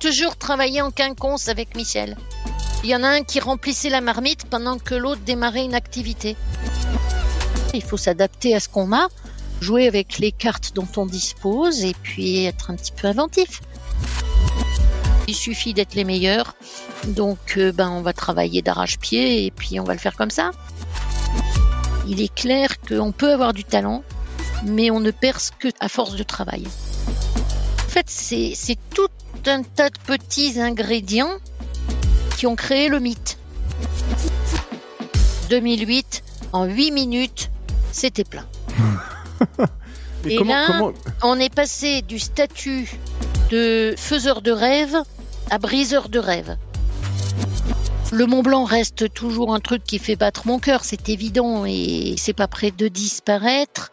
toujours travailler en quinconce avec Michel. Il y en a un qui remplissait la marmite pendant que l'autre démarrait une activité. Il faut s'adapter à ce qu'on a, jouer avec les cartes dont on dispose et puis être un petit peu inventif. Il suffit d'être les meilleurs, donc euh, ben, on va travailler d'arrache-pied et puis on va le faire comme ça. Il est clair qu'on peut avoir du talent, mais on ne perce que à force de travail. En fait, c'est tout un tas de petits ingrédients qui ont créé le mythe. 2008, en 8 minutes, c'était plein. Et, là, on est passé du statut de faiseur de rêves à briseur de rêves. Le Mont Blanc reste toujours un truc qui fait battre mon cœur, c'est évident, et c'est pas près de disparaître.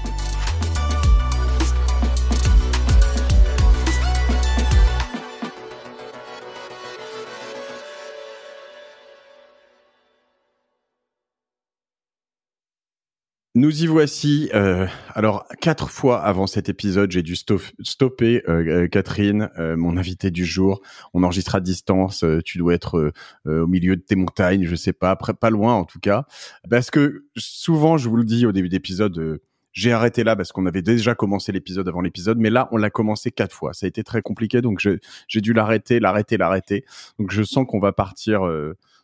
Nous y voici. Euh, alors, quatre fois avant cet épisode, j'ai dû stopper euh, euh, Catherine, mon invitée du jour. On enregistre à distance. tu dois être au milieu de tes montagnes, je sais pas, pas loin en tout cas. Parce que souvent, je vous le dis au début d'épisode, j'ai arrêté là parce qu'on avait déjà commencé l'épisode avant l'épisode, mais là, on l'a commencé quatre fois. Ça a été très compliqué, donc j'ai dû l'arrêter, l'arrêter, l'arrêter. Donc je sens qu'on va partir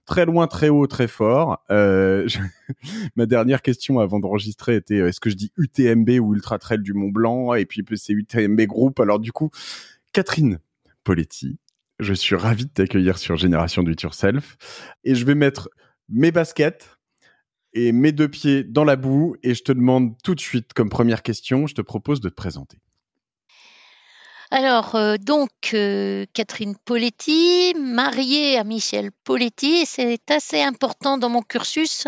très loin, très haut, très fort. Euh, ma dernière question avant d'enregistrer était euh, est-ce que je dis UTMB ou Ultra Trail du Mont Blanc Et puis bah, c'est UTMB Group. Alors du coup, Catherine Poletti, je suis ravi de t'accueillir sur Génération du self et je vais mettre mes baskets et mes deux pieds dans la boue et je te demande tout de suite comme première question, je te propose de te présenter. Alors, euh, donc, euh, Catherine Poletti, mariée à Michel Poletti, c'est assez important dans mon cursus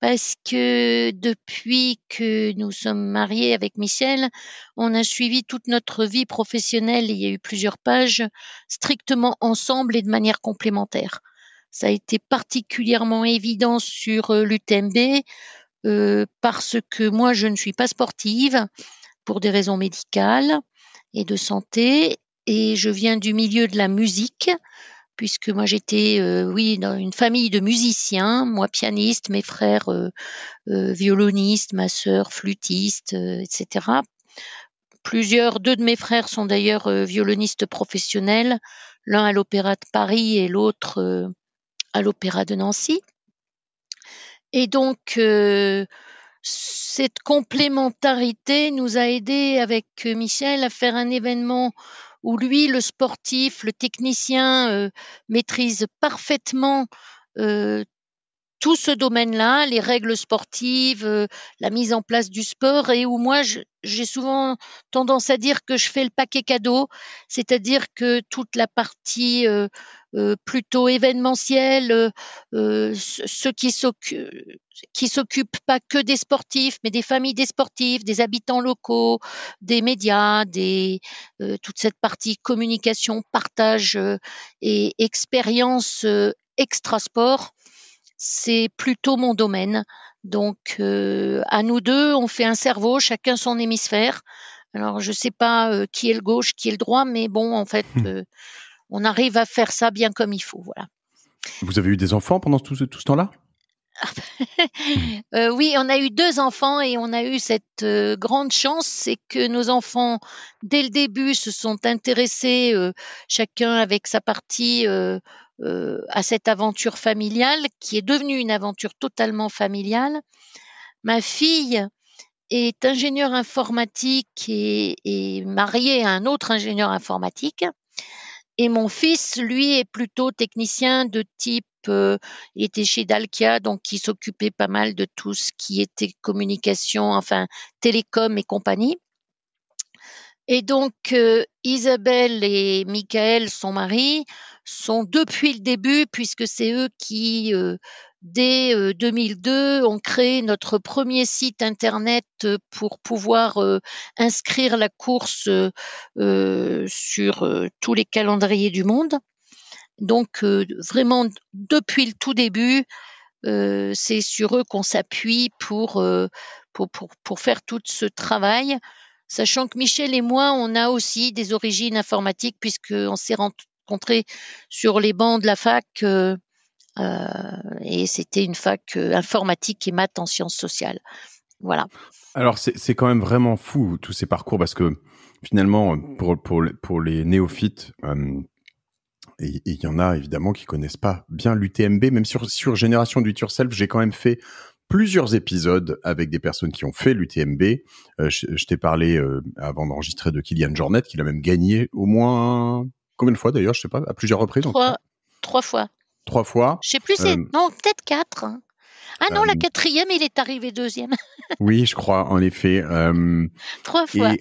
parce que depuis que nous sommes mariés avec Michel, on a suivi toute notre vie professionnelle. Il y a eu plusieurs pages strictement ensemble et de manière complémentaire. Ça a été particulièrement évident sur euh, l'UTMB parce que moi, je ne suis pas sportive pour des raisons médicales et de santé. Et je viens du milieu de la musique, puisque moi j'étais, euh, oui, dans une famille de musiciens, moi pianiste, mes frères euh, euh, violonistes, ma sœur flûtiste, etc. Plusieurs, deux de mes frères sont d'ailleurs violonistes professionnels, l'un à l'Opéra de Paris et l'autre à l'Opéra de Nancy. Et donc, cette complémentarité nous a aidé avec euh, Michel à faire un événement où lui, le sportif, le technicien, euh, maîtrise parfaitement euh, tout ce domaine-là, les règles sportives, euh, la mise en place du sport, et où moi j'ai souvent tendance à dire que je fais le paquet cadeau, c'est-à-dire que toute la partie euh, euh, plutôt événementielle, ceux qui s'occupent pas que des sportifs, mais des familles des sportifs, des habitants locaux, des médias, des, toute cette partie communication, partage et expérience extra-sport c'est plutôt mon domaine. Donc, euh, à nous deux, on fait un cerveau, chacun son hémisphère. Alors, je ne sais pas euh, qui est le gauche, qui est le droit, mais bon, en fait, hmm. euh, on arrive à faire ça bien comme il faut. Voilà. Vous avez eu des enfants pendant tout ce, temps-là oui, on a eu deux enfants et on a eu cette grande chance, c'est que nos enfants, dès le début, se sont intéressés, chacun avec sa partie euh, à cette aventure familiale qui est devenue une aventure totalement familiale. Ma fille est ingénieure informatique et, mariée à un autre ingénieur informatique. Et mon fils, lui, est plutôt technicien de type, euh, il était chez Dalkia, donc il s'occupait pas mal de tout ce qui était communication, enfin télécom et compagnie. Et donc, euh, Isabelle et Michael, son mari, sont depuis le début, puisque c'est eux qui, euh, dès 2002, euh, ont créé notre premier site Internet euh, pour pouvoir inscrire la course sur tous les calendriers du monde. Donc vraiment, depuis le tout début, c'est sur eux qu'on s'appuie pour, pour, faire tout ce travail sachant que Michel et moi, on a aussi des origines informatiques puisqu'on s'est sur les bancs de la fac. Euh, euh, et c'était une fac euh, informatique et maths en sciences sociales. Voilà. Alors, c'est quand même vraiment fou tous ces parcours parce que finalement, pour, pour, pour les néophytes, et il y en a évidemment qui connaissent pas bien l'UTMB, même sur, sur Génération du Yourself, j'ai quand même fait plusieurs épisodes avec des personnes qui ont fait l'UTMB. je, t'ai parlé avant d'enregistrer de Kylian Jornet, qui l'a même gagné au moins Combien de fois d'ailleurs, je sais pas, à plusieurs reprises Trois, trois fois. Trois fois. Je sais plus, c'est, euh, non, peut-être quatre. Ah non, la euh, quatrième, il est arrivé deuxième. oui, je crois, en effet. Euh, trois fois.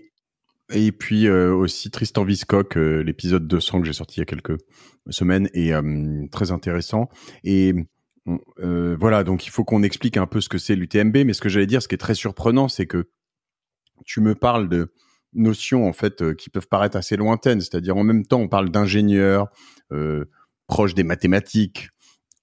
Et... puis aussi Tristan Viscock, l'épisode 200 que j'ai sorti il y a quelques semaines est très intéressant. Et voilà, donc il faut qu'on explique un peu ce que c'est l'UTMB. Mais ce que j'allais dire, ce qui est très surprenant, c'est que tu me parles de notions en fait euh, qui peuvent paraître assez lointaines. C'est-à-dire en même temps, on parle d'ingénieurs euh, proches des mathématiques,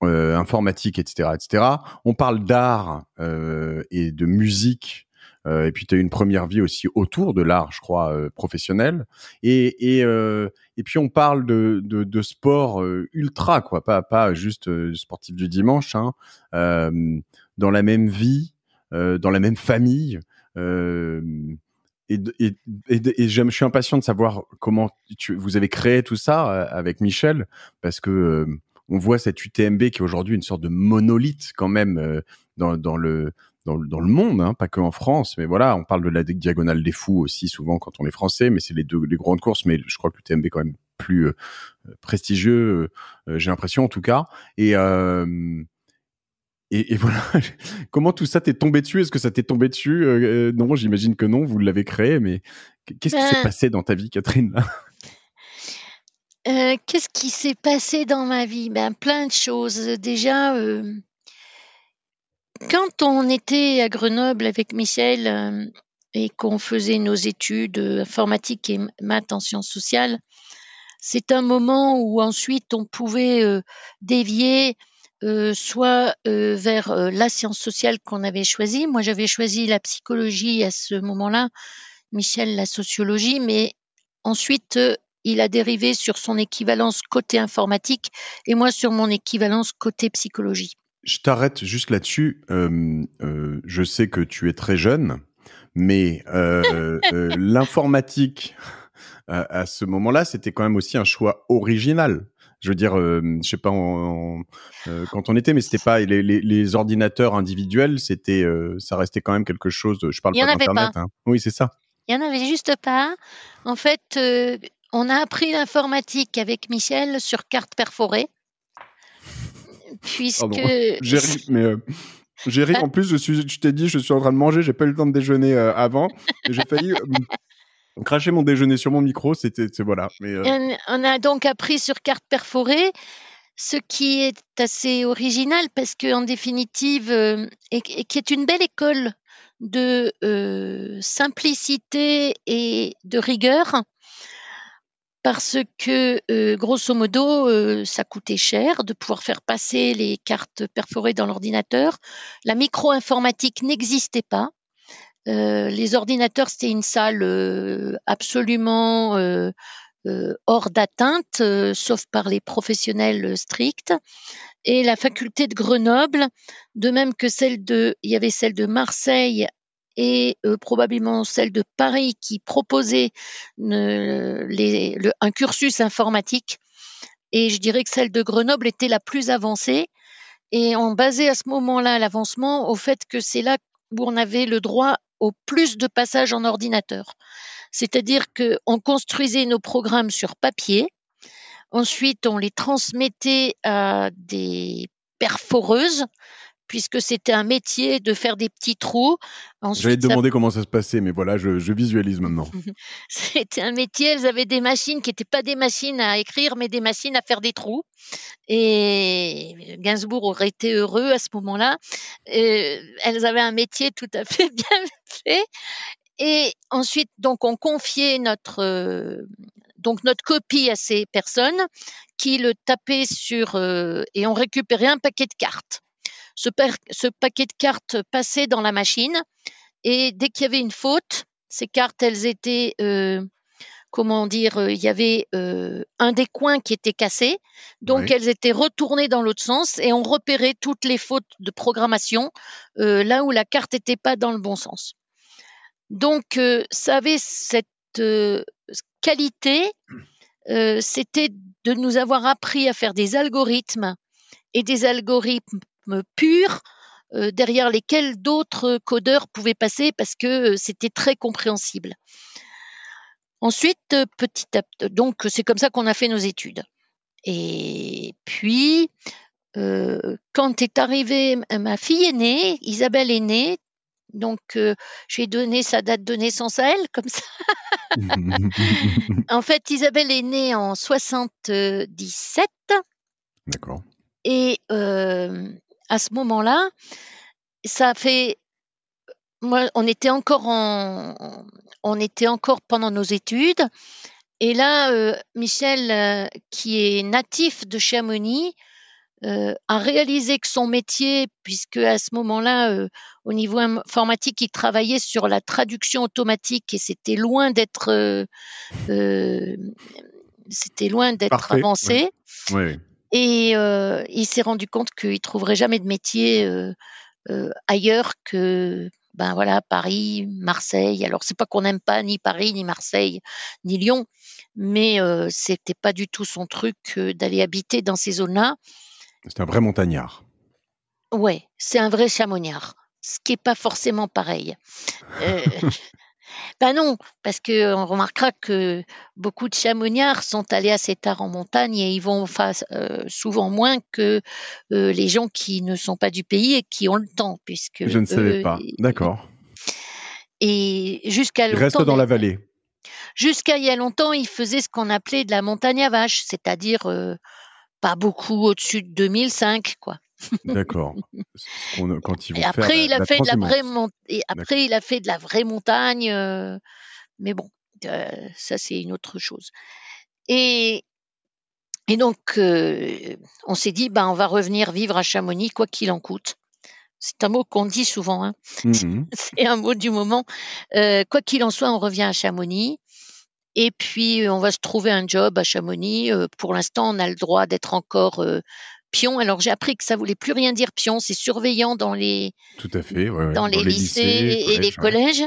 euh, informatique, etc., etc. On parle d'art euh, et de musique. et puis tu as une première vie aussi autour de l'art, je crois, professionnel. Et, et, puis on parle de, sport ultra, quoi, pas, pas juste sportif du dimanche. Hein. dans la même vie, dans la même famille. Euh, et, et, et, je suis impatient de savoir comment vous avez créé tout ça euh, avec Michel, parce que euh, on voit cette UTMB qui est aujourd'hui une sorte de monolithe quand même euh, dans, dans, le dans, dans le monde, hein, pas que en France, mais voilà, on parle de la diagonale des fous aussi souvent quand on est français, mais c'est les deux les grandes courses, mais je crois que l'UTMB est quand même plus prestigieux, j'ai l'impression en tout cas, et et, voilà, comment tout ça t'est tombé dessus Est-ce que ça t'est tombé dessus euh, euh, Non, j'imagine que non, vous l'avez créé, mais qu'est-ce qui s'est ben passé dans ta vie, Catherine euh, Qu'est-ce qui s'est passé dans ma vie ben, Plein de choses. Déjà, quand on était à Grenoble avec Michel et qu'on faisait nos études informatiques et maths en sciences sociales, c'est un moment où ensuite on pouvait dévier euh, soit euh, vers euh, la science sociale qu'on avait choisie. Moi, j'avais choisi la psychologie à ce moment-là, Michel la sociologie, mais ensuite, il a dérivé sur son équivalence côté informatique et moi sur mon équivalence côté psychologie. Je t'arrête juste là-dessus. je sais que tu es très jeune, mais l'informatique à ce moment-là, c'était quand même aussi un choix original je veux dire, euh, je sais pas euh, quand on était, mais c'était pas les, ordinateurs individuels, c'était, euh, ça restait quand même quelque chose. je parle pas d'internet. Hein. Oui, c'est ça. Il y en avait juste pas. En fait, on a appris l'informatique avec Michel sur carte perforée, puisque. J'ai ri, mais. J'ai ah. En plus, je, suis, t'ai dit, je suis en train de manger, j'ai pas eu le temps de déjeuner avant. J'ai failli cracher mon déjeuner sur mon micro, c'était voilà. Euh. on a donc appris sur cartes perforées, ce qui est assez original parce que en définitive, euh, et, qui est une belle école de euh, simplicité et de rigueur, parce que grosso modo, ça coûtait cher de pouvoir faire passer les cartes perforées dans l'ordinateur. La micro-informatique n'existait pas. Euh, les ordinateurs, c'était une salle euh, absolument euh, hors d'atteinte, sauf par les professionnels stricts. Et la faculté de Grenoble, de même que celle de, il y avait celle de Marseille et probablement celle de Paris qui proposait un cursus informatique. Et je dirais que celle de Grenoble était la plus avancée. Et on basait à ce moment-là l'avancement au fait que c'est là où on avait le droit au plus de passages en ordinateur. C'est-à-dire qu'on construisait nos programmes sur papier, ensuite on les transmettait à des perforeuses puisque c'était un métier de faire des petits trous. J'allais te demander comment ça se passait, mais voilà, je, visualise maintenant. c'était un métier, elles avaient des machines qui n'étaient pas des machines à écrire, mais des machines à faire des trous. Et Gainsbourg aurait été heureux à ce moment-là. Euh, elles avaient un métier tout à fait bien fait. Et ensuite, donc, on confiait notre, euh, donc notre copie à ces personnes qui le tapaient sur euh, et on récupérait un paquet de cartes ce, paquet de cartes passait dans la machine et dès qu'il y avait une faute, ces cartes, elles étaient, euh, comment dire, euh, il y avait euh, un des coins qui était cassé, donc elles étaient retournées dans l'autre sens et on repérait toutes les fautes de programmation là où la carte n'était pas dans le bon sens. Donc, ça avait cette qualité, c'était de nous avoir appris à faire des algorithmes et des algorithmes pures euh, derrière lesquels d'autres codeurs pouvaient passer parce que euh, c'était très compréhensible. Ensuite, euh, petit à petit, donc c'est comme ça qu'on a fait nos études. Et puis, quand est arrivée ma fille aînée, Isabelle aînée, donc j'ai donné sa date de naissance à elle, comme ça. en fait, Isabelle est née en 77. D'accord. Et à ce moment-là, ça fait. Moi, on était encore en, on était encore pendant nos études. Et là, euh, Michel, euh, qui est natif de Chamonix, euh, a réalisé que son métier, puisque à ce moment-là, au niveau informatique, il travaillait sur la traduction automatique et c'était loin d'être, c'était loin d'être avancé. Oui. Et euh, il s'est rendu compte qu'il trouverait jamais de métier euh, euh, ailleurs que ben voilà Paris, Marseille. Alors c'est pas qu'on n'aime pas ni Paris, ni Marseille, ni Lyon, mais c'était pas du tout son truc d'aller habiter dans ces zones-là. C'est un vrai montagnard. Ouais, c'est un vrai chamonniard, ce qui est pas forcément pareil. Ben non, parce qu'on euh, remarquera que beaucoup de chamoniards sont allés assez tard en montagne et ils vont face, euh, souvent moins que euh, les gens qui ne sont pas du pays et qui ont le temps, puisque je ne savais pas. D'accord. Et jusqu'à dans la vallée. Jusqu'à il y a longtemps, ils faisaient ce qu'on appelait de la montagne à vache, c'est-à-dire pas beaucoup au-dessus de 2005, quoi. D'accord. et après, il a fait de la vraie montagne. après, il a fait de la vraie montagne. mais bon, euh, ça c'est une autre chose. Et, donc, euh, on s'est dit, ben, on va revenir vivre à Chamonix, quoi qu'il en coûte. C'est un mot qu'on dit souvent. Hein. Mmh c'est un mot du moment. Euh, quoi qu'il en soit, on revient à Chamonix. Et puis, on va se trouver un job à Chamonix. pour l'instant, on a le droit d'être encore Pion, alors j'ai appris que ça voulait plus rien dire pion, c'est surveillant dans les, dans, les, lycées, et, les collèges.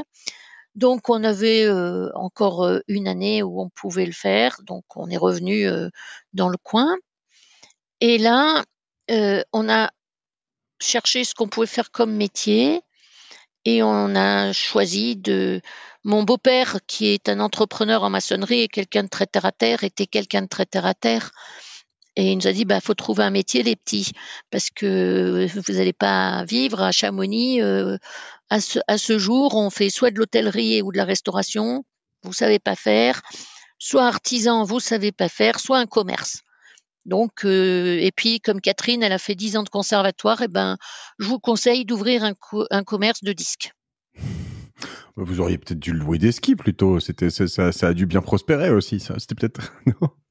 Donc on avait euh, encore euh, une année où on pouvait le faire, donc on est revenu euh, dans le coin. Et là, on a cherché ce qu'on pouvait faire comme métier et on a choisi de... Mon beau-père, qui est un entrepreneur en maçonnerie et quelqu'un de très terre-à-terre, était quelqu'un de très terre-à-terre. terre à terre et il nous a dit, bah, faut trouver un métier, les petits, parce que euh, vous n'allez pas vivre à Chamonix. Euh, à, ce, jour, on fait soit de l'hôtellerie ou de la restauration, vous savez pas faire, soit artisan, vous savez pas faire, soit un commerce. Donc, euh, et puis comme Catherine, elle a fait 10 ans de conservatoire, et eh ben, je vous conseille d'ouvrir un, un commerce de disques. Vous auriez peut-être dû louer des skis plutôt. C'était ça, ça, a dû bien prospérer aussi. Ça, c'était peut-être.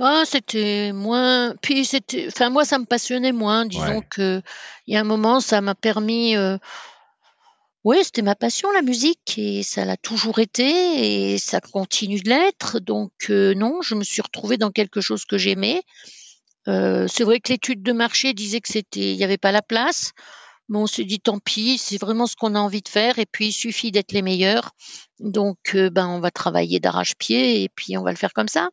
Bah, c'était moins. Puis c'était. Enfin, moi, ça me passionnait moins. Disons que il y a un moment, ça m'a permis. Euh, oui, c'était ma passion, la musique, et ça l'a toujours été, et ça continue de l'être. Donc euh, non, je me suis retrouvée dans quelque chose que j'aimais. Euh, c'est vrai que l'étude de marché disait que c'était, il n'y avait pas la place on se dit tant pis, c'est vraiment ce qu'on a envie de faire et puis il suffit d'être les meilleurs. Donc euh, ben on va travailler d'arrache-pied et puis on va le faire comme ça.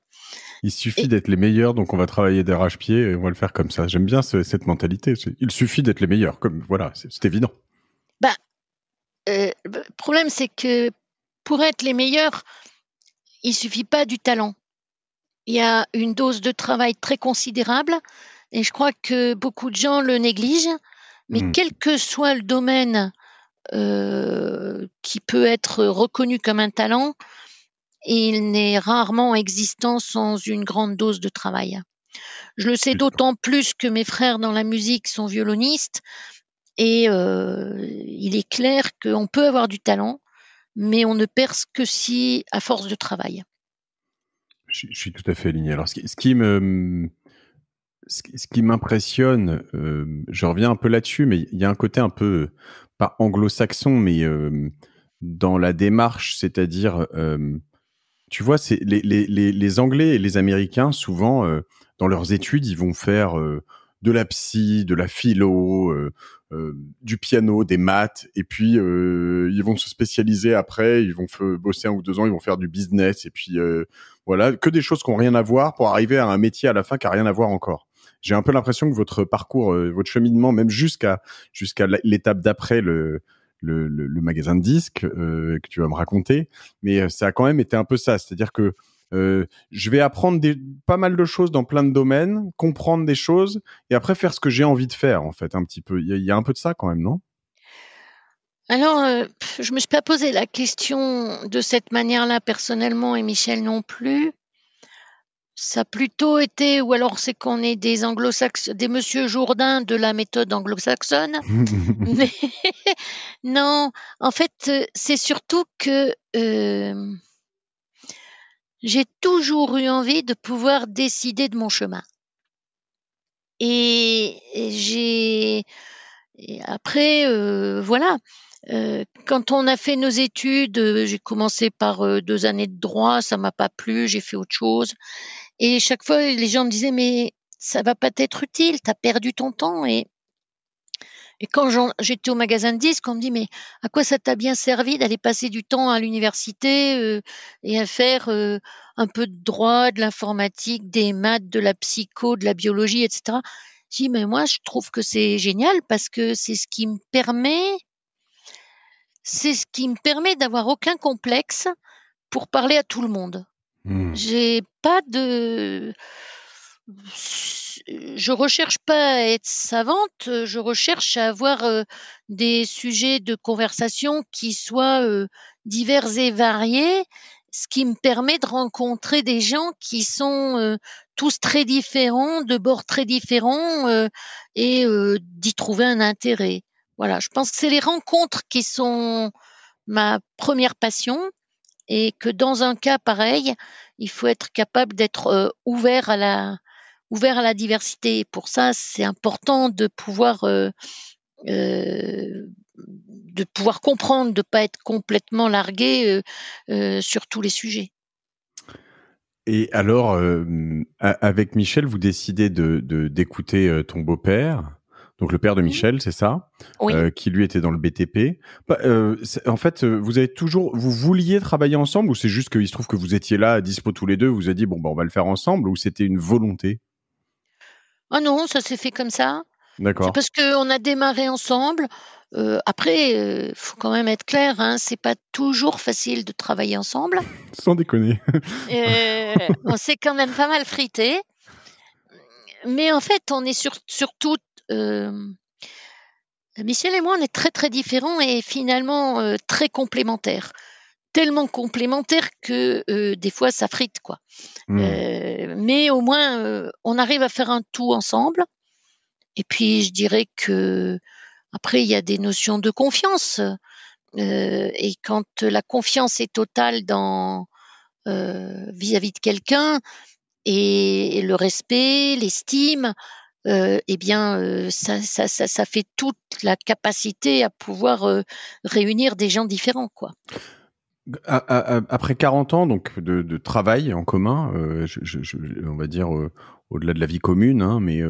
Il suffit d'être les meilleurs, donc on va travailler d'arrache-pied et on va le faire comme ça. J'aime bien cette mentalité. Il suffit d'être les meilleurs, comme voilà, c'est évident. Ben, euh, le problème c'est que pour être les meilleurs, il suffit pas du talent. Il y a une dose de travail très considérable et je crois que beaucoup de gens le négligent. Mais mmh. quel que soit le domaine euh, qui peut être reconnu comme un talent, il n'est rarement existant sans une grande dose de travail. Je le sais d'autant plus que mes frères dans la musique sont violonistes et euh, il est clair qu'on peut avoir du talent, mais on ne perce que si à force de travail. Je, suis tout à fait aligné. Alors, ce qui me, ce qui m'impressionne, euh, je reviens un peu là-dessus, mais il y a un côté un peu, pas anglo-saxon, mais euh, dans la démarche, c'est-à-dire, euh, tu vois, c'est les, les, Anglais et les Américains, souvent, dans leurs études, ils vont faire de la psy, de la philo, du piano, des maths, et puis ils vont se spécialiser après, ils vont bosser un ou deux ans, ils vont faire du business, et puis voilà, que des choses qui n'ont rien à voir pour arriver à un métier à la fin qui n'a rien à voir encore j'ai un peu l'impression que votre parcours, euh, votre cheminement, même jusqu'à jusqu'à l'étape d'après le, le, magasin de disques euh, que tu vas me raconter, mais euh, ça a quand même été un peu ça, c'est-à-dire que je vais apprendre des, pas mal de choses dans plein de domaines, comprendre des choses, et après faire ce que j'ai envie de faire, en fait, un petit peu. Il y, a un peu de ça quand même, non alors, je je me suis pas posé la question de cette manière-là personnellement et Michel non plus. Ça a plutôt été, ou alors c'est qu'on est des anglo-saxons, des monsieur Jourdain de la méthode anglo-saxonne. non, en fait, euh, c'est surtout que euh, j'ai toujours eu envie de pouvoir décider de mon chemin. Et, j'ai. après, euh, voilà. quand on a fait nos études, j'ai commencé par deux années de droit, ça m'a pas plu, j'ai fait autre chose. Et chaque fois, les gens me disaient, mais ça va pas être utile, tu as perdu ton temps. Et, et quand j'étais au magasin de disques, on me dit, mais à quoi ça t'a bien servi d'aller passer du temps à l'université euh, et à faire euh, un peu de droit, de l'informatique, des maths, de la psycho, de la biologie, etc. Je dis, mais moi, je trouve que c'est génial parce que c'est ce qui me permet, c'est ce qui me permet d'avoir aucun complexe pour parler à tout le monde. Hmm. J'ai pas de. Je recherche pas à être savante, je recherche à avoir euh, des sujets de conversation qui soient euh, divers et variés, ce qui me permet de rencontrer des gens qui sont euh, tous très différents, de bords très différents, et d'y trouver un intérêt. Voilà, je pense que c'est les rencontres qui sont ma première passion et que dans un cas pareil, il faut être capable d'être euh, ouvert à la ouvert à la diversité. pour ça, c'est important de pouvoir euh, euh, de pouvoir comprendre, de ne pas être complètement largué sur tous les sujets. Et alors, avec Michel, vous décidez de d'écouter ton beau-père donc le père de Michel, c'est ça, oui. Euh, qui lui était dans le BTP. Bah, euh, en fait, euh, vous avez toujours, vous vouliez travailler ensemble ou c'est juste qu'il se trouve que vous étiez là, à dispo tous les deux, vous avez dit bon bah on va le faire ensemble ou c'était une volonté Ah non, ça s'est fait comme ça. D'accord. Parce qu'on a démarré ensemble. après, il faut quand même être clair, hein, c'est pas toujours facile de travailler ensemble. Sans déconner. on s'est quand même pas mal frité mais en fait, on est sur, surtout euh, Michel et moi, on est très très différents et finalement euh, très complémentaires. Tellement complémentaires que euh, des fois ça frite, quoi. Hmm. mais au moins, on arrive à faire un tout ensemble. Et puis, je dirais que après, il y a des notions de confiance. et quand la confiance est totale dans vis-à-vis de quelqu'un et le respect, l'estime, euh, eh bien, euh, ça, fait toute la capacité à pouvoir euh, réunir des gens différents, quoi. après 40 ans donc de, travail en commun, je, on va dire au-delà de la vie commune, hein, mais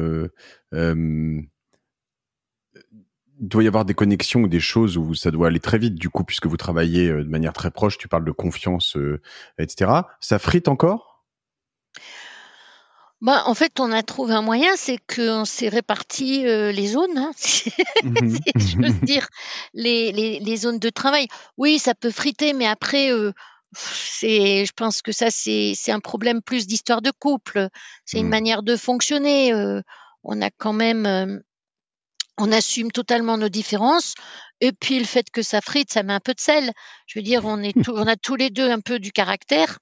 il doit y avoir des connexions ou des choses où ça doit aller très vite, du coup, puisque vous travaillez de manière très proche, tu parles de confiance, etc. Ça frite encore bah, en fait, on a trouvé un moyen, c'est qu'on s'est réparti euh, les zones, hein, mmh je veux mmh dire, les, les, zones de travail. Oui, ça peut friter, mais après, euh, c'est, je pense que ça, c'est, un problème plus d'histoire de couple. C'est une mmh. manière de fonctionner. Euh. on a quand même, on assume totalement nos différences. Et puis, le fait que ça frite, ça met un peu de sel. Je veux dire, on, est on a tous les deux un peu du caractère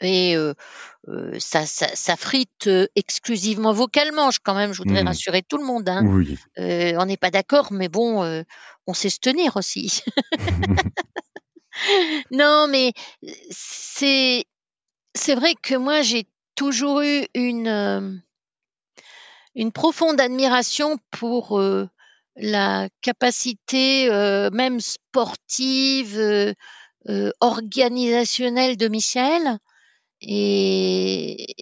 et ça, ça, frite exclusivement vocalement. Je, quand même, je voudrais mmh. rassurer tout le monde. Hein. on n'est pas d'accord, mais bon, on sait se tenir aussi. non, mais c'est c'est vrai que moi j'ai toujours eu une une profonde admiration pour la capacité même sportive. organisationnelle de Michel. Et,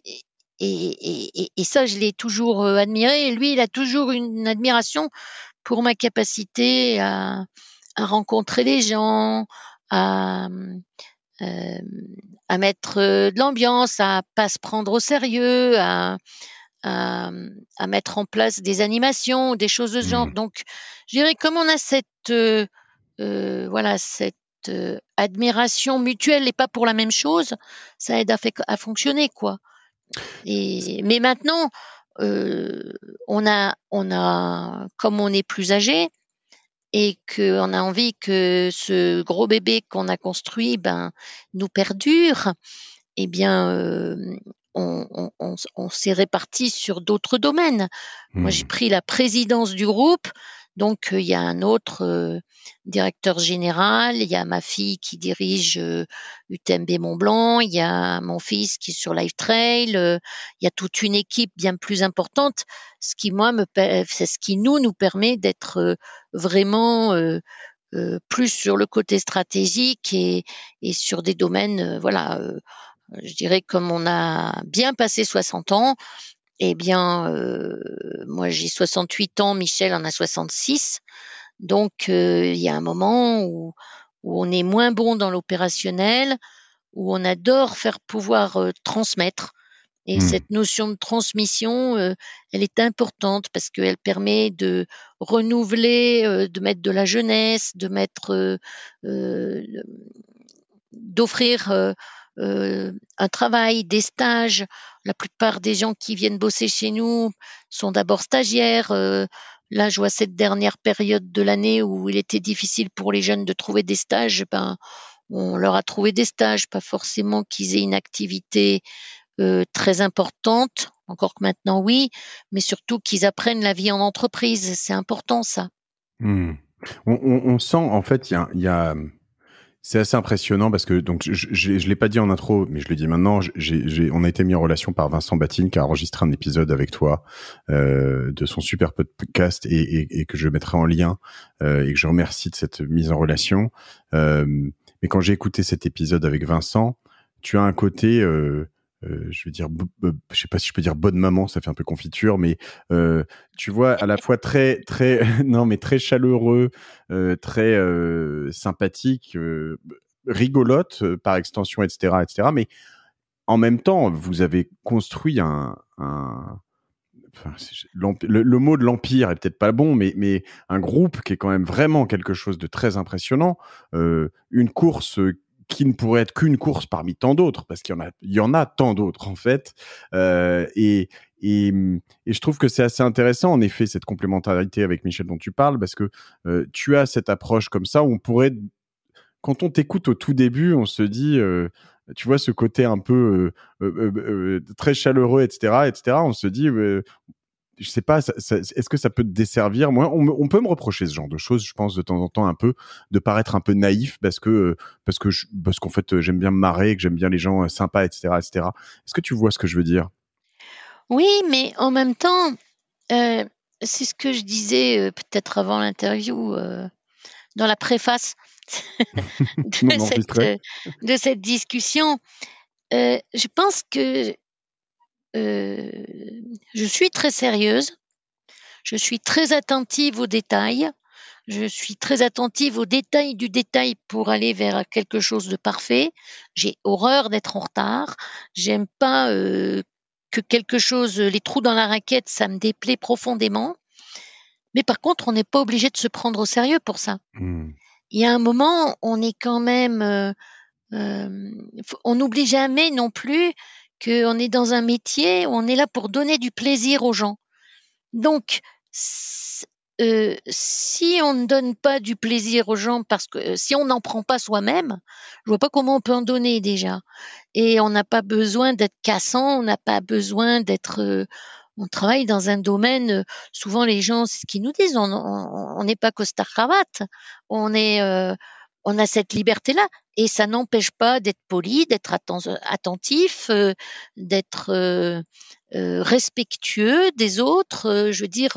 et, et, ça, je l'ai toujours euh, admiré. Et lui, il a toujours une admiration pour ma capacité à, rencontrer les gens, à, hum, euh, à mettre euh, de l'ambiance, à pas se prendre au sérieux, hum, à, mettre en place des animations, des choses de ce genre. Mmh. Donc, je dirais comme on a cette voilà cette euh, admiration mutuelle et pas pour la même chose, ça aide à, fonctionner quoi. mais maintenant, euh, on a, on a, comme on est plus âgé et qu'on a envie que ce gros bébé qu'on a construit, ben, nous perdure. Eh bien, euh, on, s'est réparti sur d'autres domaines. Moi, j'ai hmm. pris la présidence du groupe. Donc euh, il y a un autre euh, directeur général, il y a ma fille qui dirige UTMB euh, Mont Blanc, il y a mon fils qui est sur Live Trail, il y a toute une équipe bien plus importante, ce qui moi me c'est ce qui nous nous permet d'être vraiment plus sur le côté stratégique et, et sur des domaines voilà je dirais comme on a bien passé 60 ans, eh bien, euh, moi j'ai 68 ans, Michel en a 66. Donc, euh, il y a un moment où, on est moins bon dans l'opérationnel, où on adore faire pouvoir euh, transmettre. Et hmm. cette notion de transmission, elle est importante parce qu'elle permet de renouveler, de mettre de la jeunesse, de mettre, d'offrir euh, un travail, des stages. La plupart des gens qui viennent bosser chez nous sont d'abord stagiaires. Euh, là, je vois cette dernière période de l'année où il était difficile pour les jeunes de trouver des stages. Ben, on leur a trouvé des stages, pas forcément qu'ils aient une activité euh, très importante, encore que maintenant oui, mais surtout qu'ils apprennent la vie en entreprise. C'est important ça. Hmm. On, sent en fait, il y a, y a c'est assez impressionnant parce que donc je ne l'ai pas dit en intro, mais je le dis maintenant. on a été mis en relation par Vincent Batine qui a enregistré un épisode avec toi euh, de son super podcast et, que je mettrai en lien euh, et que je remercie de cette mise en relation. Euh, mais quand j'ai écouté cet épisode avec Vincent, tu as un côté euh, euh, je veux dire, je sais pas si je peux dire bonne maman, ça fait un peu confiture, mais euh, tu vois, à la fois très, très, non, mais très chaleureux, euh, très sympathique, rigolote par extension, etc., etc. Mais en même temps, vous avez construit un, le, mot de l'empire est peut-être pas bon, mais, mais, un groupe qui est quand même vraiment quelque chose de très impressionnant, une course qui ne pourrait être qu'une course parmi tant d'autres, parce qu'il y en a, il y en a tant d'autres en fait. Euh, et, et, et, je trouve que c'est assez intéressant, en effet, cette complémentarité avec Michel dont tu parles, parce que euh, tu as cette approche comme ça où on pourrait, quand on t'écoute au tout début, on se dit, euh, tu vois, ce côté un peu euh, très chaleureux, etc., etc. On se dit, je sais pas, est-ce que ça peut te desservir Moi, on, peut me reprocher ce genre de choses, je pense de temps en temps un peu, de paraître un peu naïf parce que euh, parce que je, parce qu'en fait j'aime bien me marrer, que j'aime bien les gens euh, sympas, etc., etc. Est-ce que tu vois ce que je veux dire Oui, mais en même temps, euh, c'est ce que je disais peut-être avant l'interview, dans la préface de, de, cette, discussion. je pense que euh, je suis très sérieuse, je suis très attentive aux détails, je suis très attentive aux détails du détail pour aller vers quelque chose de parfait. J'ai horreur d'être en retard. J'aime pas euh, que quelque chose, les trous dans la raquette, ça me déplaît profondément. Mais par contre, on n'est pas obligé de se prendre au sérieux pour ça. Hmm. Il y a un moment, on est quand même, euh, on n'oublie jamais non plus qu'on est dans un métier où on est là pour donner du plaisir aux gens. Donc, euh, si on ne donne pas du plaisir aux gens parce que si on n'en prend pas soi-même, je vois pas comment on peut en donner déjà. Et on n'a pas besoin d'être cassant, on n'a pas besoin d'être. Euh, on travaille dans un domaine. Euh, souvent les gens, c'est ce qu'ils nous disent. On n'est pas Costa cravate. On est. on a cette liberté là et ça n'empêche pas d'être poli, d'être attentif, euh, d'être euh, euh, respectueux des autres. je veux dire,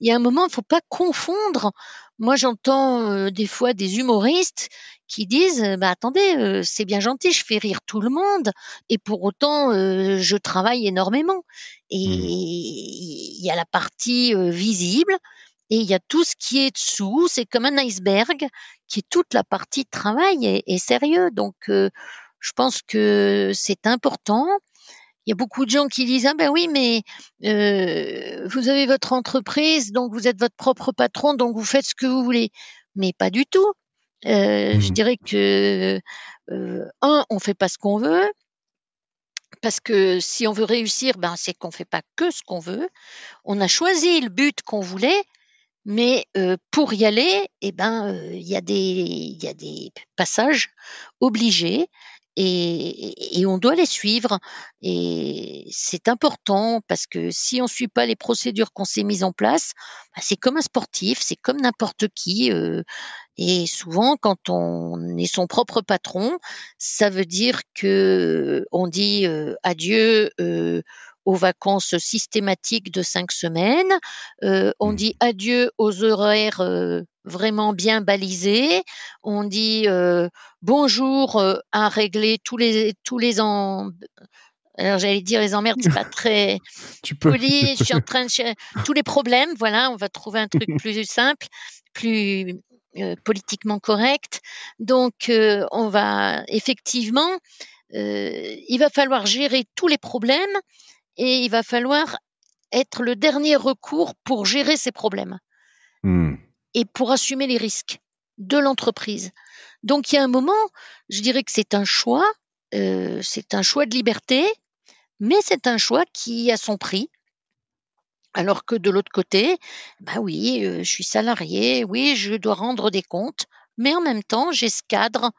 il y a un moment, il ne faut pas confondre. Moi, j'entends des fois des humoristes qui disent, bah, attendez, c'est bien gentil, je fais rire tout le monde, et pour autant, je travaille énormément. Et mmh il y a la partie visible. Et il y a tout ce qui est dessous, c'est comme un iceberg qui est toute la partie travail est sérieux. Donc, euh, je pense que c'est important. Il y a beaucoup de gens qui disent ah ben oui mais euh, vous avez votre entreprise donc vous êtes votre propre patron donc vous faites ce que vous voulez mais pas du tout euh, mmh. je dirais que un on fait pas ce qu'on veut parce que si on veut réussir ben c'est qu'on fait pas que ce qu'on veut on a choisi le but qu'on voulait mais euh, pour y aller, eh ben, euh, il y, y, a des passages obligés et, on doit les suivre. Et c'est important parce que si on suit pas les procédures qu'on s'est mises en place, bah, c'est comme un sportif, c'est comme n'importe qui. Euh, et souvent, quand on est son propre patron, ça veut dire que on dit adieu aux vacances systématiques de cinq semaines. Euh, on mmh. dit adieu aux horaires euh, vraiment bien balisés. On dit euh, bonjour à régler tous les tous les Alors j'allais dire les emmerdes, c'est pas très tu poli. Je suis en train de tous les problèmes. Voilà, on va trouver un truc plus simple, plus politiquement correct. Donc on va effectivement, euh, il va falloir gérer tous les problèmes et il va falloir être le dernier recours pour gérer ces problèmes hmm. et pour assumer les risques de l'entreprise. Donc il y a un moment, je dirais que c'est un choix, euh, c'est un choix de liberté, mais c'est un choix qui a son prix. Alors que de l'autre côté, bah oui, euh, je suis salarié, oui, je dois rendre des comptes, mais en même temps, j'ai ce cadre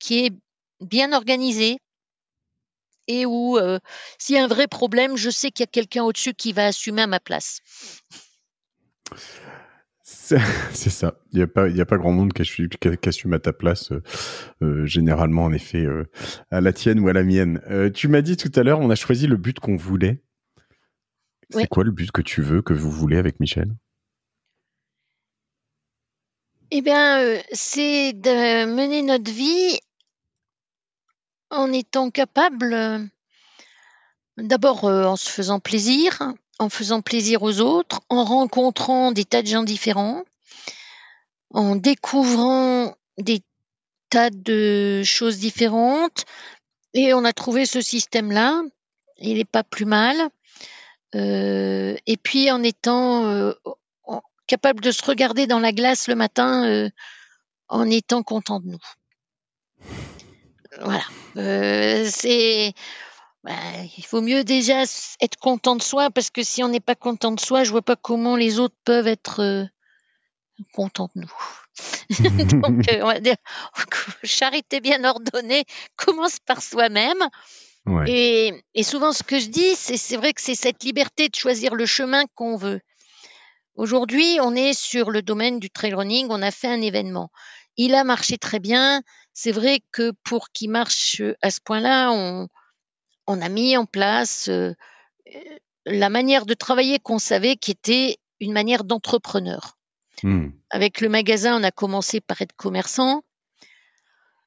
qui est bien organisé, et où euh, s'il y a un vrai problème, je sais qu'il y a quelqu'un au-dessus qui va assumer à ma place. C'est ça. Il n'y a, pas, il a pas grand monde qui assume, à ta place, euh, euh, généralement, en effet, à la tienne ou à la mienne. tu m'as dit tout à l'heure, on a choisi le but qu'on voulait. C'est quoi le but que tu veux, que vous voulez avec Michel Eh bien, c'est de mener notre vie en étant capable, euh, d'abord, euh, en se faisant plaisir, en faisant plaisir aux autres, en rencontrant des tas de gens différents en découvrant des tas de choses différentes et on a trouvé ce système-là, il n'est pas plus mal, euh, et puis en étant, capable de se regarder dans la glace le matin, en étant content de nous voilà. Euh, c'est. Ben, il faut mieux déjà être content de soi parce que si on n'est pas content de soi, je vois pas comment les autres peuvent être euh, contents de nous. Donc, euh, on va dire charité bien ordonnée commence par soi-même. Et, et, souvent, ce que je dis, c'est vrai que c'est cette liberté de choisir le chemin qu'on veut. Aujourd'hui, on est sur le domaine du trail running. On a fait un événement. Il a marché très bien. C'est vrai que pour qu'il marche euh, à ce point-là, on, a mis en place euh, euh, la manière de travailler qu'on savait qui était une manière d'entrepreneur. Hmm. Avec le magasin, on a commencé par être commerçant.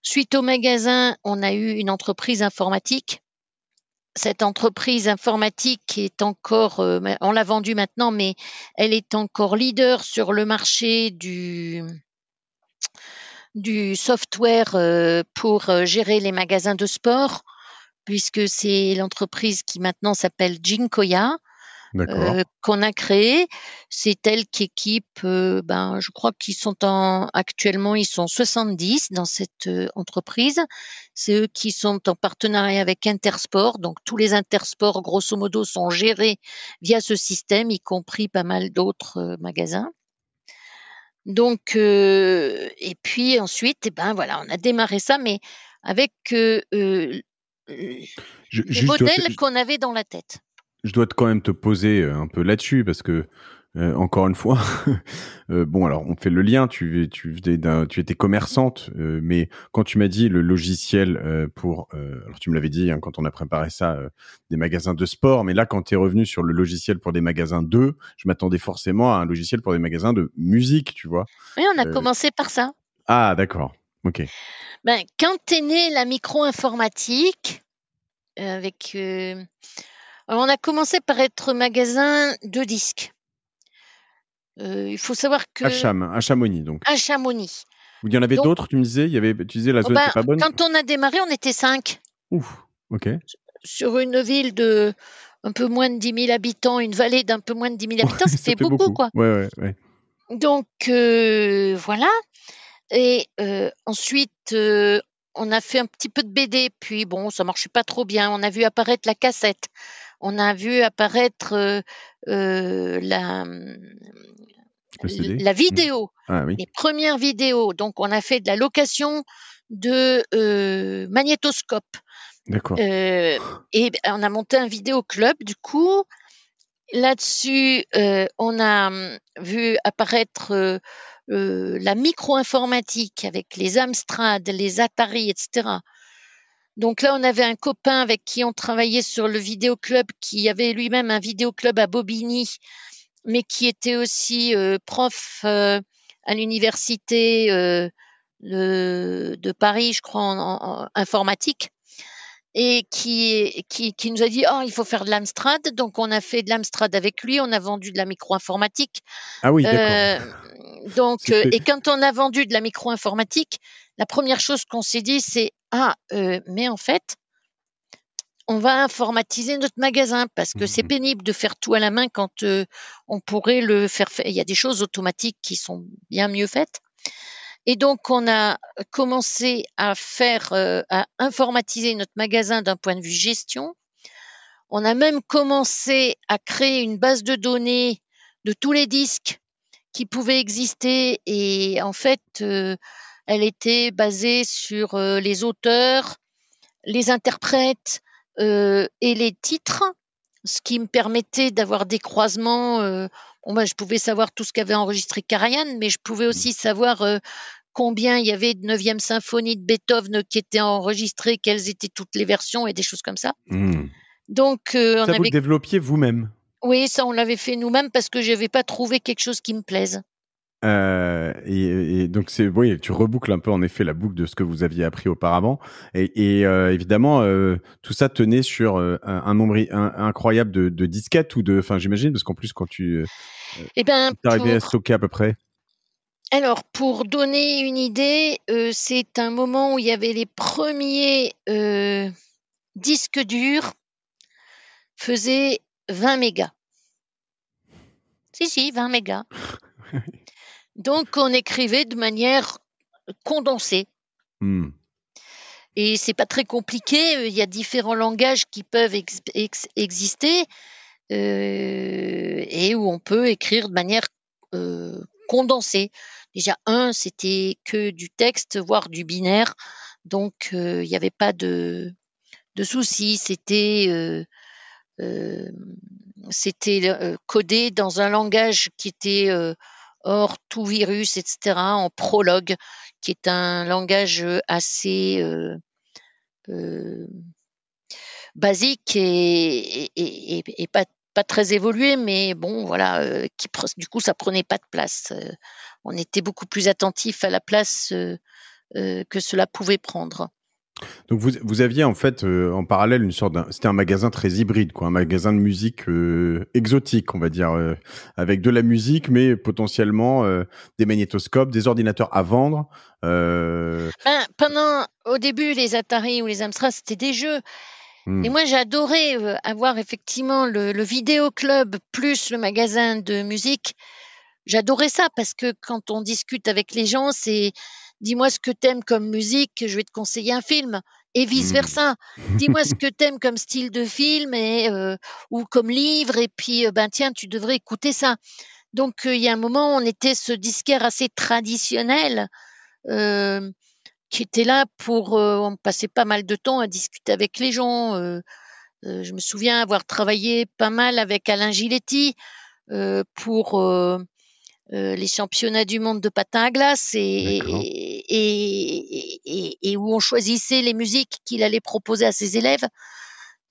Suite au magasin, on a eu une entreprise informatique. Cette entreprise informatique est encore, on l'a vendue maintenant, mais elle est encore leader sur le marché du, du software euh, pour euh, gérer les magasins de sport, puisque c'est l'entreprise qui maintenant s'appelle Jinkoya. Euh, qu'on a créé. C'est elle qui équipe, ben, je crois qu'ils sont en, actuellement, ils sont 70 dans cette entreprise. C'est eux qui sont en partenariat avec Intersport. Donc, tous les Intersports, grosso modo, sont gérés via ce système, y compris pas mal d'autres magasins. Donc, euh, et puis ensuite, eh ben voilà, on a démarré ça, mais avec euh, euh modèle qu'on avait dans la tête. Je dois quand même te poser euh, un peu là-dessus parce que euh, encore une fois, euh, bon alors on fait le lien. Tu tu tu étais commerçante, euh, mais quand tu m'as dit le logiciel pour, alors tu me l'avais dit hein, quand on a préparé ça, des magasins de sport, mais là quand tu es revenu sur le logiciel pour des magasins de, je m'attendais forcément à un logiciel pour des magasins de musique, tu vois. Oui, on a commencé par ça. Ah d'accord, ok. Ben quand est née la micro-informatique avec, on a commencé par être magasin de disques. Euh, il faut savoir que. À, Chamonix, donc. À Chamonix. Il y en avait d'autres, tu me disais il y avait, Tu disais la zone oh, n'était ben, pas bonne Quand on a démarré, on était cinq. Ouf, ok. Sur une ville de un peu moins de 10 000 habitants, une vallée d'un peu moins de 10 000 habitants, ça fait beaucoup, quoi. Ouais, ouais, ouais. Donc, euh, voilà. Et euh, ensuite, on a fait un petit peu de BD, puis bon, ça marchait pas trop bien. On a vu apparaître la cassette on a vu apparaître euh, euh, la, mm. vidéo, ah les premières vidéos. Donc, on a fait de la location de magnétoscopes. Euh, magnétoscope. D'accord. et on a monté un vidéo club. du coup. Là-dessus, on a hum, vu apparaître la micro-informatique avec les Amstrad, les Atari, etc. Donc là, on avait un copain avec qui on travaillait sur le vidéoclub, qui avait lui-même un vidéoclub à Bobigny, mais qui était aussi euh, prof euh, à l'université euh, de, Paris, je crois, en, informatique, et qui, nous a dit, oh, il faut faire de l'Amstrad. Donc on a fait de l'Amstrad avec lui, on a vendu de la micro-informatique. Ah oui, d'accord. donc, et quand on a vendu de la micro-informatique, la première chose qu'on s'est dit, c'est Ah, euh, mais en fait, on va informatiser notre magasin parce que c'est mmh. pénible de faire tout à la main quand euh, on pourrait le faire. Il y a des choses automatiques qui sont bien mieux faites. Et donc, on a commencé à faire, euh, à informatiser notre magasin d'un point de vue gestion. On a même commencé à créer une base de données de tous les disques qui pouvaient exister et en fait, elle était basée sur euh, les auteurs, les interprètes euh, et les titres, ce qui me permettait d'avoir des croisements. Euh, je pouvais savoir tout ce qu'avait enregistré Karajan, mais je pouvais mmh. aussi savoir combien il y avait de 9e symphonie de Beethoven qui était enregistrée, quelles étaient toutes les versions et des choses comme ça. Mmh. Donc, ça vous le développiez vous-même. Oui, ça on l'avait fait nous-mêmes parce que je n'avais pas trouvé quelque chose qui me plaise. Euh, et, donc c'est tu reboucles un peu en effet la boucle de ce que vous aviez appris auparavant. Et, euh, évidemment, euh, tout ça tenait sur un, nombre incroyable de, disquettes ou de, enfin j'imagine, parce qu'en plus quand tu eh ben, tu arrivé à stocker à peu près. Alors pour donner une idée, c'est un moment où il y avait les premiers disques durs faisaient 20 mégas. Si si, 20 mégas. Donc on écrivait de manière condensée. Hmm. Et c'est pas très compliqué. Euh, il y a différents langages qui peuvent exister euh, et où on peut écrire de manière euh, condensée. Déjà un, c'était que du texte, voire du binaire, donc il n'y avait pas de souci. soucis. c'était codé dans un langage qui était Or, tout virus, etc., en prologue, qui est un langage euh, assez euh, euh, basique et, pas, très évolué, mais bon, voilà, qui, du coup, ça prenait pas de place. on était beaucoup plus attentif à la place que cela pouvait prendre. Donc vous, aviez en fait euh, en parallèle une sorte d'un, c'était un magasin très hybride quoi, un magasin de musique euh, exotique on va dire, euh, avec de la musique mais potentiellement des magnétoscopes, des ordinateurs à vendre. Ben, pendant au début les Atari ou les Amstrad c'était des jeux. Hmm. Et moi, j'adorais avoir effectivement le, le vidéo club plus le magasin de musique. J'adorais ça parce que quand on discute avec les gens, c'est Dis-moi ce que t'aimes comme musique, je vais te conseiller un film. Et vice-versa. Hmm. Dis-moi ce que t'aimes comme style de film et, euh, ou comme livre, et puis, euh, ben tiens, tu devrais écouter ça. Donc, euh, il y a un moment, on était ce disquaire assez traditionnel qui était là pour. on passait pas mal de temps à discuter avec les gens. je me souviens avoir travaillé pas mal avec Alain Giletti pour euh, les championnats du monde de patin à glace et, et, où on choisissait les musiques qu'il allait proposer à ses élèves.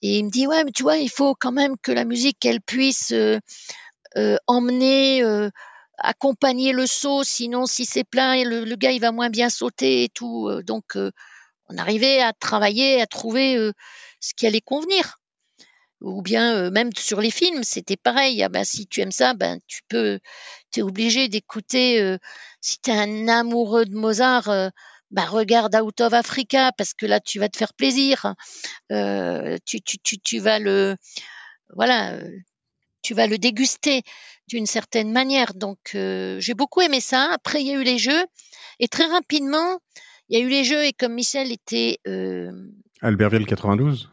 Et il me dit, ouais, mais tu vois, il faut quand même que la musique, elle puisse euh, euh, emmener, accompagner le saut, sinon si c'est plein, le, gars, il va moins bien sauter et tout. Donc, on arrivait à travailler, à trouver ce qui allait convenir ou bien euh, même sur les films, c'était pareil. Ah ben, si tu aimes ça, ben tu peux, es obligé d'écouter. Euh, si tu es un amoureux de Mozart, euh, ben regarde Out of Africa parce que là tu vas te faire plaisir. Tu, tu, tu, tu, vas le, voilà, tu vas le déguster d'une certaine manière. Donc j'ai beaucoup aimé ça. Après il y a eu les jeux et très rapidement il y a eu les jeux et comme Michel était Albertville 92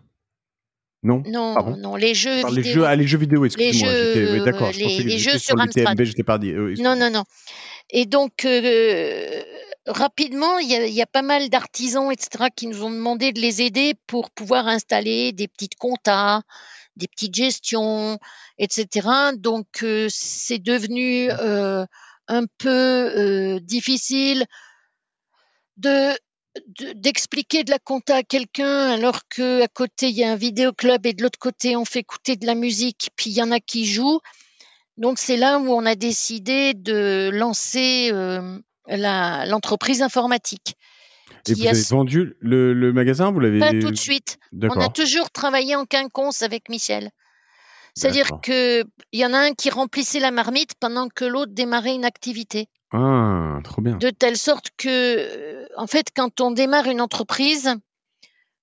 non, non, ah, les jeux vidéo. Les jeux, les jeux vidéo, excusez-moi. D'accord, je les jeux sur, sur pas euh, non, non, non. Et donc, euh, rapidement, il y, a pas mal d'artisans, etc., qui nous ont demandé de les aider pour pouvoir installer des petites comptas, des petites gestions, etc. Donc, euh, c'est devenu un peu difficile de d'expliquer de, la compta à quelqu'un alors que à côté il y a un vidéoclub et de l'autre côté on fait écouter de la musique puis il y en a qui jouent. Donc c'est là où on a décidé de lancer euh, l'entreprise informatique. Et vous avez vendu le, magasin Vous l'avez pas tout de suite. On a toujours travaillé en quinconce avec Michel. C'est-à-dire qu'il y en a un qui remplissait la marmite pendant que l'autre démarrait une activité. Ah, trop bien. De telle sorte que, euh, en fait, quand on démarre une entreprise,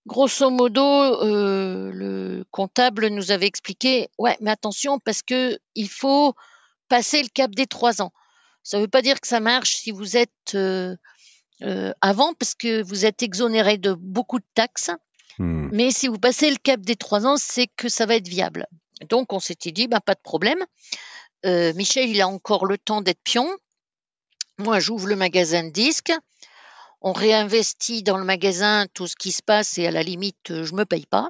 grosso modo, euh, le comptable nous avait expliqué, ouais, mais attention parce que il faut passer le cap des trois ans. Ça ne veut pas dire que ça marche si vous êtes euh, avant, parce que vous êtes exonéré de beaucoup de taxes. Hmm. Mais si vous passez le cap des trois ans, c'est que ça va être viable. Donc on s'était dit, ben, pas de problème. Euh, Michel, il a encore le temps d'être pion. Moi, j'ouvre le magasin de disques. On réinvestit dans le magasin tout ce qui se passe et à la limite, je ne me paye pas.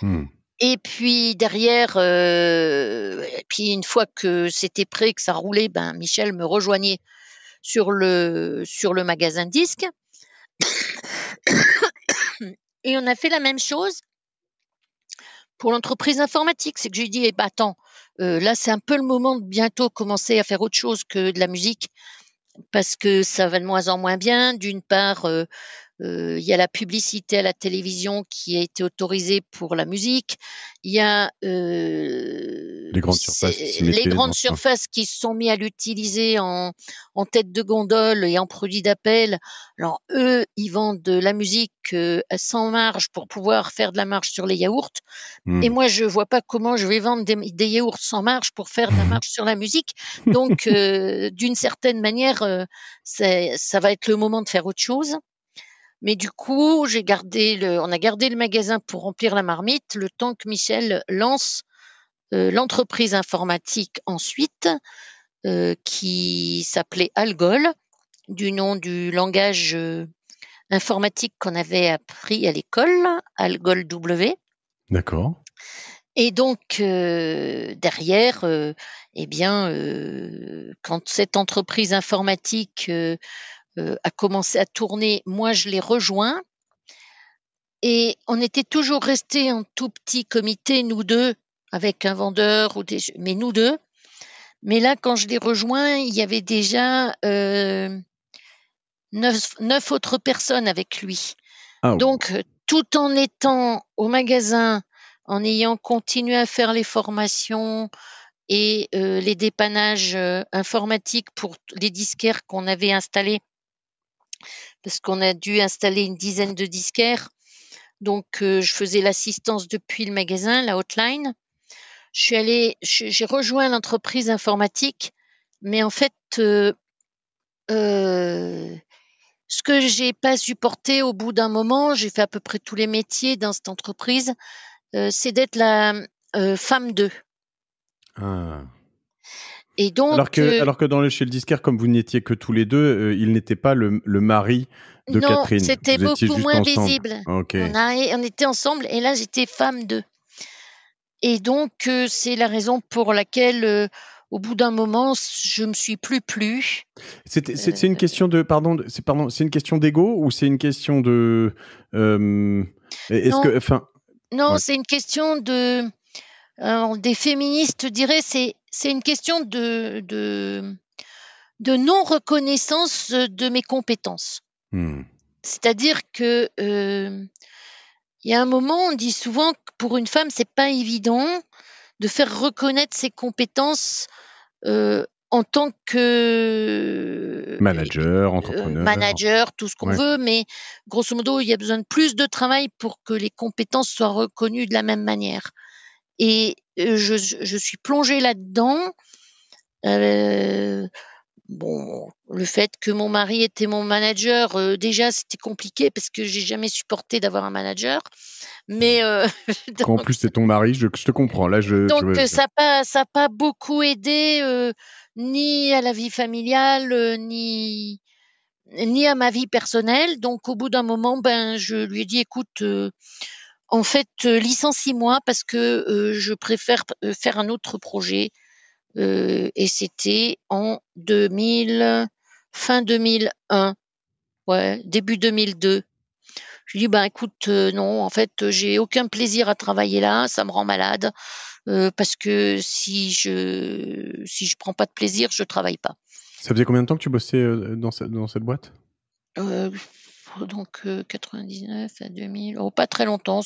Hmm. Et puis derrière, euh, puis une fois que c'était prêt, que ça roulait, ben Michel me rejoignait sur le, sur le magasin de disques. et on a fait la même chose pour l'entreprise informatique, c'est que j'ai dit, eh ben, attends, euh, là c'est un peu le moment de bientôt commencer à faire autre chose que de la musique, parce que ça va de moins en moins bien. D'une part, euh, euh, il y a la publicité à la télévision qui a été autorisée pour la musique. Il y a les grandes surfaces, qui, se sont mis à l'utiliser en, tête de gondole et en produit d'appel. Alors eux, ils vendent de la musique euh, sans marge pour pouvoir faire de la marge sur les yaourts. Et mmh. moi, je vois pas comment je vais vendre des, yaourts sans marge pour faire de la marge sur la musique. Donc, euh, d'une certaine manière, euh, ça va être le moment de faire autre chose. Mais du coup, j'ai gardé le, on a gardé le magasin pour remplir la marmite le temps que Michel lance euh, l'entreprise informatique ensuite, euh, qui s'appelait Algol, du nom du langage euh, informatique qu'on avait appris à l'école, Algol W. D'accord. Et donc derrière, eh bien, quand cette entreprise informatique a commencé à tourner, moi je l'ai rejoint. Et on était toujours restés en tout petit comité, nous deux, avec un vendeur ou des, mais nous deux. Mais là, quand je l'ai rejoint, il y avait déjà euh, neuf, autres personnes avec lui. Ah Donc, tout en étant au magasin, en ayant continué à faire les formations et euh, les dépannages euh, informatiques pour les disquaires qu'on avait installés, parce qu'on a dû installer une dizaine de disquaires. Donc, euh, je faisais l'assistance depuis le magasin, la hotline je suis allée, j'ai rejoint l'entreprise informatique, mais en fait, euh, euh, ce que j'ai pas supporté au bout d'un moment, j'ai fait à peu près tous les métiers dans cette entreprise, euh, c'est d'être la femme d'eux. Ah. Et donc, alors, que, alors que dans le, chez le disquaire, comme vous n'étiez que tous les deux, il n'était pas le, mari de non, Catherine. C'était beaucoup moins visible. On, on était ensemble et là j'étais femme d'eux. Et donc, euh, c'est la raison pour laquelle, euh, au bout d'un moment, je me suis plus plu. Euh, c'est une question de pardon, c'est pardon, c'est une question d'ego ou c'est une question de est-ce que enfin non, c'est une question de des féministes diraient c'est c'est une question de de, non reconnaissance de mes compétences. Hmm. C'est-à-dire que il y a un moment, on dit souvent que pour une femme, c'est pas évident de faire reconnaître ses compétences euh, en tant que manager, euh, entrepreneur, manager, tout ce qu'on veut, mais grosso modo, il y a besoin de plus de travail pour que les compétences soient reconnues de la même manière. Et euh, je, suis plongée là-dedans. bon, le fait que mon mari était mon manager, euh, déjà c'était compliqué parce que j'ai jamais supporté d'avoir un manager. Mais mmh. euh, en plus c'est ton mari, je, te comprends. Là, je, donc euh, ça n'a pas, pas beaucoup aidé ni à la vie familiale ni ni à ma vie personnelle. Donc au bout d'un moment, ben je lui ai dit écoute, en fait licencie-moi parce que je préfère faire un autre projet. et c'était en 2000, fin 2001, ouais, début 2002. Je lui dis ben écoute euh, non en fait j'ai aucun plaisir à travailler là ça me rend malade euh, parce que si je si je prends pas de plaisir je travaille pas. Ça faisait combien de temps que tu bossais euh, dans, dans cette boîte Donc 99 à 2000 oh, pas très longtemps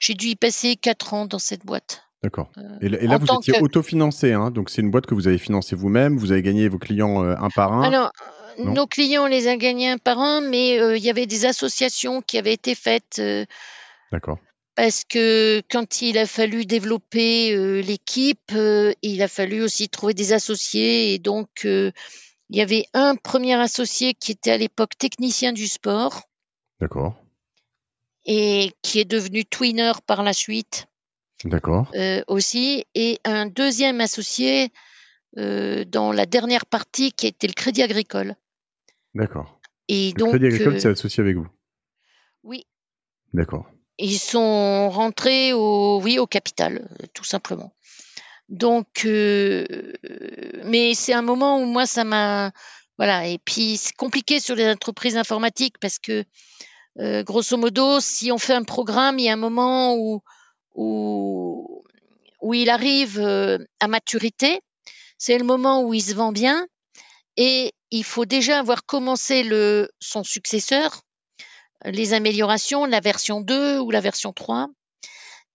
j'ai dû y passer quatre ans dans cette boîte. D'accord. Euh, et là, vous étiez autofinancé, hein, donc c'est une boîte que vous avez financée vous-même, vous avez gagné vos clients euh, un par un. Alors, nos clients, on les a gagnés un par un, mais euh, il y avait des associations qui avaient été faites. D'accord. Parce que quand il a fallu développer l'équipe, il a fallu aussi trouver des associés. Et donc, il y avait un premier associé qui était à l'époque technicien du sport. D'accord. Et qui est devenu twinner par la suite. D'accord. Euh, aussi, et un deuxième associé euh, dans la dernière partie qui était le Crédit Agricole. D'accord. Et le Crédit Agricole c'est euh, associé avec vous. Oui. D'accord. Ils sont rentrés au, oui, au capital, tout simplement. Donc, mais c'est un moment où moi, ça m'a, voilà. Et puis, c'est compliqué sur les entreprises informatiques parce que, grosso modo, si on fait un programme, il y a un moment où où, il arrive euh, à maturité. C'est le moment où il se vend bien et il faut déjà avoir commencé son successeur, les améliorations, la version 2 ou la version 3.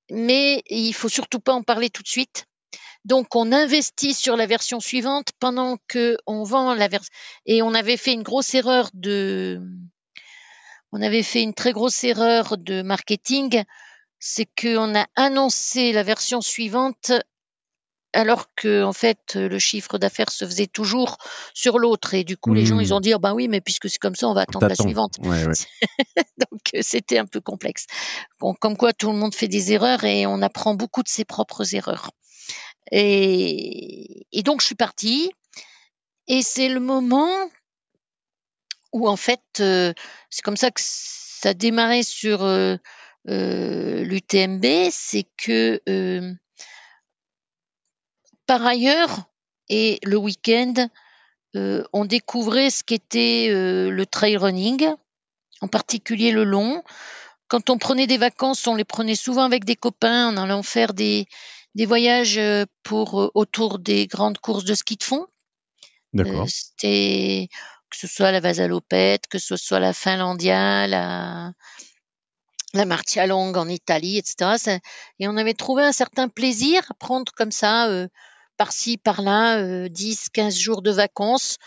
Mais il faut surtout pas en parler tout de suite. Donc on investit sur la version suivante pendant que vend la version et on avait fait une grosse erreur de on avait fait une très grosse erreur de marketing c'est qu'on a annoncé la version suivante alors que en fait le chiffre d'affaires se faisait toujours sur l'autre et du coup les gens hmm. ils ont dit ah, bah ben oui mais puisque c'est comme ça on va attendre la suivante donc euh, c'était un peu complexe comme quoi tout le monde fait des erreurs et on apprend beaucoup de ses propres erreurs et, et donc je suis partie et c'est le moment où en fait euh, c'est comme ça que ça a démarré sur euh, euh, l'UTMB, c'est que euh, par ailleurs, et le week-end, euh, on découvrait ce qu'était le trail running, en particulier le long. Quand on prenait des vacances, on les prenait souvent avec des copains en allant faire des, des voyages pour, autour des grandes courses de ski de fond. D'accord. que ce soit la Vasalopette, que ce soit la Finlandia, la, la à longue en Italie, etc. Et on avait trouvé un certain plaisir à prendre comme ça, euh, par-ci, par-là, euh, 10, 15 jours de vacances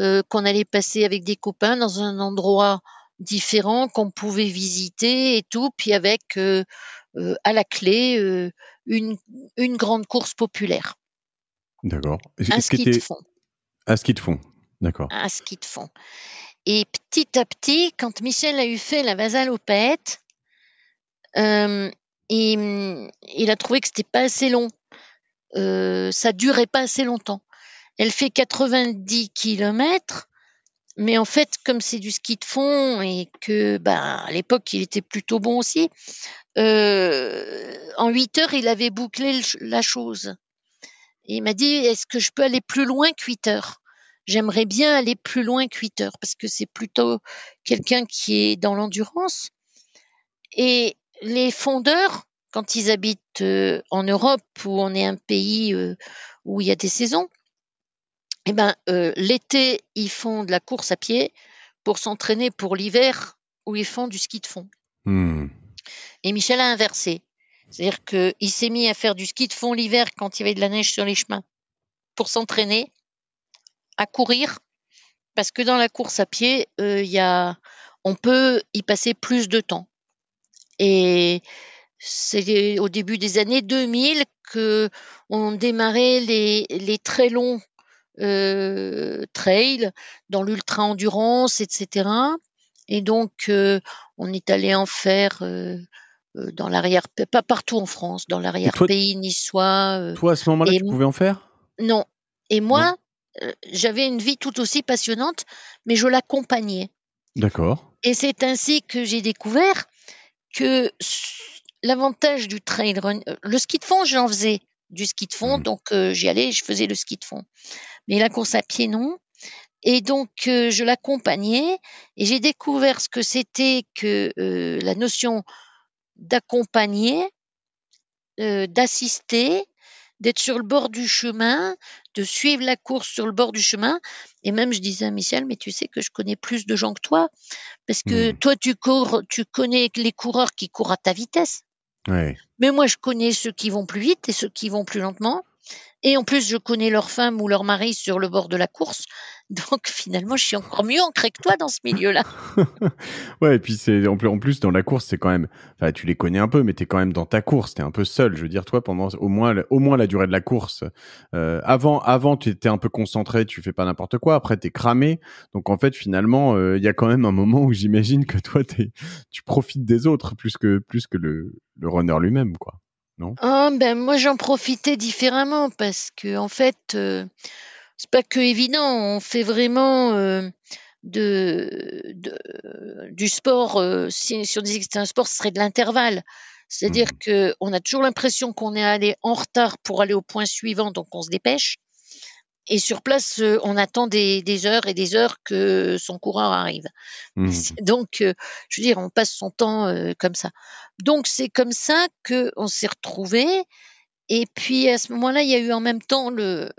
euh, qu'on allait passer avec des copains dans un endroit différent qu'on pouvait visiter et tout, puis avec euh, à la clé une, grande course populaire. D'accord. Un ski de fond. Un ski de font. d'accord. Un ski de fond. Et petit à petit, quand Michel a eu fait la vasalopette, euh, et, mm, il a trouvé que c'était pas assez long. Euh, ça durait pas assez longtemps. Elle fait 90 km, mais en fait, comme c'est du ski de fond et que ben, à l'époque, il était plutôt bon aussi, euh, en 8 heures, il avait bouclé la chose. il m'a dit, est-ce que je peux aller plus loin que 8 heures J'aimerais bien aller plus loin que 8 heures parce que c'est plutôt quelqu'un qui est dans l'endurance. Et, les fondeurs, quand ils habitent euh, en Europe, où on est un pays euh, où il y a des saisons, eh ben, euh, l'été, ils font de la course à pied pour s'entraîner pour l'hiver où ils font du ski de fond. Hmm. Et Michel a inversé. C'est-à-dire qu'il s'est mis à faire du ski de fond l'hiver quand il y avait de la neige sur les chemins pour s'entraîner à courir parce que dans la course à pied, on peut y passer plus de temps. Et c'est au début des années 2000 que on démarrait les, très longs euh, trails dans l'ultra endurance, etc. Et donc euh, on est allé en faire euh, dans l'arrière, pas partout en France, dans l'arrière pays niçois. toi à ce moment-là, tu pouvais en faire Non. Et moi, j'avais une vie tout aussi passionnante, mais je l'accompagnais. D'accord. Et c'est ainsi que j'ai découvert que l'avantage du trail run, euh, le ski de fond, j'en faisais du ski de fond, mm. donc euh, j'y allais, je faisais le ski de fond. Mais la course à pied, non. Et donc, euh, je l'accompagnais et j'ai découvert ce que c'était que la notion d'accompagner, d'assister, d'être sur le bord du chemin, de suivre la course sur le bord du chemin. Et même, je disais à Michel, mais tu sais que je connais plus de gens que toi, parce que hmm. toi, tu cours, tu connais les coureurs qui courent à ta vitesse. Mais moi, je connais ceux qui vont plus vite et ceux qui vont plus lentement. Et en plus, je connais leur femme ou leur mari sur le bord de la course. Donc finalement, je suis encore mieux ancré que toi dans ce milieu-là. ouais, et puis c'est en plus dans la course, c'est quand même. Enfin, tu les connais un peu, mais t'es quand même dans ta course. T'es un peu seul. Je veux dire, toi, pendant au moins au moins la durée de la course. Euh, avant, avant, tu étais un peu concentré. Tu fais pas n'importe quoi. Après, t'es cramé. Donc en fait, finalement, euh, il y a quand même un moment où j'imagine que toi, tu profites des autres plus que plus que le, le runner lui-même, quoi. Ah, ben moi j'en profitais différemment parce que en fait euh, c'est pas que évident, on fait vraiment euh, de, du sport euh, si, on disait que c'était un sport, ce serait de l'intervalle. C'est-à-dire mmh. que qu'on a toujours l'impression qu'on est allé en retard pour aller au point suivant, donc on se dépêche. Et sur place, on attend des, heures et des heures que son coureur arrive. Mmh donc, je veux dire, on passe son temps comme ça. Donc, c'est comme ça que on s'est retrouvés. Et puis à ce moment-là, il y a eu en même temps le,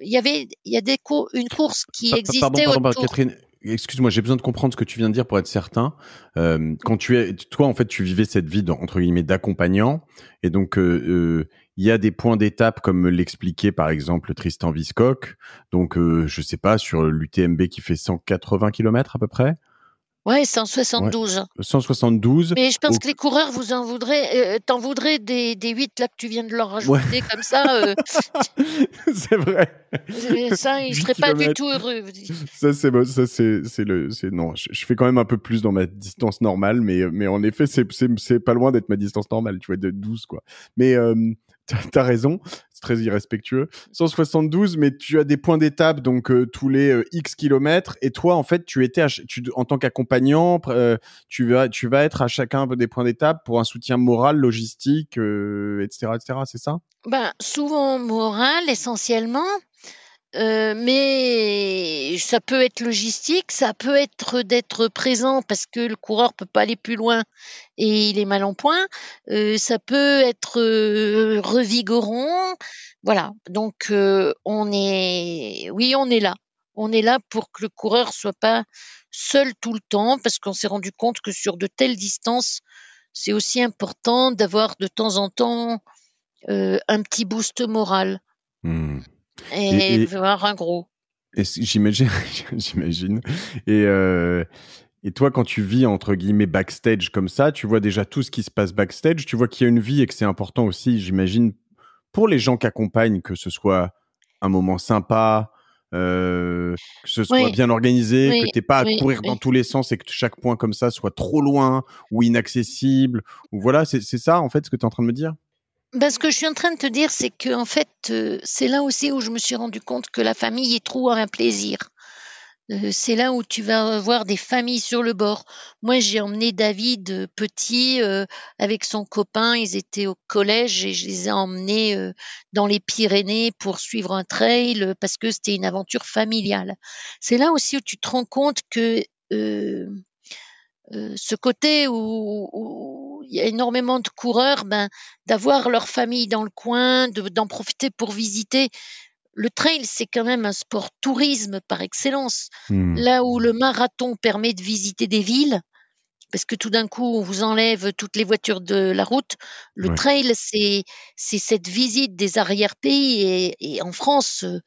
il y avait, il y a des une course qui existait pardon, pardon, Catherine, excuse-moi, j'ai besoin de comprendre ce que tu viens de dire pour être certain. quand tu es, toi, en fait, tu vivais cette vie entre guillemets d'accompagnant, et donc il y a des points d'étape, comme me l'expliquait par exemple Tristan Viscock. Donc, je euh, je sais pas, sur l'UTMB qui fait 180 km à peu près. Ouais, 172. 172. Mais je pense que les coureurs vous en voudraient, euh, t'en voudraient des, des 8 là que tu viens de leur rajouter comme ça. Euh. c'est vrai. Ça, ils seraient pas du tout heureux. Ça, c'est ça, c'est, c'est le, c'est non. Je, fais quand même un peu plus dans ma distance normale, mais mais en effet, c'est c'est, pas loin d'être ma distance normale. Tu vois, de 12 quoi. Mais T'as raison, c'est très irrespectueux. 172, mais tu as des points d'étape, donc euh, tous les euh, X kilomètres. Et toi, en fait, tu étais en tant qu'accompagnant, euh, tu, vas, tu vas être à chacun des points d'étape pour un soutien moral, logistique, etc., etc. C'est ça ben, Souvent moral, essentiellement, euh, mais ça peut être logistique, ça peut être d'être présent parce que le coureur peut pas aller plus loin et il est mal en point. Euh, ça peut être euh, revigorant, voilà. Donc on est, oui, on est là. On est là pour que le coureur soit pas seul tout le temps parce qu'on s'est rendu compte que sur de telles distances, c'est aussi important d'avoir de temps en temps un petit boost moral. Hmm. Et, voir un gros. J'imagine. j'imagine. Et, euh, et toi, quand tu vis entre guillemets backstage comme ça, tu vois déjà tout ce qui se passe backstage. Tu vois qu'il y a une vie et que c'est important aussi, j'imagine, pour les gens qui accompagnent, que ce soit un moment sympa, euh, que ce soit bien organisé, que que t'es pas à courir dans tous les sens et que chaque point comme ça soit trop loin ou inaccessible. Ou voilà, c'est ça en fait ce que tu es en train de me dire ben, ce que je suis en train de te dire, c'est que en fait, euh, c'est là aussi où je me suis rendu compte que la famille est trop un plaisir. Euh, c'est là où tu vas voir des familles sur le bord. Moi, j'ai emmené David euh, petit avec son copain. Ils étaient au collège et je les ai emmenés dans les Pyrénées pour suivre un trail parce que c'était une aventure familiale. C'est là aussi où tu te rends compte que ce côté où, où il y a énormément de coureurs, ben, d'avoir leur famille dans le coin, d'en profiter pour visiter. Le trail, c'est quand même un sport tourisme par excellence. Hmm. Là où le marathon permet de visiter des villes, parce que tout d'un coup, on vous enlève toutes les voitures de la route. Le trail, c'est cette visite des arrière-pays. Et, en France, euh,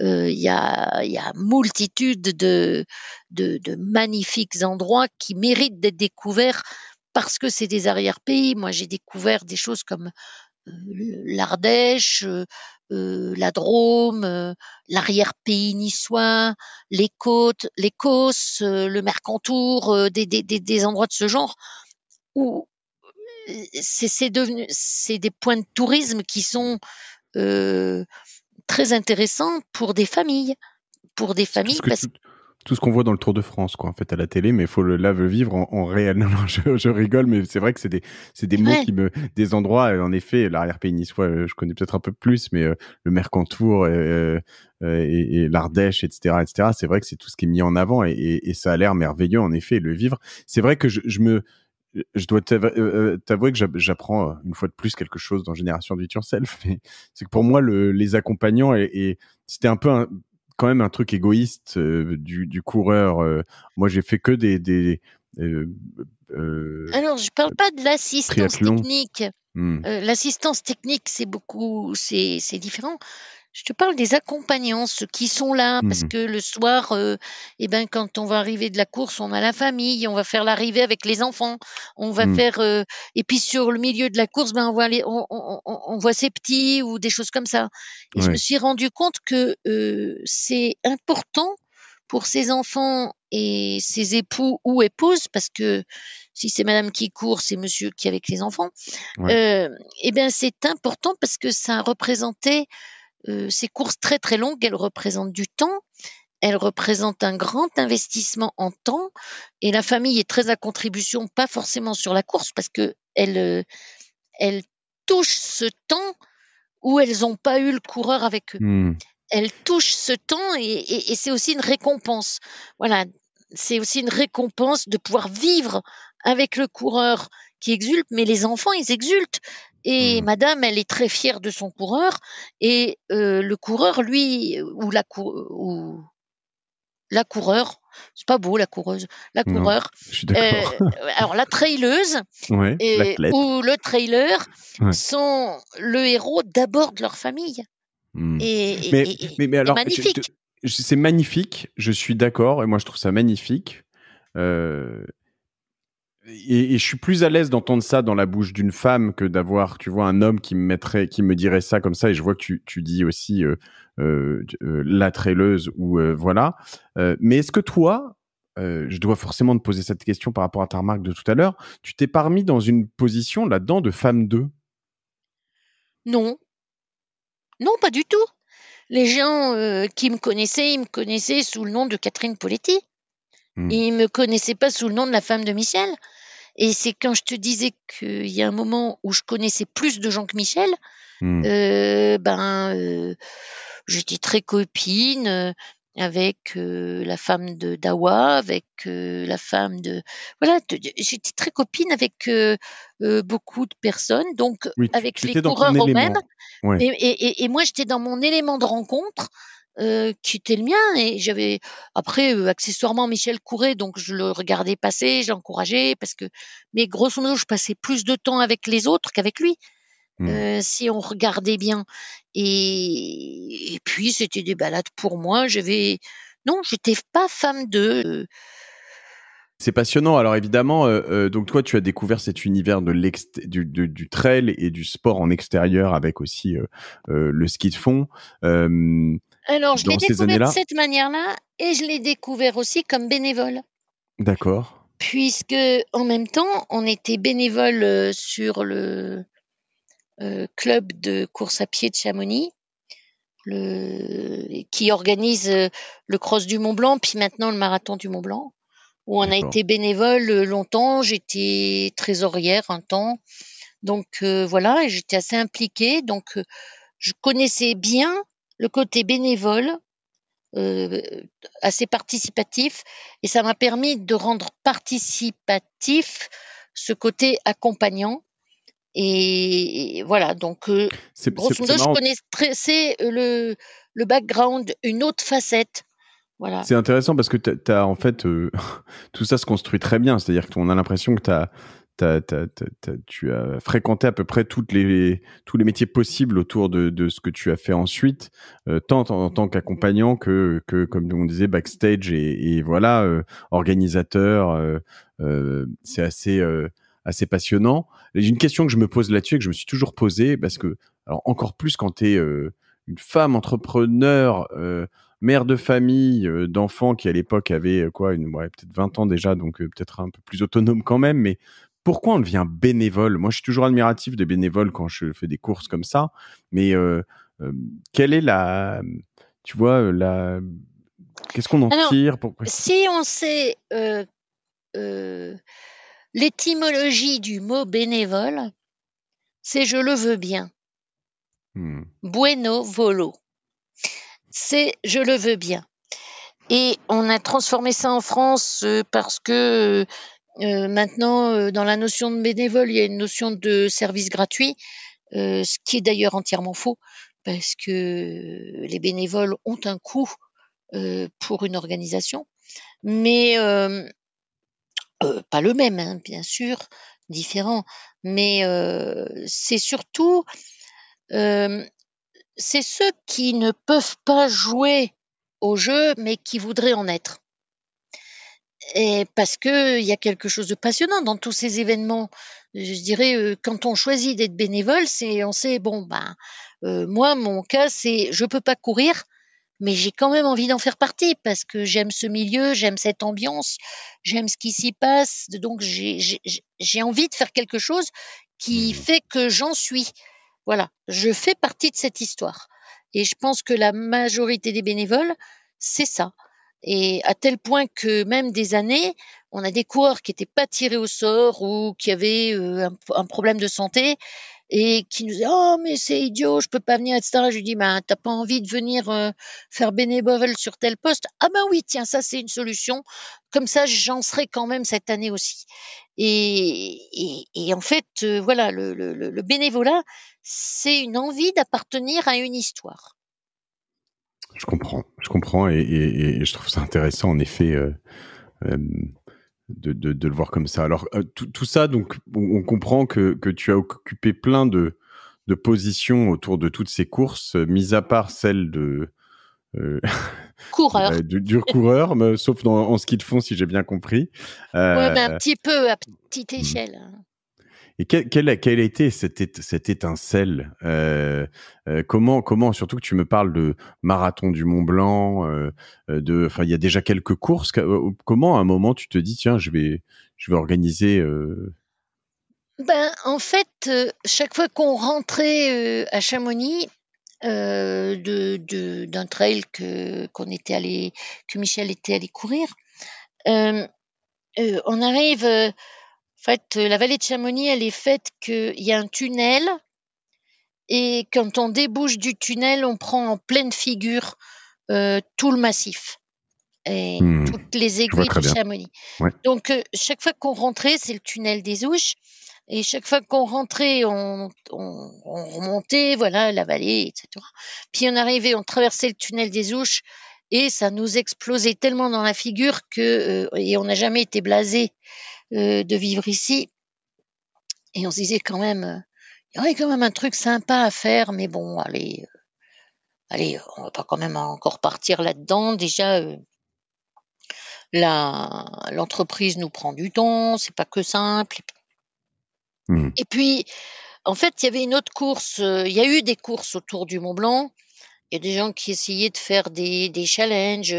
euh, il y, a, multitude de, de, de magnifiques endroits qui méritent d'être découverts parce que c'est des arrière-pays. Moi, j'ai découvert des choses comme euh, l'Ardèche, euh, euh, la Drôme, l'arrière-pays niçois, les côtes, l'Écosse, le Mercantour, des, endroits de ce genre où c'est des points de tourisme qui sont très intéressants pour des familles pour des familles tout ce qu'on voit dans le Tour de France, quoi, en fait, à la télé, mais il faut le, là, vivre en, réel. Non, je, rigole, mais c'est vrai que c'est des, c'est des mots qui me, des endroits, euh, en effet, l'arrière-pays niçois, euh, je connais peut-être un peu plus, mais euh, le Mercantour, et, et l'Ardèche, etc., etc. C'est vrai que c'est tout ce qui est mis en avant et, et, ça a l'air merveilleux, en effet, le vivre. C'est vrai que je, je me, je dois t'avouer que j'apprends une fois de plus quelque chose dans Génération du Yourself. C'est que pour moi, le, les accompagnants, et, et c'était un peu un, quand même un truc égoïste euh, du, du, coureur. Euh, moi, j'ai fait que des. des euh, Alors, je parle pas de l'assistance technique. Hmm. L'assistance technique, c'est beaucoup, c'est différent. Je te parle des accompagnants, ceux qui sont là, mmh parce que le soir, euh, eh ben, quand on va arriver de la course, on a la famille, on va faire l'arrivée avec les enfants, on va mmh. faire, euh, et puis sur le milieu de la course, ben, on voit les, on, on, on, voit ses petits ou des choses comme ça. Et je me suis rendu compte que euh, c'est important pour ses enfants et ses époux ou épouses, parce que si c'est madame qui court, c'est monsieur qui est avec les enfants, euh, eh ben c'est important parce que ça représentait euh, ces courses très très longues, elles représentent du temps, elles représentent un grand investissement en temps, et la famille est très à contribution, pas forcément sur la course, parce que elle, euh, touche ce temps où elles n'ont pas eu le coureur avec eux. Hmm. Elles touchent ce temps et, et c'est aussi une récompense. Voilà, c'est aussi une récompense de pouvoir vivre avec le coureur qui exultent, mais les enfants, ils exultent. Et mmh. madame, elle est très fière de son coureur. Et euh, le coureur, lui, euh, ou la, ou la coureur, c'est pas beau la coureuse, la coureur. Euh, alors la traileuse et, ou le trailer sont le héros d'abord de leur famille. Mmh. Et, mais, alors, magnifique. C'est magnifique, je suis d'accord, et moi je trouve ça magnifique. Euh, et, je suis plus à l'aise d'entendre ça dans la bouche d'une femme que d'avoir, tu vois, un homme qui me mettrait, qui me dirait ça comme ça. Et je vois que tu, dis aussi euh, euh, euh, la traileuse ou voilà. mais est-ce que toi, je dois forcément te poser cette question par rapport à ta remarque de tout à l'heure, tu t'es parmi dans une position là-dedans de femme 2 Non. Non, pas du tout. Les gens qui me connaissaient, ils me connaissaient sous le nom de Catherine Poletti. Hmm. Il ne me connaissait pas sous le nom de la femme de Michel. Et c'est quand je te disais qu'il y a un moment où je connaissais plus de gens que Michel, hmm. euh, ben, euh, j'étais très copine euh, avec la femme de Dawa, avec la femme de... Voilà, j'étais très copine avec beaucoup de personnes, donc avec les coureurs eux-mêmes. et, moi, j'étais dans mon élément de rencontre. Euh, qui était le mien. Et j'avais après euh, accessoirement Michel courait, donc je le regardais passer, j'encourageais parce que, mais grosso modo, je passais plus de temps avec les autres qu'avec lui. Mmh. Euh, si on regardait bien. Et, puis c'était des balades pour moi. J'avais non, j'étais pas femme de. C'est passionnant. Alors évidemment, donc toi, tu as découvert cet univers de l'ex du, du, trail et du sport en extérieur avec aussi le ski de fond. Alors, je l'ai découvert de cette manière-là et je l'ai découvert aussi comme bénévole. D'accord. Puisque, en même temps, on était bénévole euh, sur le euh, club de course à pied de Chamonix. qui organise euh, le cross du Mont Blanc, puis maintenant le marathon du Mont Blanc, où on a été bénévole longtemps. J'étais trésorière un temps. Donc voilà, j'étais assez impliquée. Donc je connaissais bien le côté bénévole euh, assez participatif et ça m'a permis de rendre participatif ce côté accompagnant. Et voilà, donc, euh, grosso modo, je très, euh, le, le background, une autre facette. Voilà. C'est intéressant parce que tu as, en fait tout ça se construit très bien, c'est-à-dire qu'on a l'impression que tu as tu as fréquenté à peu près toutes les, tous les métiers possibles autour de, de ce que tu as fait ensuite, euh, tant en, tant qu'accompagnant que, que, comme on disait, backstage et, voilà, euh, organisateur. Euh, c'est assez, assez passionnant. j'ai une question que je me pose là-dessus et que je me suis toujours posée, parce que, alors encore plus quand tu es une femme entrepreneur, mère de famille, d'enfants qui à l'époque avait quoi, une, ouais, peut-être 20 ans déjà, donc peut-être un peu plus autonome quand même, mais pourquoi on devient bénévole Moi, je suis toujours admiratif de bénévoles quand je fais des courses comme ça, mais euh, euh, quelle est la, tu vois, euh, la, qu'est-ce qu'on en tire Si on sait l'étymologie du mot bénévole, c'est je le veux bien. Hmm. Bueno volo. C'est je le veux bien. Et on a transformé ça en France parce que euh, maintenant, euh, dans la notion de bénévole, il y a une notion de service gratuit, euh, ce qui est d'ailleurs entièrement faux, parce que les bénévoles ont un coût pour une organisation, mais pas le même, hein, bien sûr, différent. Mais c'est surtout c'est ceux qui ne peuvent pas jouer au jeu, mais qui voudraient en être. Et parce qu'il y a quelque chose de passionnant dans tous ces événements. Je dirais, euh, quand on choisit d'être bénévole, c'est on sait, bon, ben, euh, moi, mon cas, c'est je ne peux pas courir, mais j'ai quand même envie d'en faire partie parce que j'aime ce milieu, j'aime cette ambiance, j'aime ce qui s'y passe. Donc, j'ai envie de faire quelque chose qui mmh fait que j'en suis. Voilà, je fais partie de cette histoire. Et je pense que la majorité des bénévoles, c'est ça. Et à tel point que même des années, on a des coureurs qui n'étaient pas tirés au sort ou qui avaient euh, un, problème de santé et qui nous disaient Oh, mais c'est idiot, je peux pas venir, etc. Je lui dis bah, T'as pas envie de venir euh, faire bénévole sur tel poste Ah, ben oui, tiens, ça c'est une solution. Comme ça, j'en serai quand même cette année aussi. Et, en fait, euh, voilà, le, le, le bénévolat, c'est une envie d'appartenir à une histoire. Je comprends, je comprends et, je trouve ça intéressant en effet euh, euh, de, le voir comme ça. Alors euh, tout, ça, donc on comprend que, tu as occupé plein de, positions autour de toutes ces courses, mis à part celle de euh, coureur. du, coureur, sauf en ski de fond, si j'ai bien compris. mais un petit peu à petite mm. échelle. Hein. Et quelle, quelle, a été cette, étincelle euh, euh, Comment, comment, surtout que tu me parles de marathon du Mont Blanc, euh, de, enfin, il y a déjà quelques courses. Comment, à un moment, tu te dis, tiens, je vais, je vais organiser Ben, en fait, chaque fois qu'on rentrait à Chamonix, d'un de, trail que qu'on était allé, que Michel était allé courir, on arrive fait, euh, la vallée de Chamonix, elle est faite qu'il y a un tunnel et quand on débouche du tunnel, on prend en pleine figure euh, tout le massif et hmm. toutes les aiguilles de Chamonix. Donc, euh, chaque fois qu'on rentrait, c'est le tunnel des Ouches. Et chaque fois qu'on rentrait, on, remontait, voilà, la vallée, etc. Puis on arrivait, on traversait le tunnel des Ouches et ça nous explosait tellement dans la figure que, et on n'a jamais été blasé euh, de vivre ici. Et on se disait quand même, euh, il y aurait quand même un truc sympa à faire, mais bon, allez, euh, allez, on va pas quand même encore partir là-dedans. Déjà, là l'entreprise nous prend du temps, c'est pas que simple. Hmm. Et puis, en fait, il y avait une autre course. Il y a eu des courses autour du Mont Blanc. Il y a des gens qui essayaient de faire des, des challenges.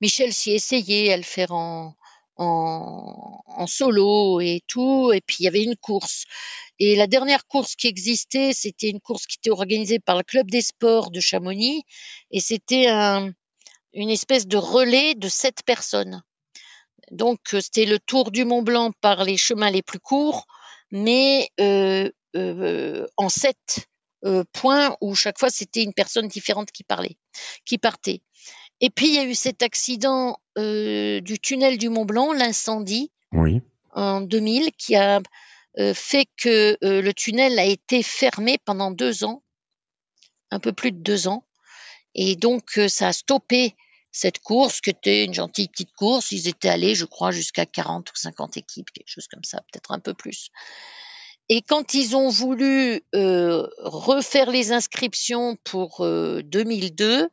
Michel s'y essayait à le faire en, en, solo et tout. Et puis il y avait une course. Et la dernière course qui existait, c'était une course qui était organisée par le Club des Sports de Chamonix. Et c'était un, une espèce de relais de sept personnes. Donc euh, c'était le tour du Mont Blanc par les chemins les plus courts, mais euh, euh, en sept points où chaque fois c'était une personne différente qui parlait, qui partait. Et puis il y a eu cet accident euh, du tunnel du Mont Blanc, l'incendie oui. en 2000, qui a euh, fait que euh, le tunnel a été fermé pendant deux ans, un peu plus de deux ans. Et donc ça a stoppé cette course, qui était une gentille petite course. Ils étaient allés, je crois, jusqu'à 40 ou 50 équipes, quelque chose comme ça, peut-être un peu plus. Et quand ils ont voulu refaire les inscriptions pour 2002,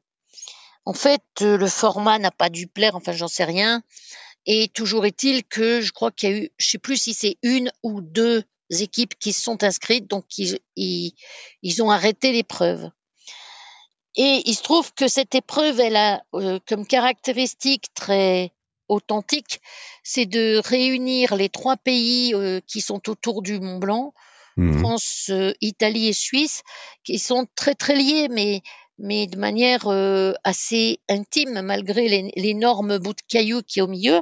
en fait, euh, le format n'a pas dû plaire, enfin j'en sais rien. Et toujours est-il que je crois qu'il y a eu, je ne sais plus si c'est une ou deux équipes qui se sont inscrites, donc ils, ont arrêté l'épreuve. Et il se trouve que cette épreuve, elle a euh, comme caractéristique très authentique, c'est de réunir les trois pays euh, qui sont autour du Mont Blanc, mmh France, Italie et Suisse, qui sont très très liés, mais mais de manière euh, assez intime, malgré l'énorme bout de caillou qui est au milieu.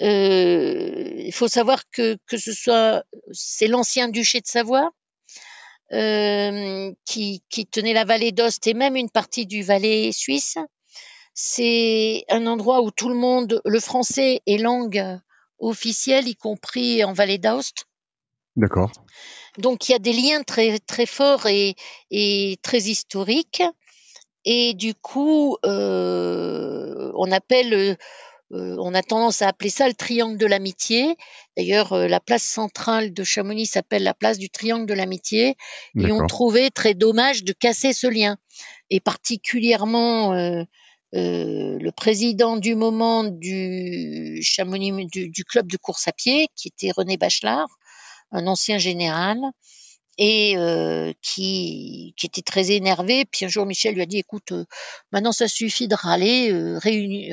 Euh, il faut savoir que, que ce soit, c'est l'ancien duché de Savoie euh, qui, qui, tenait la vallée d'Ost et même une partie du Valais suisse. C'est un endroit où tout le monde, le français est langue officielle, y compris en vallée d'Aoste. D'accord. Donc il y a des liens très très forts et, et très historiques. Et du coup, euh, on appelle, euh, on a tendance à appeler ça le triangle de l'amitié. D'ailleurs, euh, la place centrale de Chamonix s'appelle la place du triangle de l'amitié. Et on trouvait très dommage de casser ce lien. Et particulièrement euh, le président du moment du Chamonix, du, club de course à pied, qui était René Bachelard, un ancien général, et qui, qui, était très énervé. Puis un jour, Michel lui a dit, écoute, maintenant ça suffit de râler,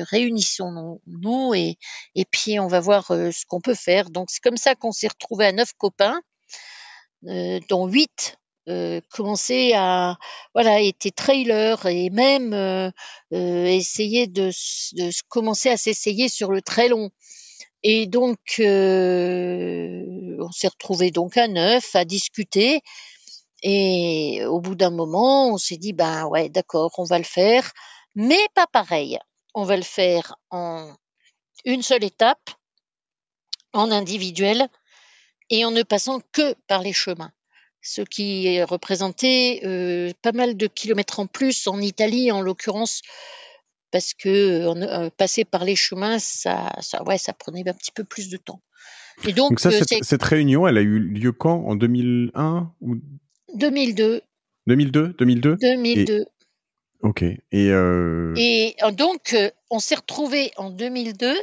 réunissons-nous et, et, puis on va voir ce qu'on peut faire. Donc c'est comme ça qu'on s'est retrouvé à neuf copains, dont huit euh, commencer à voilà était trailer et même essayer de, commencer à s'essayer sur le très long et donc, euh, on s'est retrouvé donc à neuf à discuter. Et au bout d'un moment, on s'est dit, ben ouais, d'accord, on va le faire, mais pas pareil. On va le faire en une seule étape, en individuel, et en ne passant que par les chemins. Ce qui représentait euh, pas mal de kilomètres en plus en Italie, en l'occurrence, parce que euh, passer par les chemins, ça, ouais, ça prenait un petit peu plus de temps. Et donc, euh, cette, réunion, elle a eu lieu quand En 2001 ou 2002. 2002 2002 2002. Ok. Et, euh, et donc, on s'est retrouvé en 2002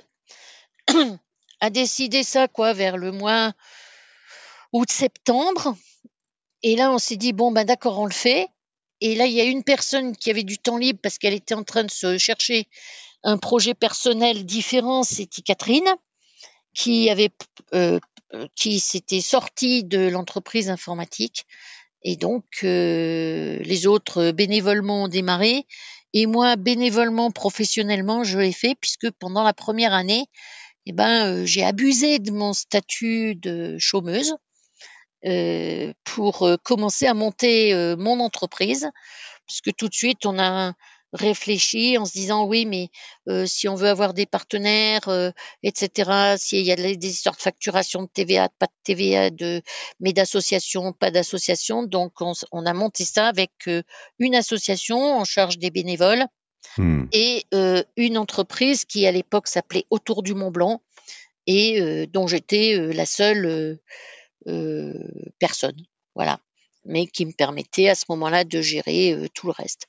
à décider ça, quoi, vers le mois août-septembre. Et là, on s'est dit, bon, ben d'accord, on le fait. Et là, il y a une personne qui avait du temps libre parce qu'elle était en train de se chercher un projet personnel différent, c'était Catherine, qui avait euh, qui s'était sortie de l'entreprise informatique. Et donc, euh, les autres euh, bénévolement ont démarré. Et moi, bénévolement, professionnellement, je l'ai fait puisque pendant la première année, eh ben, j'ai abusé de mon statut de chômeuse euh, pour euh, commencer à monter euh, mon entreprise, que tout de suite on a réfléchi en se disant oui, mais si on veut avoir des partenaires, etc., s'il y a des histoires de facturation de TVA, pas de TVA, de, mais d'association, pas d'association, donc on, a monté ça avec une association en charge des bénévoles. Hmm. Et une entreprise qui à l'époque s'appelait Autour du Mont Blanc, et dont j'étais la seule euh, personne. Voilà mais qui me permettait à ce moment-là de gérer euh, tout le reste.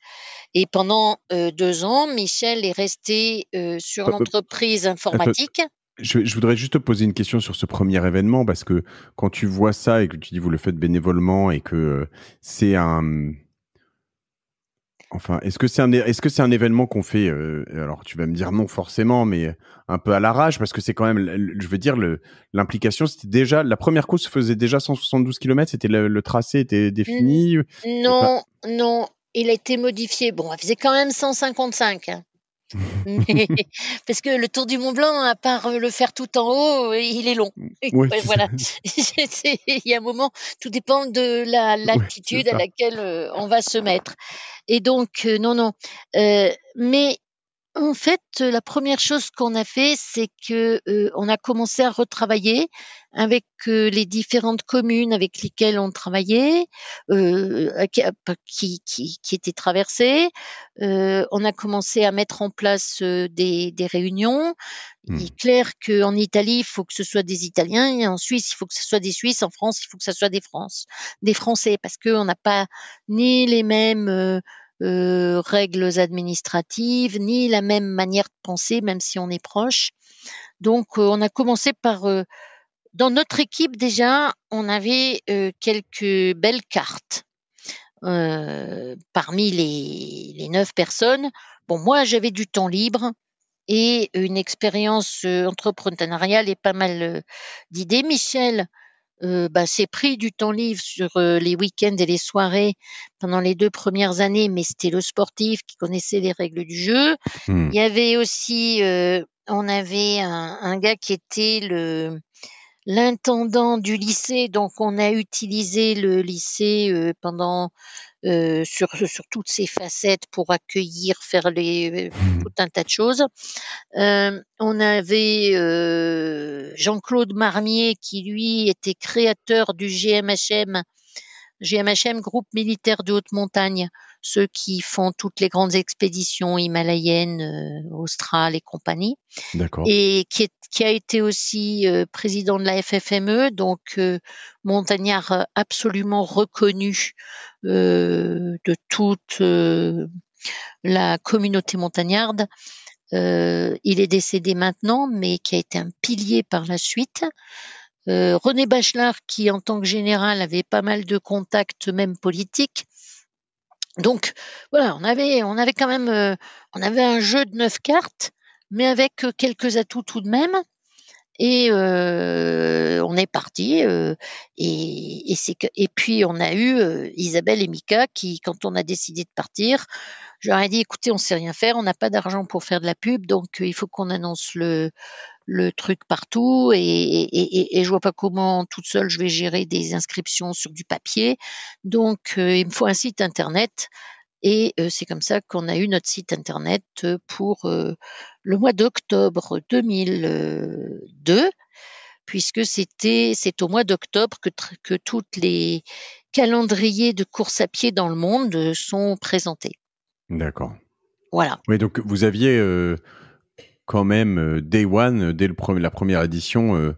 Et pendant euh, deux ans, Michel est resté sur l'entreprise informatique. Je, voudrais juste te poser une question sur ce premier événement, parce que quand tu vois ça et que tu dis vous le faites bénévolement et que c'est un Enfin, est-ce que c'est un, est-ce que c'est un événement qu'on fait euh, Alors, tu vas me dire non forcément, mais euh, un peu à l'arrache parce que c'est quand même, je veux dire, l'implication, c'était déjà la première course faisait déjà 172 km, c'était le, tracé était défini. Non, non, il a été modifié. Bon, il faisait quand même 155. parce que le tour du Mont Blanc, à part euh, le faire tout en haut, euh, il est long. voilà. il y a un moment, tout dépend de la l'altitude à laquelle euh, on va se mettre. Et donc, non, non. mais en fait, la première chose qu'on a fait, c'est que, on a commencé à retravailler avec, les différentes communes avec lesquelles on travaillait, qui qui qui étaient traversées. on a commencé à mettre en place, des des réunions. Il est mmh. clair qu'en Italie, il faut que ce soit des Italiens et en Suisse, il faut que ce soit des Suisses, en France, il faut que ce soit des France des Français parce qu'on n'a pas ni les mêmes, euh, règles administratives, ni la même manière de penser, même si on est proche. Donc, euh, on a commencé par... Euh, dans notre équipe déjà, on avait quelques belles cartes. parmi les, les, neuf personnes, bon, moi j'avais du temps libre et une expérience entrepreneuriale et pas mal d'idées. Michel euh, bah, c'est pris du temps libre sur euh, les week-ends et les soirées pendant les deux premières années, mais c'était le sportif qui connaissait les règles du jeu. Mmh. Il y avait aussi, euh, on avait un, gars qui était le l'intendant du lycée. Donc, on a utilisé le lycée euh, pendant euh, sur, sur, toutes ses facettes pour accueillir, faire les, hmm. tout un tas de choses. Euh, on avait Jean-Claude Marmier qui, lui, était créateur du GMHM, GMHM, Groupe Militaire de Haute Montagne, ceux qui font toutes les grandes expéditions himalayennes, euh, australes et compagnie. Et qui, qui, a été aussi euh, président de la FFME, donc euh, montagnard absolument reconnu de toute la communauté montagnarde. Euh, il est décédé maintenant, mais qui a été un pilier par la suite. Euh, René Bachelard, qui en tant que général avait pas mal de contacts, même politiques, donc voilà, on avait, on avait quand même euh, on avait un jeu de neuf cartes, mais avec euh, quelques atouts tout de même. Et euh, on est parti. et, et, c'est que, et puis on a eu Isabelle et Mika qui, quand on a décidé de partir, je leur ai dit écoutez, on sait rien faire, on n'a pas d'argent pour faire de la pub, donc il faut qu'on annonce le, le truc partout et, et, et, je vois pas comment toute seule je vais gérer des inscriptions sur du papier. Donc euh, il me faut un site internet et euh, c'est comme ça qu'on a eu notre site internet euh, pour le mois d'octobre 2002 puisque c'était c'est au mois d'octobre que, que tous les calendriers de course à pied dans le monde sont présentés. D'accord. Voilà. Oui, donc vous aviez quand même, euh, Day One, euh, dès le premier, la première édition, euh,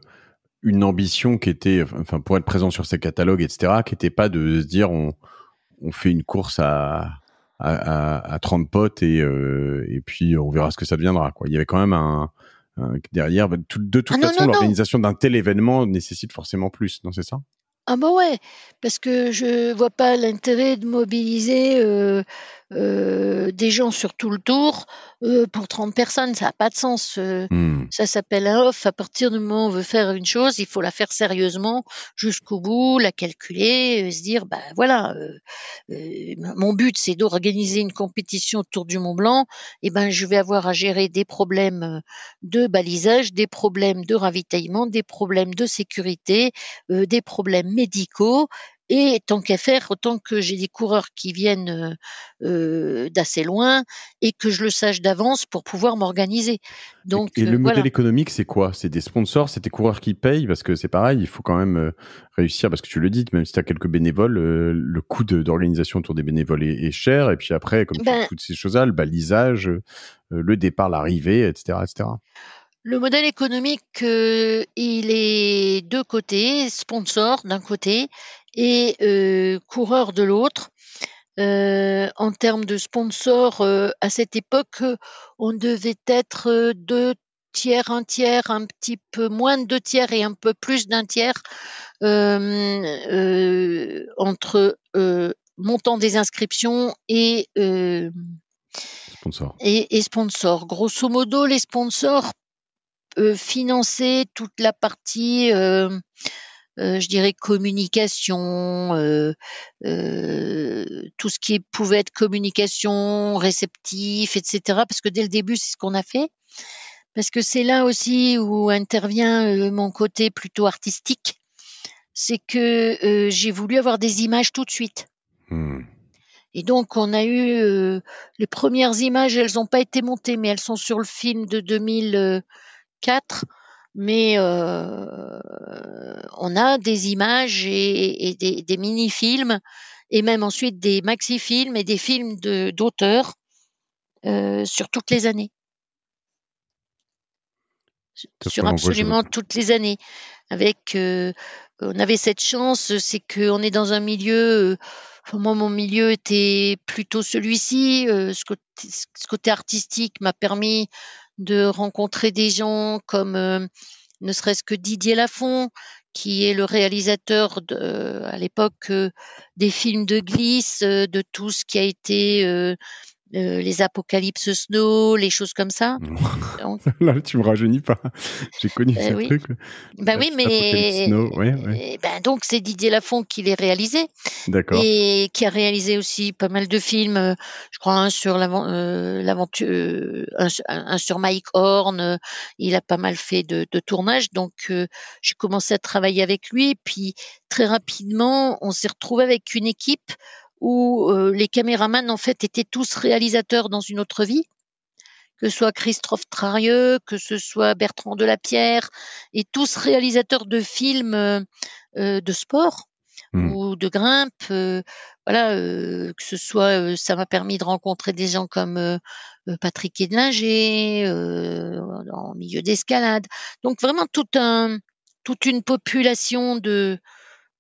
une ambition qui était, enfin, pour être présent sur ces catalogues, etc., qui n'était pas de se dire on, fait une course à, à, 30 potes et, puis on verra ce que ça deviendra. Quoi. Il y avait quand même un, derrière. Bah, de toute ah façon, l'organisation d'un tel événement nécessite forcément plus, non C'est ça Ah bah ouais, parce que je vois pas l'intérêt de mobiliser. Euh, des gens sur tout le tour euh, pour 30 personnes. Ça n'a pas de sens. Euh. Hmm. Ça s'appelle un off. À partir du moment où on veut faire une chose, il faut la faire sérieusement jusqu'au bout, la calculer, se dire, bah voilà, mon but c'est d'organiser une compétition autour du Mont Blanc. Et eh ben je vais avoir à gérer des problèmes de balisage, des problèmes de ravitaillement, des problèmes de sécurité, des problèmes médicaux. Et tant qu'à faire, autant que j'ai des coureurs qui viennent euh, euh, d'assez loin et que je le sache d'avance pour pouvoir m'organiser. Donc, et, euh, le modèle économique, c'est quoi C'est des sponsors, c'est des coureurs qui payent parce que c'est pareil, il faut quand même réussir parce que tu le dis, même si tu as quelques bénévoles, le coût d'organisation autour des bénévoles est, cher. Et puis après, comme ben, toutes ces choses-là, le balisage, le départ, l'arrivée, etc., Le modèle économique, il est deux côtés, sponsor d'un côté et euh, coureur de l'autre. Euh, en termes de sponsors, euh, à cette époque, on devait être euh, deux tiers, un tiers, un petit peu moins de deux tiers et un peu plus d'un tiers entre montant des inscriptions et sponsors. Et, et sponsors. Grosso modo, les sponsors finançaient toute la partie euh, je dirais communication, euh, euh, tout ce qui pouvait être communication, réceptif, etc. Parce que dès le début, c'est ce qu'on a fait. Parce que c'est là aussi où intervient mon côté plutôt artistique c'est que j'ai voulu avoir des images tout de suite. Hmm. Et donc, on a eu les premières images, elles n'ont pas été montées, mais elles sont sur le film de 2004 mais euh, on a des images et, des, mini-films, et même ensuite des maxi-films et des films d'auteurs euh, sur toutes les années. Sur absolument toutes les années. Avec, euh, on avait cette chance, c'est qu'on est dans un milieu euh, moi, mon milieu était plutôt celui-ci. ce, côté, artistique m'a permis de rencontrer des gens comme euh, ne serait-ce que Didier Lafont, qui est le réalisateur de, euh, à l'époque euh, des films de glisse, de tout ce qui a été euh, les apocalypses snow, les choses comme ça. Là, tu me rajeunis pas. J'ai connu ben ce truc. Ben oui, mais snow, Ben donc c'est Didier Lafont qui l'a réalisé. D'accord. Et qui a réalisé aussi pas mal de films. Euh, je crois un sur euh, l'aventure, un, sur Mike Horn. Il a pas mal fait de, de tournages. Donc j'ai commencé à travailler avec lui. Et puis très rapidement, on s'est retrouvé avec une équipe où euh, les caméramans en fait étaient tous réalisateurs dans une autre vie, que ce soit Christophe Trarieux, que ce soit Bertrand Delapierre, et tous réalisateurs de films euh, euh, de sport hmm. ou de grimpe, voilà, que ce soit, ça m'a permis de rencontrer des gens comme Patrick Edlinger en milieu d'escalade, donc vraiment tout un, toute une population de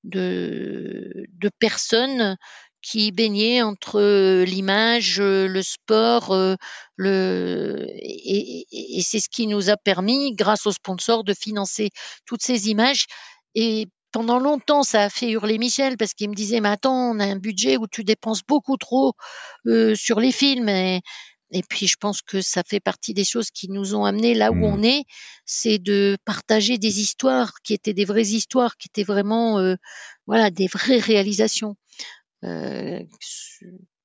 de, de personnes qui baignait entre euh, l'image, euh, le sport, euh, le et, c'est ce qui nous a permis, grâce aux sponsors, de financer toutes ces images. Et pendant longtemps, ça a fait hurler Michel parce qu'il me disait "Mais attends, on a un budget où tu dépenses beaucoup trop sur les films." Et, puis, je pense que ça fait partie des choses qui nous ont amenés là où mmh. on est, c'est de partager des histoires qui étaient des vraies histoires, qui étaient vraiment, voilà, des vraies réalisations. Euh,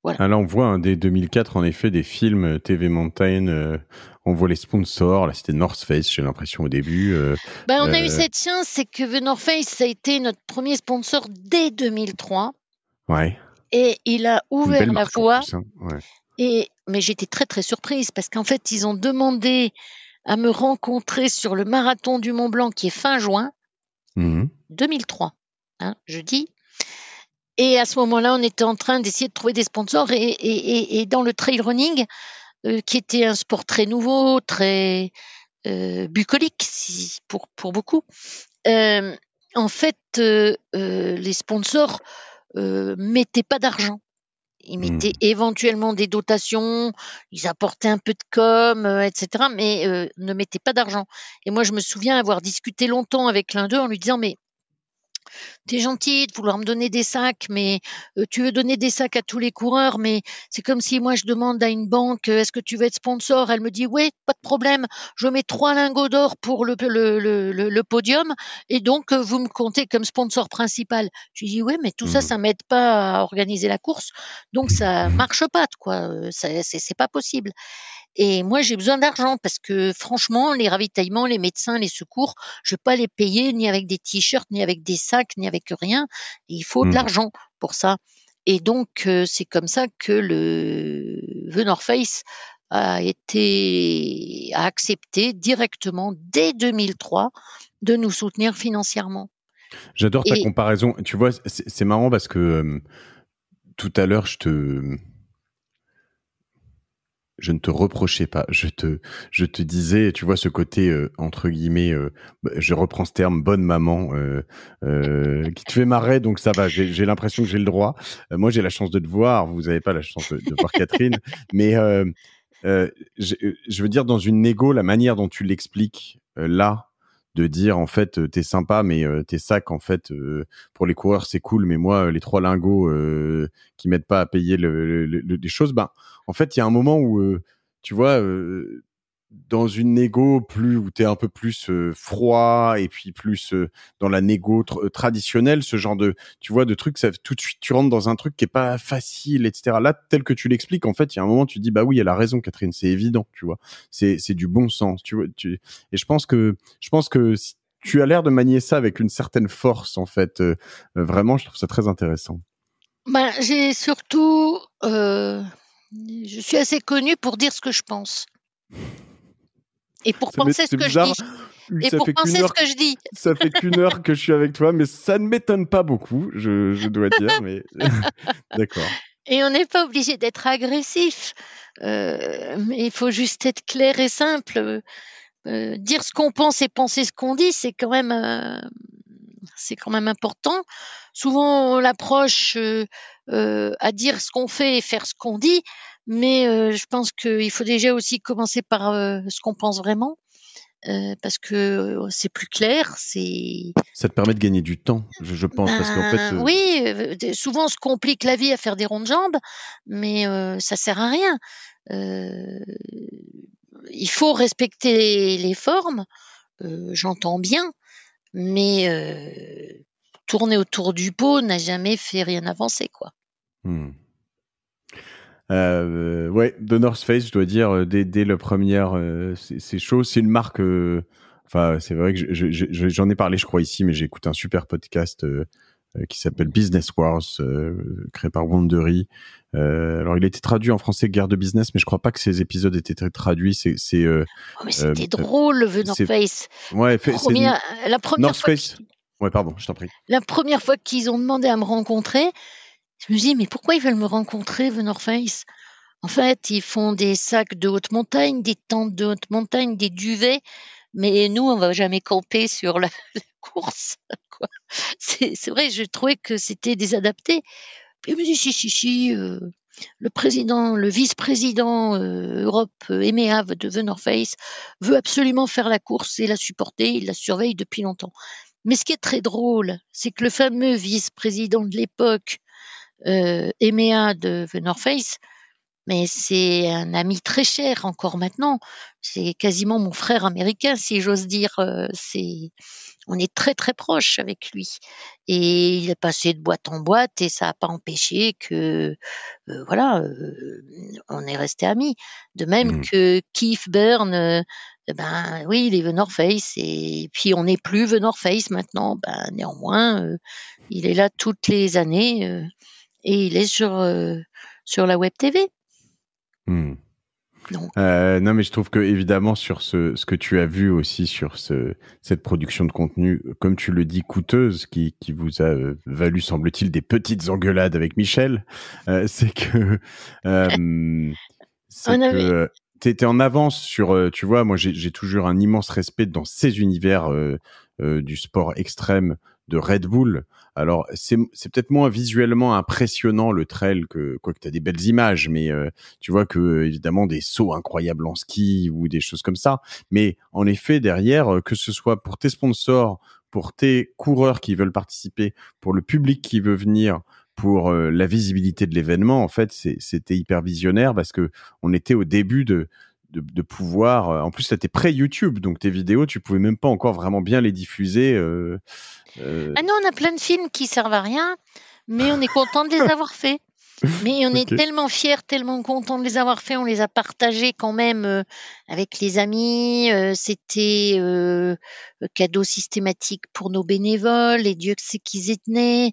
voilà. Ah, on voit un des 2004, en effet, des films euh, TV Mountain. Euh, on voit les sponsors. Là, c'était North Face, j'ai l'impression, au début. Ben, on a eu cette chance, c'est que The North Face ça a été notre premier sponsor dès 2003. Ouais. Et il a ouvert la voie. Hein, Et mais j'étais très très surprise parce qu'en fait, ils ont demandé à me rencontrer sur le marathon du Mont Blanc qui est fin juin 2003. Mmh hein, je dis. Et à ce moment-là, on était en train d'essayer de trouver des sponsors. Et, et, et dans le trail running, euh, qui était un sport très nouveau, très euh, bucolique si, pour, pour beaucoup, euh, en fait, euh, euh, les sponsors mettaient pas d'argent. Ils hmm. mettaient éventuellement des dotations, ils apportaient un peu de com, etc., mais ne mettaient pas d'argent. Et moi, je me souviens avoir discuté longtemps avec l'un d'eux en lui disant, mais es gentil de vouloir me donner des sacs, mais euh, tu veux donner des sacs à tous les coureurs, mais c'est comme si moi je demande à une banque euh, est-ce que tu veux être sponsor Elle me dit oui, pas de problème, je mets trois lingots d'or pour le, podium, et donc euh, vous me comptez comme sponsor principal. Tu dis oui, mais tout ça, mmh. ça m'aide pas à organiser la course, donc ça mmh. marche pas, quoi. C'est pas possible. Et moi, j'ai besoin d'argent parce que franchement, les ravitaillements, les médecins, les secours, je ne vais pas les payer ni avec des t-shirts, ni avec des sacs, ni avec rien. il faut de mmh. l'argent pour ça. Et donc, euh, c'est comme ça que le The North Face a été accepté directement dès 2003 de nous soutenir financièrement. J'adore ta comparaison. Tu vois, c'est marrant parce que euh, tout à l'heure, je te je ne te reprochais pas, je te, je te disais, tu vois, ce côté, euh, entre guillemets, euh, bah, je reprends ce terme, bonne maman, euh, qui te fait marrer, donc ça va, j'ai l'impression que j'ai le droit. moi, j'ai la chance de te voir, vous n'avez pas la chance de, voir Catherine, mais je, je, veux dire, dans une négo, la manière dont tu l'expliques là, de dire en fait euh, t'es sympa mais euh, tes sacs en fait euh, pour les coureurs c'est cool mais moi les trois lingots qui m'aident pas à payer les choses, ben en fait il y a un moment où tu vois dans une négo plus où tu es un peu plus euh, froid et puis plus euh, dans la négo euh, traditionnelle, ce genre de tu vois de trucs, tout de suite tu rentres dans un truc qui est pas facile, etc. Là, tel que tu l'expliques, en fait, il y a un moment tu dis bah oui, elle a raison, Catherine, c'est évident, tu vois, c'est c'est du bon sens, tu vois. Tu... Et je pense que je pense que tu as l'air de manier ça avec une certaine force, en fait, vraiment, je trouve ça très intéressant. Bah, j'ai surtout, je suis assez connue pour dire ce que je pense. Et pour penser ce que je dis. ça que je dis. Ça fait qu'une heure que je suis avec toi, mais ça ne m'étonne pas beaucoup, je, dois dire, mais d'accord. Et on n'est pas obligé d'être agressif. Euh, mais il faut juste être clair et simple. Euh, dire ce qu'on pense et penser ce qu'on dit, c'est quand même, euh, c'est quand même important. Souvent, on l'approche à dire ce qu'on fait et faire ce qu'on dit, mais euh, je pense qu'il faut déjà aussi commencer par euh, ce qu'on pense vraiment. Euh, parce que c'est plus clair, c'est. Ça te permet de gagner du temps, je, pense, fait. Ben oui, souvent on se complique la vie à faire des ronds de jambes, mais ça sert à rien. il faut respecter les formes, j'entends bien, mais tourner autour du pot n'a jamais fait rien avancer, quoi. Hmm. Euh, ouais, The North Face, je dois dire, euh, dès, dès le premier, euh, c'est chaud. C'est une marque. Euh, enfin, c'est vrai que j'en ai parlé, je crois, ici, mais j'ai écouté un super podcast qui s'appelle Business Wars, créé par Wandery. alors, il a été traduit en français Guerre de Business, mais je crois pas que ces épisodes étaient traduits. C'est. oh, mais c'était drôle, The North Face. Ouais, la première North Face. Ouais, pardon, je t'en prie. La première fois qu'ils ont demandé à me rencontrer, je me dis, mais pourquoi ils veulent me rencontrer, The Face En fait, ils font des sacs de haute montagne, des tentes de haute montagne, des duvets, mais nous, on va jamais camper sur la, course. C'est vrai, je trouvais que c'était désadapté. Puis je me dis, si, si, si, euh, le président, le vice-président euh, Europe, euh, emea de The Face, veut absolument faire la course et la supporter, il la surveille depuis longtemps. Mais ce qui est très drôle, c'est que le fameux vice-président de l'époque, euh, Emea de The North mais c'est un ami très cher encore maintenant. C'est quasiment mon frère américain, si j'ose dire. Euh, c'est, on est très très proche avec lui. Et il est passé de boîte en boîte et ça n'a pas empêché que, euh, voilà, euh, on est resté amis. De même hmm. que Keith Byrne, eh ben oui, il est The North Face et puis on n'est plus The North maintenant. Ben néanmoins, il est là toutes les années et il est sur, euh, sur la web TV. Non. Hmm. Euh, non, mais je trouve que évidemment sur ce, ce que tu as vu aussi sur ce, cette production de contenu, comme tu le dis, coûteuse, qui, qui vous a euh, valu, semble-t-il, des petites engueulades avec Michel, c'est que, que tu étais en avance sur, tu vois, moi j'ai toujours un immense respect dans ces univers du sport extrême de Red Bull. Alors, c'est peut-être moins visuellement impressionnant le trail que, quoique tu as des belles images, mais euh, tu vois que, évidemment, des sauts incroyables en ski ou des choses comme ça. Mais en effet, derrière, euh, que ce soit pour tes sponsors, pour tes coureurs qui veulent participer, pour le public qui veut venir, pour euh, la visibilité de l'événement, en fait, c'était hyper visionnaire parce que on était au début de, de, pouvoir. Euh, en plus, c'était pré-YouTube, donc tes vidéos, tu pouvais même pas encore vraiment bien les diffuser. Euh, euh. Ah non, on a plein de films qui servent à rien, mais on est content de les avoir faits. Mais on est tellement fiers, tellement contents de les avoir faits. On les a partagés quand même avec les amis. C'était cadeau systématique pour nos bénévoles. Et Dieu c'est qu'ils étaient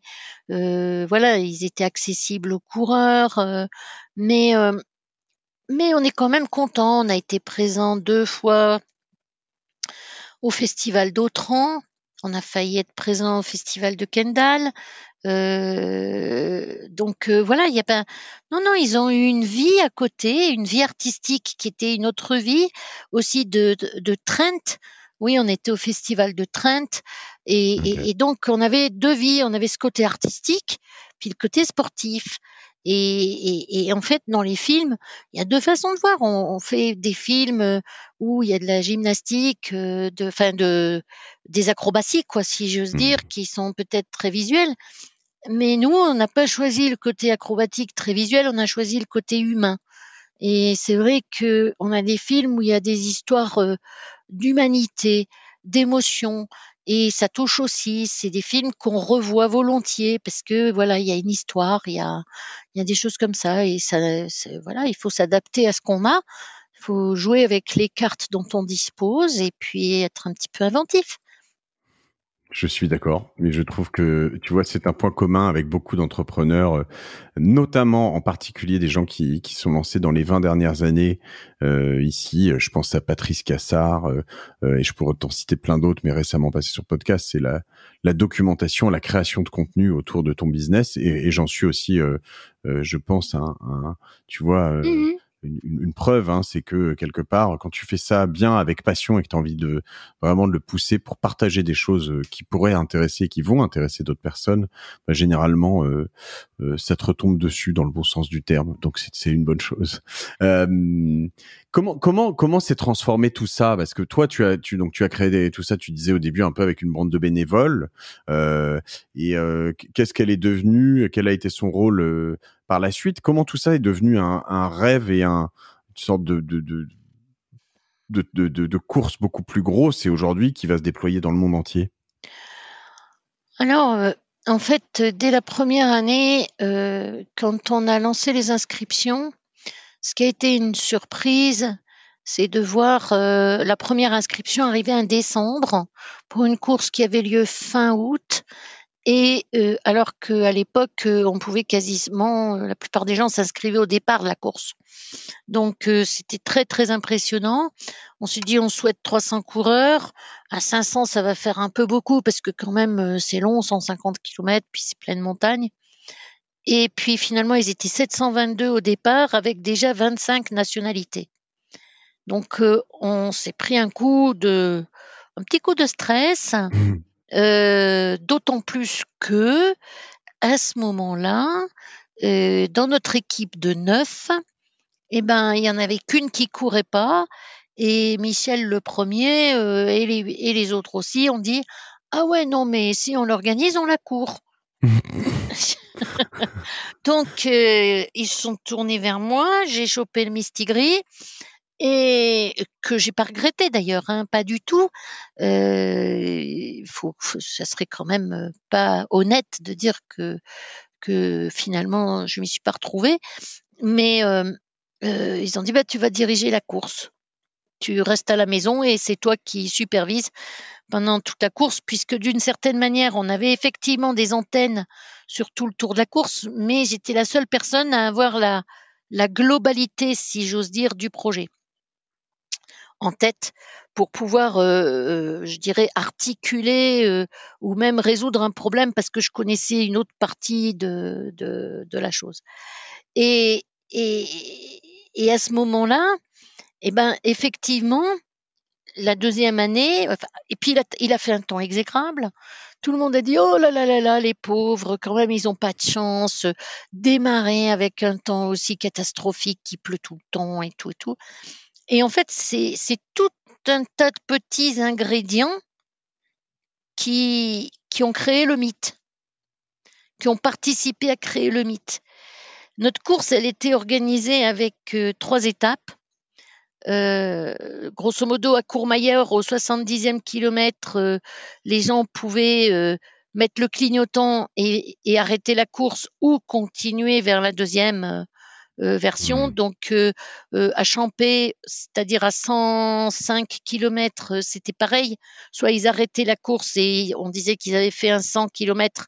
tenaient. voilà, ils étaient accessibles aux coureurs. mais mais on est quand même content. On a été présent deux fois au festival d'Autran. On a failli être présent au festival de Kendall. Euh, donc euh, voilà, il y a pas. Non, non, ils ont eu une vie à côté, une vie artistique qui était une autre vie aussi de, de, Trent. Oui, on était au festival de Trent et, et, donc on avait deux vies. On avait ce côté artistique, puis le côté sportif. Et, et, et, en fait, dans les films, il y a deux façons de voir. On, fait des films euh, où il y a de la gymnastique, euh, de, enfin de, des acrobaties, quoi, si j'ose dire, mmh. qui sont peut-être très visuelles. Mais nous, on n'a pas choisi le côté acrobatique très visuel, on a choisi le côté humain. Et c'est vrai que on a des films où il y a des histoires euh, d'humanité, d'émotion, et ça touche aussi, c'est des films qu'on revoit volontiers parce que voilà, il y a une histoire, il y a, il y a des choses comme ça et ça, voilà, il faut s'adapter à ce qu'on a, il faut jouer avec les cartes dont on dispose et puis être un petit peu inventif. Je suis d'accord, mais je trouve que tu vois, c'est un point commun avec beaucoup d'entrepreneurs, euh, notamment en particulier des gens qui, qui sont lancés dans les 20 dernières années. Euh, ici, je pense à Patrice Cassard, euh, et je pourrais t'en citer plein d'autres, mais récemment passé sur podcast, c'est la, la documentation, la création de contenu autour de ton business, et, j'en suis aussi, je pense, tu vois. Mmh une, preuve, hein, c'est que quelque part, quand tu fais ça bien avec passion et que tu as envie de vraiment de le pousser pour partager des choses euh, qui pourraient intéresser, qui vont intéresser d'autres personnes, bah, généralement, euh, euh, ça te retombe dessus dans le bon sens du terme. Donc c'est une bonne chose. comment comment comment s'est transformé tout ça Parce que toi, tu as tu donc tu as créé tout ça. Tu disais au début un peu avec une bande de bénévoles. et qu'est-ce qu'elle est devenue Quel a été son rôle la suite. Comment tout ça est devenu un, rêve et une sorte de, de, course beaucoup plus grosse et aujourd'hui qui va se déployer dans le monde entier Alors, euh, en fait, dès la première année, euh, quand on a lancé les inscriptions, ce qui a été une surprise, c'est de voir euh, la première inscription arriver en décembre pour une course qui avait lieu fin août et euh, alors qu'à l'époque, euh, on pouvait quasiment, euh, la plupart des gens s'inscrivaient au départ de la course. Donc c'était très très impressionnant. On s'est dit on souhaite 300 coureurs. À 500, ça va faire un peu beaucoup parce que quand même c'est long, 150 km, puis c'est pleine montagne. Et puis finalement, ils étaient 722 au départ avec déjà 25 nationalités. Donc on s'est pris un coup de, un petit coup de stress. Mmh. Euh, d'autant plus que à ce moment-là, euh, dans notre équipe de neuf, eh ben il y en avait qu'une qui courait pas et Michel le premier euh, et, les, autres aussi ont dit ah ouais non mais si on l'organise on la court. Donc ils sont tournés vers moi, j'ai chopé le mistigris et que j'ai pas regretté d'ailleurs, hein, pas du tout. Euh, ça serait quand même pas honnête de dire que finalement je m'y suis pas retrouvée. Mais euh, euh, ils ont dit bah tu vas diriger la course, tu restes à la maison et c'est toi qui supervises pendant toute la course, puisque d'une certaine manière on avait effectivement des antennes sur tout le tour de la course, mais j'étais la seule personne à avoir la globalité, si j'ose dire, du projet en tête pour pouvoir, euh, euh, je dirais, articuler euh, ou même résoudre un problème parce que je connaissais une autre partie de, de, la chose. Et, et, et à ce moment-là, eh ben, effectivement, la deuxième année, et puis il a, il a, fait un temps exécrable. Tout le monde a dit oh là là là là, les pauvres, quand même, ils n'ont pas de chance. Démarrer avec un temps aussi catastrophique qui pleut tout le temps et tout et tout. Et en fait, c'est, tout un tas de petits ingrédients qui, ont créé le mythe, qui ont participé à créer le mythe. Notre course, elle était organisée avec euh, trois étapes. Euh, grosso modo, à Courmayeur, au 70e kilomètre, euh, les gens pouvaient mettre le clignotant et, et, arrêter la course ou continuer vers la deuxième euh, version. Mmh. Donc euh, euh, à Champé, c'est-à-dire à 105 km, c'était pareil. Soit ils arrêtaient la course et on disait qu'ils avaient fait un 100 km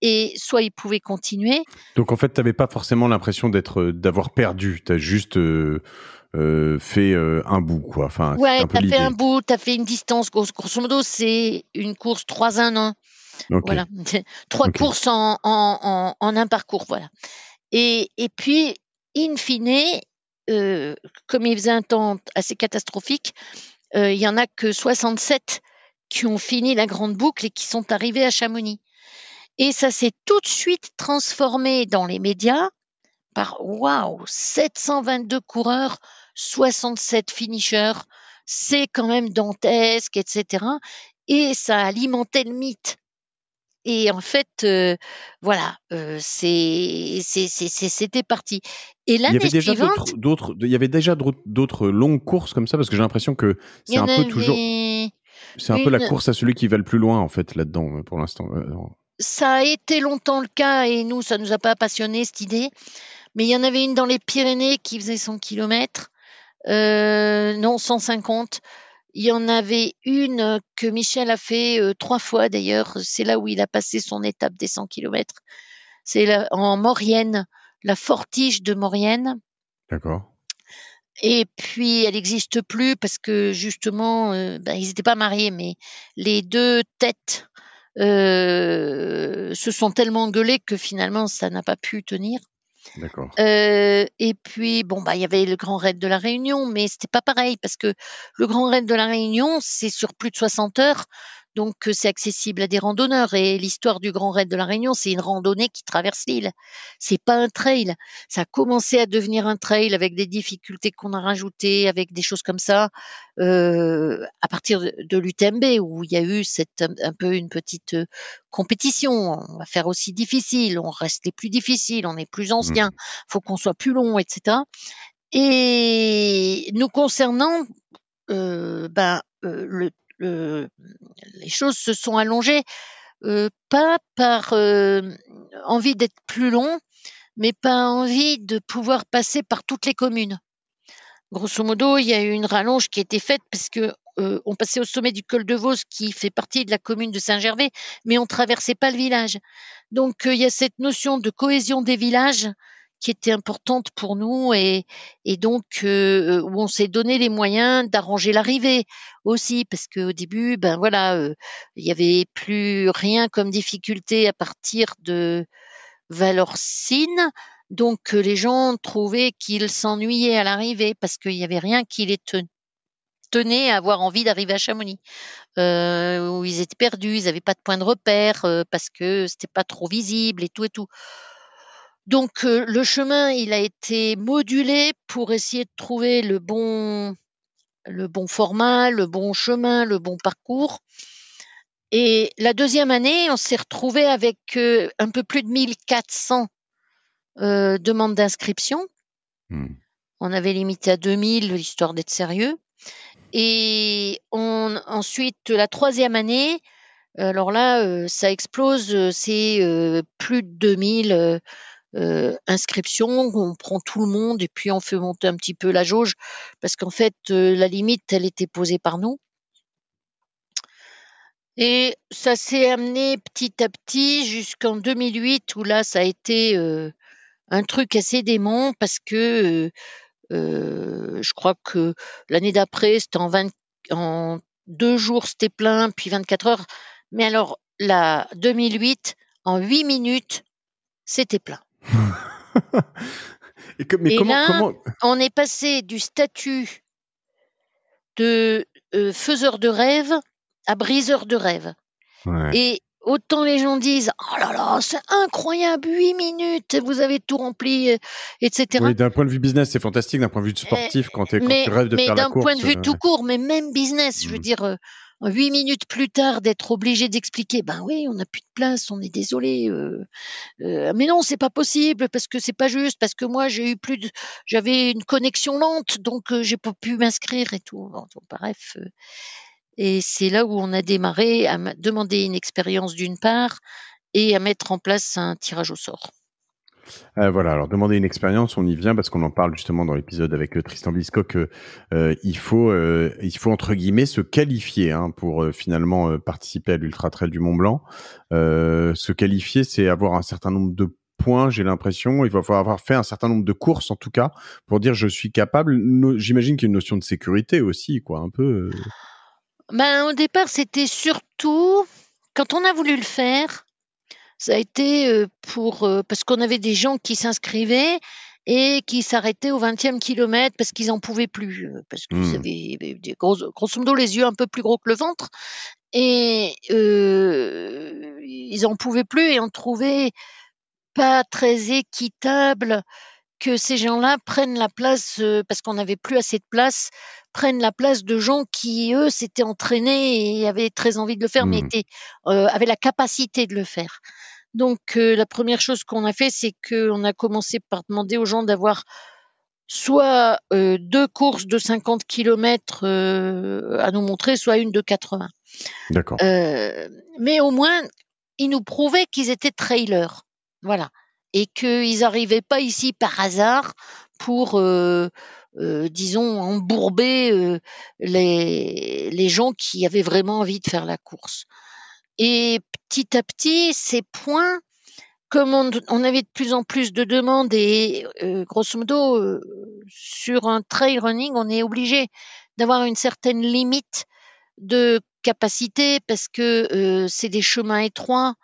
et soit ils pouvaient continuer. Donc en fait, tu n'avais pas forcément l'impression d'être d'avoir perdu, tu as juste fait un bout quoi. Enfin, ouais, tu as fait un bout, tu as fait une distance grosso, modo, c'est une course 3 1 1. Voilà. Trois courses en, en, en, en, un parcours, voilà. Et, puis, in fine, euh, comme il faisait un temps assez catastrophique, euh, il y en a que 67 qui ont fini la grande boucle et qui sont arrivés à Chamonix. Et ça s'est tout de suite transformé dans les médias par wow, 722 coureurs, 67 finishers, c'est quand même dantesque, etc. Et ça alimentait le mythe. Et en fait, euh, voilà, euh, c'était parti. Et l'année suivante, d'autres, il y avait déjà d'autres longues courses comme ça parce que j'ai l'impression que c'est un peu toujours, c'est un peu la course à celui qui va le plus loin en fait là-dedans pour l'instant. Euh, ça a été longtemps le cas et nous, ça nous a pas passionné cette idée. Mais il y en avait une dans les Pyrénées qui faisait 100 km, non 150. Il y en avait une euh, que Michel a fait euh, trois fois d'ailleurs. C'est là où il a passé son étape des 100 km. C'est en Maurienne, la Fortige de Maurienne. D'accord. Et puis, elle n'existe plus parce que justement, euh, ben, ils n'étaient pas mariés, mais les deux têtes se sont tellement gueulées que finalement, ça n'a pas pu tenir. Euh, et puis, bon, bah, il y avait le Grand Raid de la Réunion, mais c'était pas pareil parce que le Grand Raid de la Réunion, c'est sur plus de 60 heures. Donc euh, c'est accessible à des randonneurs et l'histoire du Grand Raid de la Réunion, c'est une randonnée qui traverse l'île. C'est pas un trail. Ça a commencé à devenir un trail avec des difficultés qu'on a rajoutées, avec des choses comme ça euh, à partir de, l'UTMB où il y a eu cette un, peu une petite euh, compétition. On va faire aussi difficile, on reste les plus difficiles, on est plus mmh. ancien, faut qu'on soit plus long, etc. Et nous concernant, euh, ben, le les choses se sont allongées, euh, pas par euh, envie d'être plus long, mais par envie de pouvoir passer par toutes les communes. Grosso modo, il y a eu une rallonge qui a été faite parce qu'on euh, passait au sommet du col de Vos qui fait partie de la commune de Saint-Gervais, mais on traversait pas le village. Donc il y a cette notion de cohésion des villages qui était importante pour nous et, et donc euh, euh, où on s'est donné les moyens d'arranger l'arrivée aussi parce qu'au début ben voilà euh, il n'y avait plus rien comme difficulté à partir de Valorcine donc les gens trouvaient qu'ils s'ennuyaient à l'arrivée parce qu'il n'y avait rien qui les tenait à avoir envie d'arriver à Chamonix, où ils étaient perdus, ils n'avaient pas de point de repère parce que c'était pas trop visible et tout et tout. Donc euh, le chemin, il a été modulé pour essayer de trouver le bon, le bon format, le bon chemin, le bon parcours. Et la deuxième année, on s'est retrouvé avec euh, un peu plus de 1400 euh, demandes d'inscription. Hmm. On avait limité à 2000, histoire d'être sérieux. Et on, ensuite, la troisième année, euh, alors là, ça explose, c'est plus de 2000 euh, inscription, on prend tout le monde et puis on fait monter un petit peu la jauge parce qu'en fait euh, la limite elle était posée par nous. Et ça s'est amené petit à petit jusqu'en 2008 où là ça a été euh, un truc assez dément parce que euh, je crois que l'année d'après c'était en, en deux jours c'était plein puis 24 heures. Mais alors la 2008 en huit minutes c'était plein. et, on est passé du statut de euh, faiseur de rêve à briseur de rêve. Et autant les gens disent Oh là là, c'est incroyable, 8 minutes, vous avez tout rempli, euh, etc. Oui, d'un point de vue business, c'est fantastique, d'un point de vue sportif, eh, quand, tu rêves de mais la Mais d'un point de vue euh, tout court, mais même business, je veux mm. dire, huit minutes plus tard d'être obligé d'expliquer, ben oui, on n'a plus de place, on est désolé, euh, euh, mais non, c'est pas possible parce que c'est pas juste, parce que moi j'ai eu plus, de, j'avais une connexion lente, donc euh, j'ai pas pu m'inscrire et tout. bref, et c'est là où on a démarré à demander une expérience d'une part et à mettre en place un tirage au sort. Euh, voilà, alors demander une expérience, on y vient parce qu'on en parle justement dans l'épisode avec euh, Tristan Biscoque, Euh, il faut, euh, il faut entre guillemets se qualifier hein, pour finalement participer à l'ultra trail du Mont Blanc. se qualifier, c'est avoir un certain nombre de points, j'ai l'impression. Il va falloir avoir fait un certain nombre de courses en tout cas pour dire je suis capable. J'imagine qu'il y a une notion de sécurité aussi, quoi, un peu. Ben, au départ, c'était surtout quand on a voulu le faire ça a été euh, pour euh, parce qu'on avait des gens qui s'inscrivaient et qui s'arrêtaient au 20e kilomètre parce qu'ils n'en pouvaient plus, euh, parce que vous avez des grosso modo les yeux un peu plus gros que le ventre, et ils n'en pouvaient plus et on trouvait pas très équitable que ces gens-là prennent la place, parce qu'on n'avait plus assez de place, prennent la place de gens qui, eux, s'étaient entraînés et avaient très envie de le faire, mais hmm. avaient la capacité de le faire. Donc euh, la première chose qu'on a fait, c'est qu'on a commencé par demander aux gens d'avoir soit euh, deux courses de 50 km euh, à nous montrer, soit une de 80. D'accord. mais au moins, ils nous prouvaient qu'ils étaient trailers. Voilà. Et qu'ils n'arrivaient pas ici par hasard pour, disons, embourber les, les gens qui avaient vraiment envie de faire la course. Et petit à petit, ces points, comme on, avait de plus en plus de demandes et euh, grosso modo, euh, sur un trail running, on est obligé d'avoir une certaine limite de capacité parce que euh, c'est des chemins étroits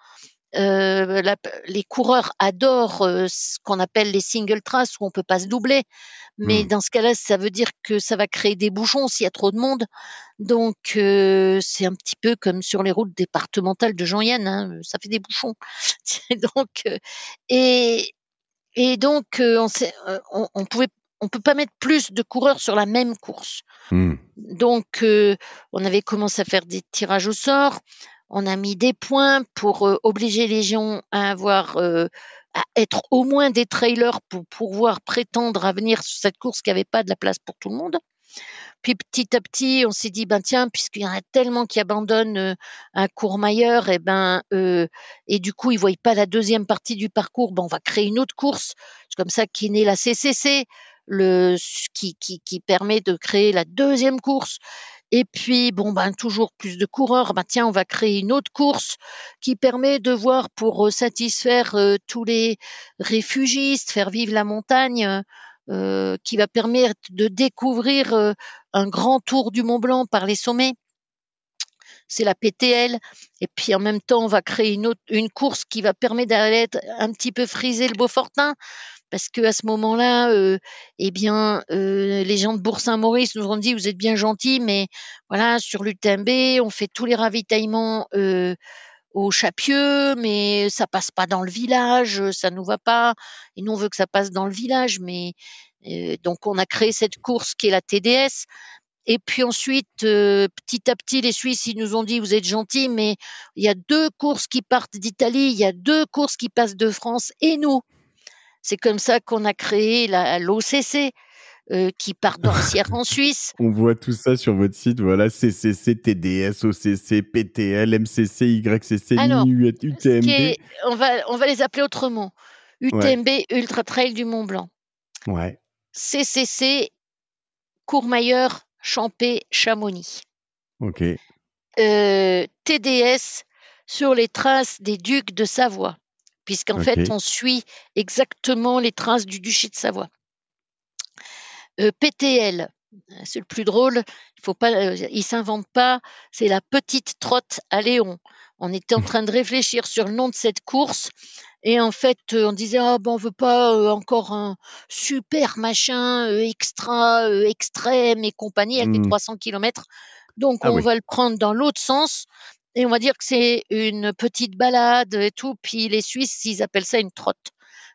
euh, les coureurs adorent euh, ce qu'on appelle les single traces où on peut pas se doubler, mais hmm. dans ce cas-là, ça veut dire que ça va créer des bouchons s'il y a trop de monde. Donc euh, c'est un petit peu comme sur les routes départementales de Jean-Yann, hein, ça fait des bouchons. donc et et donc on, ne on, pouvait on peut pas mettre plus de coureurs sur la même course. Hmm. Donc, on avait commencé à faire des tirages au sort on a mis des points pour euh, obliger les gens à avoir euh, à être au moins des trailers pour pouvoir prétendre à venir sur cette course qui n'avait pas de la place pour tout le monde. Puis petit à petit, on s'est dit ben tiens, puisqu'il y en a tellement qui abandonnent euh, un cours Mailleur, et eh ben et du coup ils voient pas la deuxième partie du parcours, ben on va créer une autre course. C'est comme ça qu'est née la CCC, le qui, qui, qui permet de créer la deuxième course et puis, bon, ben, toujours plus de coureurs. Ben, tiens, on va créer une autre course qui permet de voir pour euh, satisfaire euh, tous les réfugistes, faire vivre la montagne, euh, qui va permettre de découvrir un grand tour du Mont Blanc par les sommets. C'est la PTL. Et puis, en même temps, on va créer une, autre, une course qui va permettre d'aller un petit peu friser le Beaufortin parce que à ce moment-là, euh, eh bien, euh, les gens de Bourg-Saint-Maurice nous ont dit vous êtes bien gentils, mais voilà, sur l'UTMB, on fait tous les ravitaillements euh, au Chapieux, mais ça passe pas dans le village, ça nous va pas. Et nous, on veut que ça passe dans le village, mais euh, donc on a créé cette course qui est la TDS. Et puis ensuite, euh, petit à petit, les Suisses, ils nous ont dit, vous êtes gentils, mais il y a deux courses qui partent d'Italie, il y a deux courses qui passent de France, et nous, c'est comme ça qu'on a créé l'OCC. Euh, qui part d'Orsières en Suisse. On voit tout ça sur votre site, voilà, CCC, TDS, OCC, PTL, MCC, YCC, UTMB. on, va, les appeler autrement. UTMB, Ultra Trail du Mont Blanc. Ouais. CCC, Courmayeur, Champé, Chamonix. OK. Euh, TDS, sur les traces des ducs de Savoie puisqu'en fait, on suit exactement les traces du duché de Savoie. Euh, PTL, c'est le plus drôle, il faut pas, euh, il s'invente pas, c'est la petite trotte à Léon. On était en train de réfléchir sur le nom de cette course et en fait euh, on disait ah ben on veut pas encore un super machin extra extrême et compagnie avec les 300 km. Donc ah on va le prendre dans l'autre sens et on va dire que c'est une petite balade et tout. Puis les Suisses, ils appellent ça une trotte.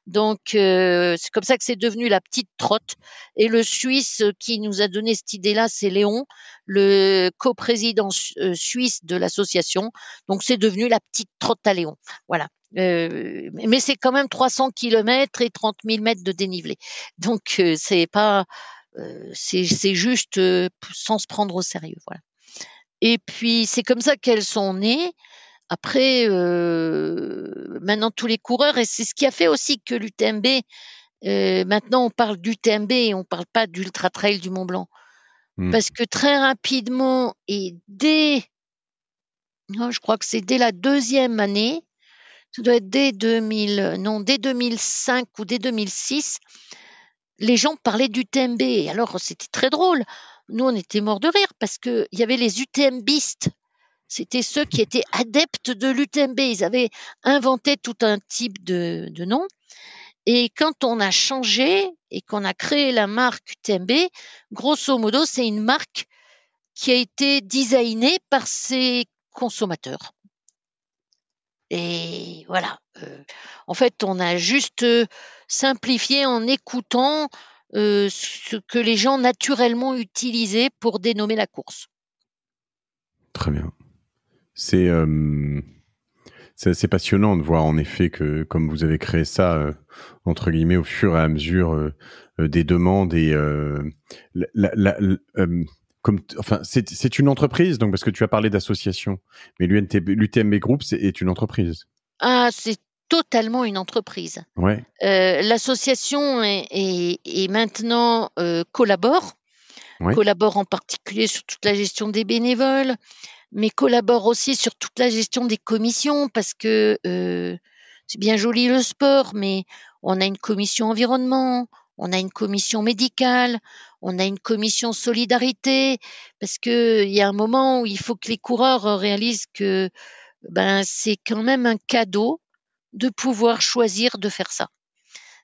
Donc euh, c'est comme ça que c'est devenu la petite trotte. Et le Suisse qui nous a donné cette idée-là, c'est Léon, le coprésident euh, suisse de l'association. Donc c'est devenu la petite trotte à Léon. Voilà. Euh, mais c'est quand même 300 km et 30 000 mètres de dénivelé. Donc euh, c'est pas, c'est juste sans se prendre au sérieux. Voilà. Et puis c'est comme ça qu'elles sont nées. Après, euh, maintenant tous les coureurs, et c'est ce qui a fait aussi que l'UTMB, euh, maintenant on parle d'UTMB et on ne parle pas d'Ultra Trail du Mont Blanc. Hmm. Parce que très rapidement, et dès, je crois que c'est dès la deuxième année, ça doit être dès 2000, non, dès 2005 ou dès 2006, les gens parlaient d'UTMB. Alors c'était très drôle nous, on était morts de rire parce qu'il y avait les UTMBistes. C'était ceux qui étaient adeptes de l'UTMB. Ils avaient inventé tout un type de, nom. Et quand on a changé et qu'on a créé la marque UTMB, grosso modo, c'est une marque qui a été designée par ses consommateurs. Et voilà. Euh, en fait, on a juste euh, simplifié en écoutant euh, ce que les gens naturellement utilisaient pour dénommer la course. Très bien. C'est euh, c'est passionnant de voir en effet que comme vous avez créé ça, euh, entre guillemets, au fur et à mesure des demandes et la, la, comme enfin, c'est une entreprise, donc parce que tu as parlé d'association, mais l'UTMB Group c'est est une entreprise. Ah, c'est totalement une entreprise. Euh, l'association est, maintenant euh, collabore, collabore en particulier sur toute la gestion des bénévoles, mais collabore aussi sur toute la gestion des commissions parce que euh, c'est bien joli le sport, mais on a une commission environnement, on a une commission médicale, on a une commission solidarité, parce qu'il y a un moment où il faut que les coureurs réalisent que ben, c'est quand même un cadeau de pouvoir choisir de faire ça.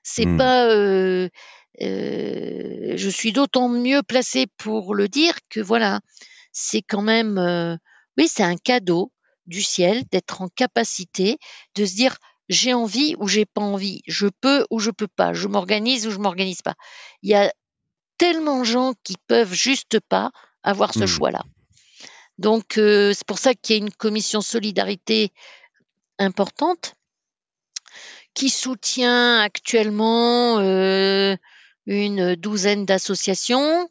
C'est hmm. pas. Euh, euh, je suis d'autant mieux placée pour le dire que voilà, c'est quand même. Euh, oui, c'est un cadeau du ciel d'être en capacité de se dire j'ai envie ou j'ai pas envie, je peux ou je peux pas, je m'organise ou je m'organise pas. Il y a tellement de gens qui peuvent juste pas avoir ce hmm. choix-là. Donc c'est pour ça qu'il y a une commission solidarité importante qui soutient actuellement euh, une douzaine d'associations.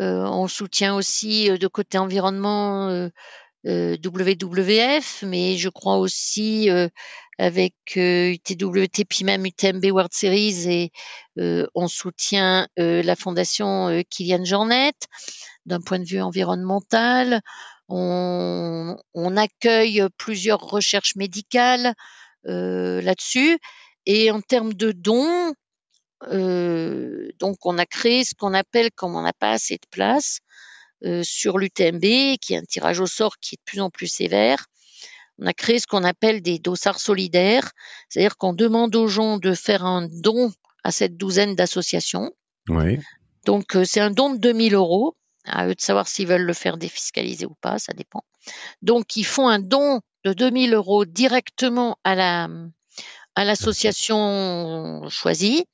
Euh, on soutient aussi euh, de côté environnement WWF, mais je crois aussi avec UTWT, puis même UTMB World Series, et on soutient la fondation Kylian Jornet d'un point de vue environnemental. on, accueille plusieurs recherches médicales euh, là-dessus. Et en termes de dons, euh, donc on a créé ce qu'on appelle, comme on n'a pas assez de place, euh, sur l'UTMB, qui est un tirage au sort qui est de plus en plus sévère, on a créé ce qu'on appelle des dossards solidaires, c'est-à-dire qu'on demande aux gens de faire un don à cette douzaine d'associations. Oui. Donc c'est un don de 2000 euros. À eux de savoir s'ils veulent le faire défiscaliser ou pas, ça dépend. Donc ils font un don de 2000 euros directement à la à l'association choisie.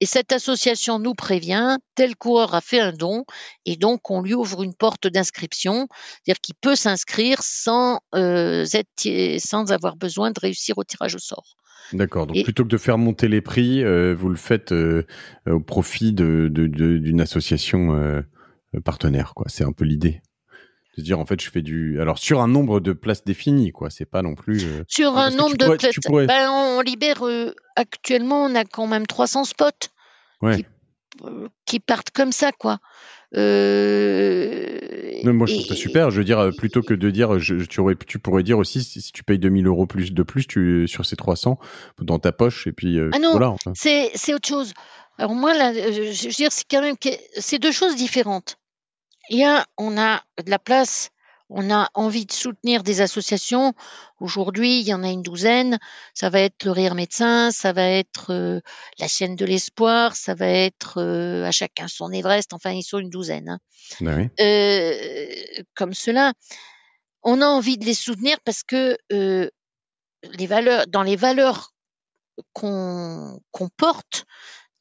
Et cette association nous prévient, tel coureur a fait un don, et donc on lui ouvre une porte d'inscription, c'est-à-dire qu'il peut s'inscrire sans, euh, sans avoir besoin de réussir au tirage au sort. D'accord. Donc plutôt que de faire monter les prix, euh, vous le faites euh, au profit d'une association partenaire. Quoi. C'est un peu l'idée de dire en fait je fais du alors sur un nombre de places définies quoi c'est pas non plus euh, sur un nombre de places ben, on libère euh, actuellement on a quand même 300 spots ouais. Euh, qui, partent comme ça quoi moi je trouve ça super je veux dire plutôt que de dire tu, pourrais dire aussi si, tu payes 2000 euros plus de plus tu, sur ces 300 dans ta poche et puis ah non c'est autre chose alors moi je, veux dire c'est quand même c'est deux choses différentes eh on a de la place, on a envie de soutenir des associations. Aujourd'hui, il y en a une douzaine. Ça va être le Rire Médecin, ça va être euh, la chaîne de l'espoir, ça va être euh, à chacun son Everest. Enfin, ils sont une douzaine. Hein. Ben euh, comme cela, on a envie de les soutenir parce que les valeurs, dans les valeurs qu'on porte,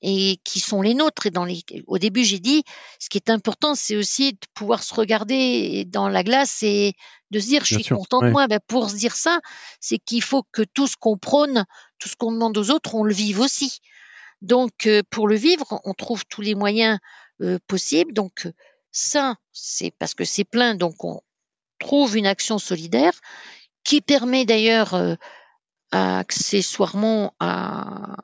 et qui sont les nôtres. Et dans les, au début, j'ai dit, ce qui est important, c'est aussi de pouvoir se regarder dans la glace et de se dire, je suis content de moi. Ben, pour se dire ça, c'est qu'il faut que tout ce qu'on prône, tout ce qu'on demande aux autres, on le vive aussi. Donc, euh, pour le vivre, on trouve tous les moyens euh, possibles. Donc, ça, c'est parce que c'est plein, donc on trouve une action solidaire qui permet d'ailleurs euh, euh, accessoirement à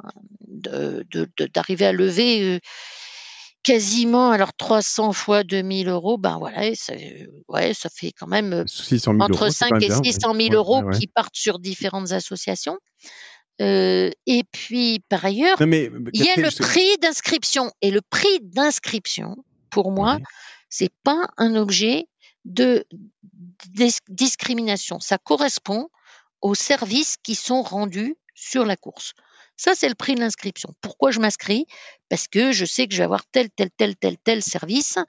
d'arriver à lever euh, quasiment alors 300 fois 2000 euros ben voilà ça, euh, ouais ça fait quand même entre 5 et 600 000 hein. euros qui partent sur différentes associations et puis par ailleurs il y a le prix d'inscription et le prix d'inscription pour moi c'est pas un objet de discrimination ça correspond aux services qui sont rendus sur la course. Ça, c'est le prix de l'inscription. Pourquoi je m'inscris Parce que je sais que je vais avoir tel, tel, tel, tel, tel service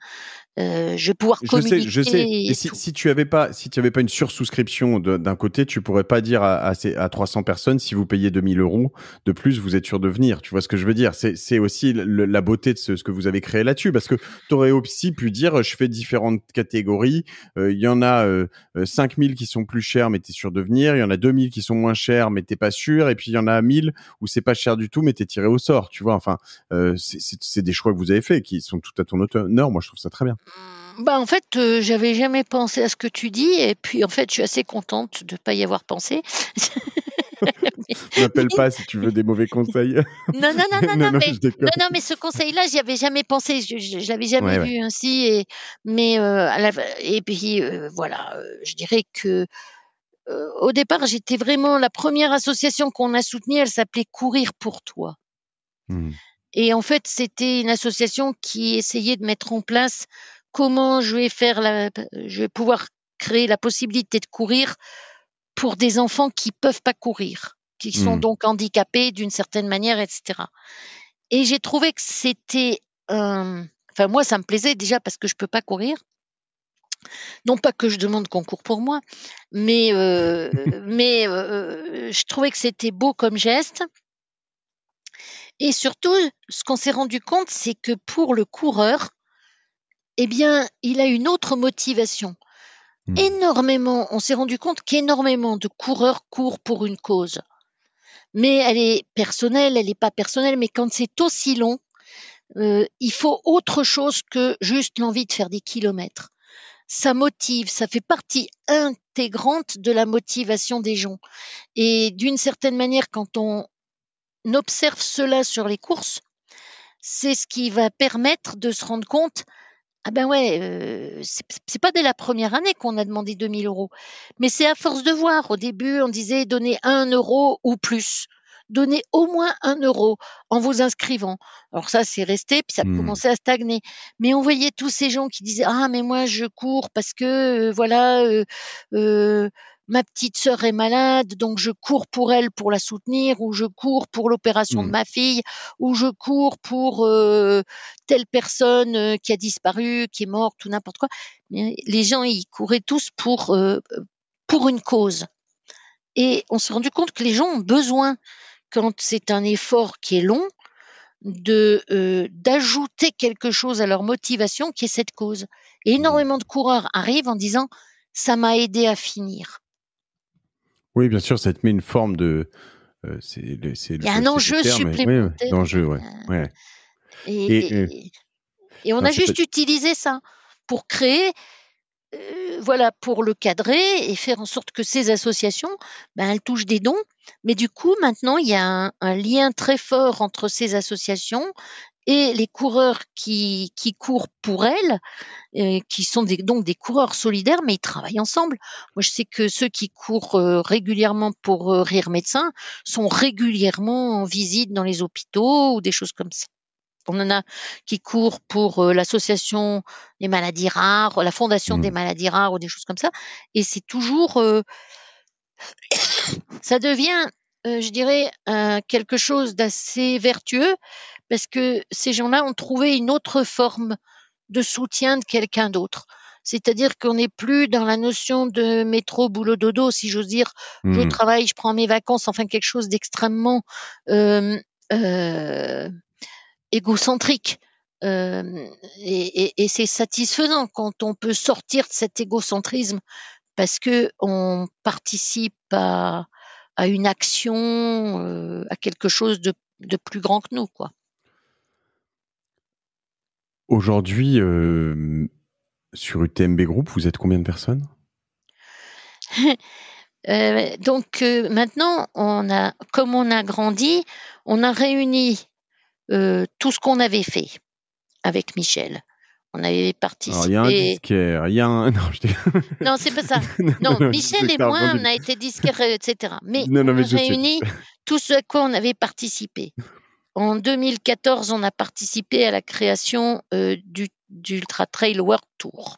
euh, je vais pouvoir communiquer. Je sais, Et, si, si, tu avais pas, si tu avais pas une sursouscription d'un côté, tu pourrais pas dire à, à, à 300 personnes si vous payez 2000 euros de plus, vous êtes sûr de venir. Tu vois ce que je veux dire C'est aussi la beauté de ce, ce, que vous avez créé là-dessus, parce que tu aurais aussi pu dire euh, je fais différentes catégories. Euh, il y en a euh, 5000 euh, qui sont plus chers, mais tu es sûr de venir. Il y en a 2000 qui sont moins chers, mais t'es pas sûr. Et puis il y en a 1000 où c'est pas cher du tout, mais t'es tiré au sort. Tu vois Enfin, c'est des choix que vous avez faits qui sont tout à ton honneur. Moi, je trouve ça très bien. Bah en fait, euh, j'avais jamais pensé à ce que tu dis et puis en fait, je suis assez contente de ne pas y avoir pensé. ne M'appelle pas si tu veux des mauvais conseils. Non, non, non, non, mais ce conseil-là, j'y avais jamais pensé, je je l'avais jamais vu ainsi et mais, euh, et puis, euh, voilà, je dirais que, au départ, j'étais vraiment la première association qu'on a soutenue, elle s'appelait Courir pour toi mmh. et en fait, c'était une association qui essayait de mettre en place comment je vais faire la, je vais pouvoir créer la possibilité de courir pour des enfants qui peuvent pas courir, qui sont hmm. donc handicapés d'une certaine manière, etc. Et j'ai trouvé que c'était, euh, enfin moi ça me plaisait déjà parce que je peux pas courir. Non pas que je demande qu'on court pour moi, mais euh, mais euh, je trouvais que c'était beau comme geste. Et surtout, ce qu'on s'est rendu compte, c'est que pour le coureur, eh bien, il a une autre motivation. Hmm. Énormément, on s'est rendu compte qu'énormément de coureurs courent pour une cause. Mais elle est personnelle, elle n'est pas personnelle, mais quand c'est aussi long, euh, il faut autre chose que juste l'envie de faire des kilomètres. Ça motive, ça fait partie intégrante de la motivation des gens. Et d'une certaine manière, quand on observe cela sur les courses, c'est ce qui va permettre de se rendre compte, ah ben ouais, c'est pas dès la première année qu'on a demandé 2000 euros, mais c'est à force de voir. Au début, on disait donner un euro ou plus. Donnez au moins un euro en vous inscrivant. Alors ça, c'est resté, puis ça a mmh. commencé à stagner. Mais on voyait tous ces gens qui disaient ah mais moi je cours parce que voilà ma petite sœur est malade, donc je cours pour elle pour la soutenir, ou je cours pour l'opération de mmh. ma fille, ou je cours pour euh, telle personne euh, qui a disparu, qui est morte, ou n'importe quoi. les gens, ils couraient tous pour, euh, pour une cause. Et on s'est rendu compte que les gens ont besoin, quand c'est un effort qui est long, de d'ajouter quelque chose à leur motivation qui est cette cause. Et mmh. énormément de coureurs arrivent en disant ça m'a aidé à finir. Oui, bien sûr, ça te met une forme de. Euh, il y a un enjeu supplémentaire. enjeu, euh, ouais, Et, euh, on a juste utilisé ça pour créer, voilà, pour le cadrer et faire en sorte que ces associations, ben, elles touchent des dons. Mais du coup, maintenant, il y a un lien très fort entre ces associations et les coureurs qui, qui courent pour elle, euh, qui sont des, donc des coureurs solidaires, mais ils travaillent ensemble. Moi, je sais que ceux qui courent euh, régulièrement pour euh, Rire Médecin sont régulièrement en visite dans les hôpitaux ou des choses comme ça. On en a qui courent pour l'association des maladies rares, la fondation des mmh. maladies rares ou des choses comme ça. Et c'est toujours, ça devient, je dirais, quelque chose d'assez vertueux parce que ces gens-là ont trouvé une autre forme de soutien de quelqu'un d'autre. C'est-à-dire qu'on n'est plus dans la notion de métro, boulot, dodo, si j'ose dire, hmm. je travaille, je prends mes vacances, enfin quelque chose d'extrêmement euh, euh, égocentrique. Euh, et, c'est satisfaisant quand on peut sortir de cet égocentrisme parce que on participe à, une action, à quelque chose de, de plus grand que nous, quoi. Aujourd'hui, euh, sur UTMB Group, vous êtes combien de personnes euh, donc euh, maintenant, on a, comme on a grandi, on a réuni tout ce qu'on avait fait avec Michel. On avait participé. Ah, il y a un disquaire, il y a un. Non, c'est pas ça. non, Michel et moi, on a été disquaires, etc. Mais on a réuni tout ce à quoi on avait participé. En 2014, on a participé à la création euh, d'Ultra du, Ultra Trail World Tour.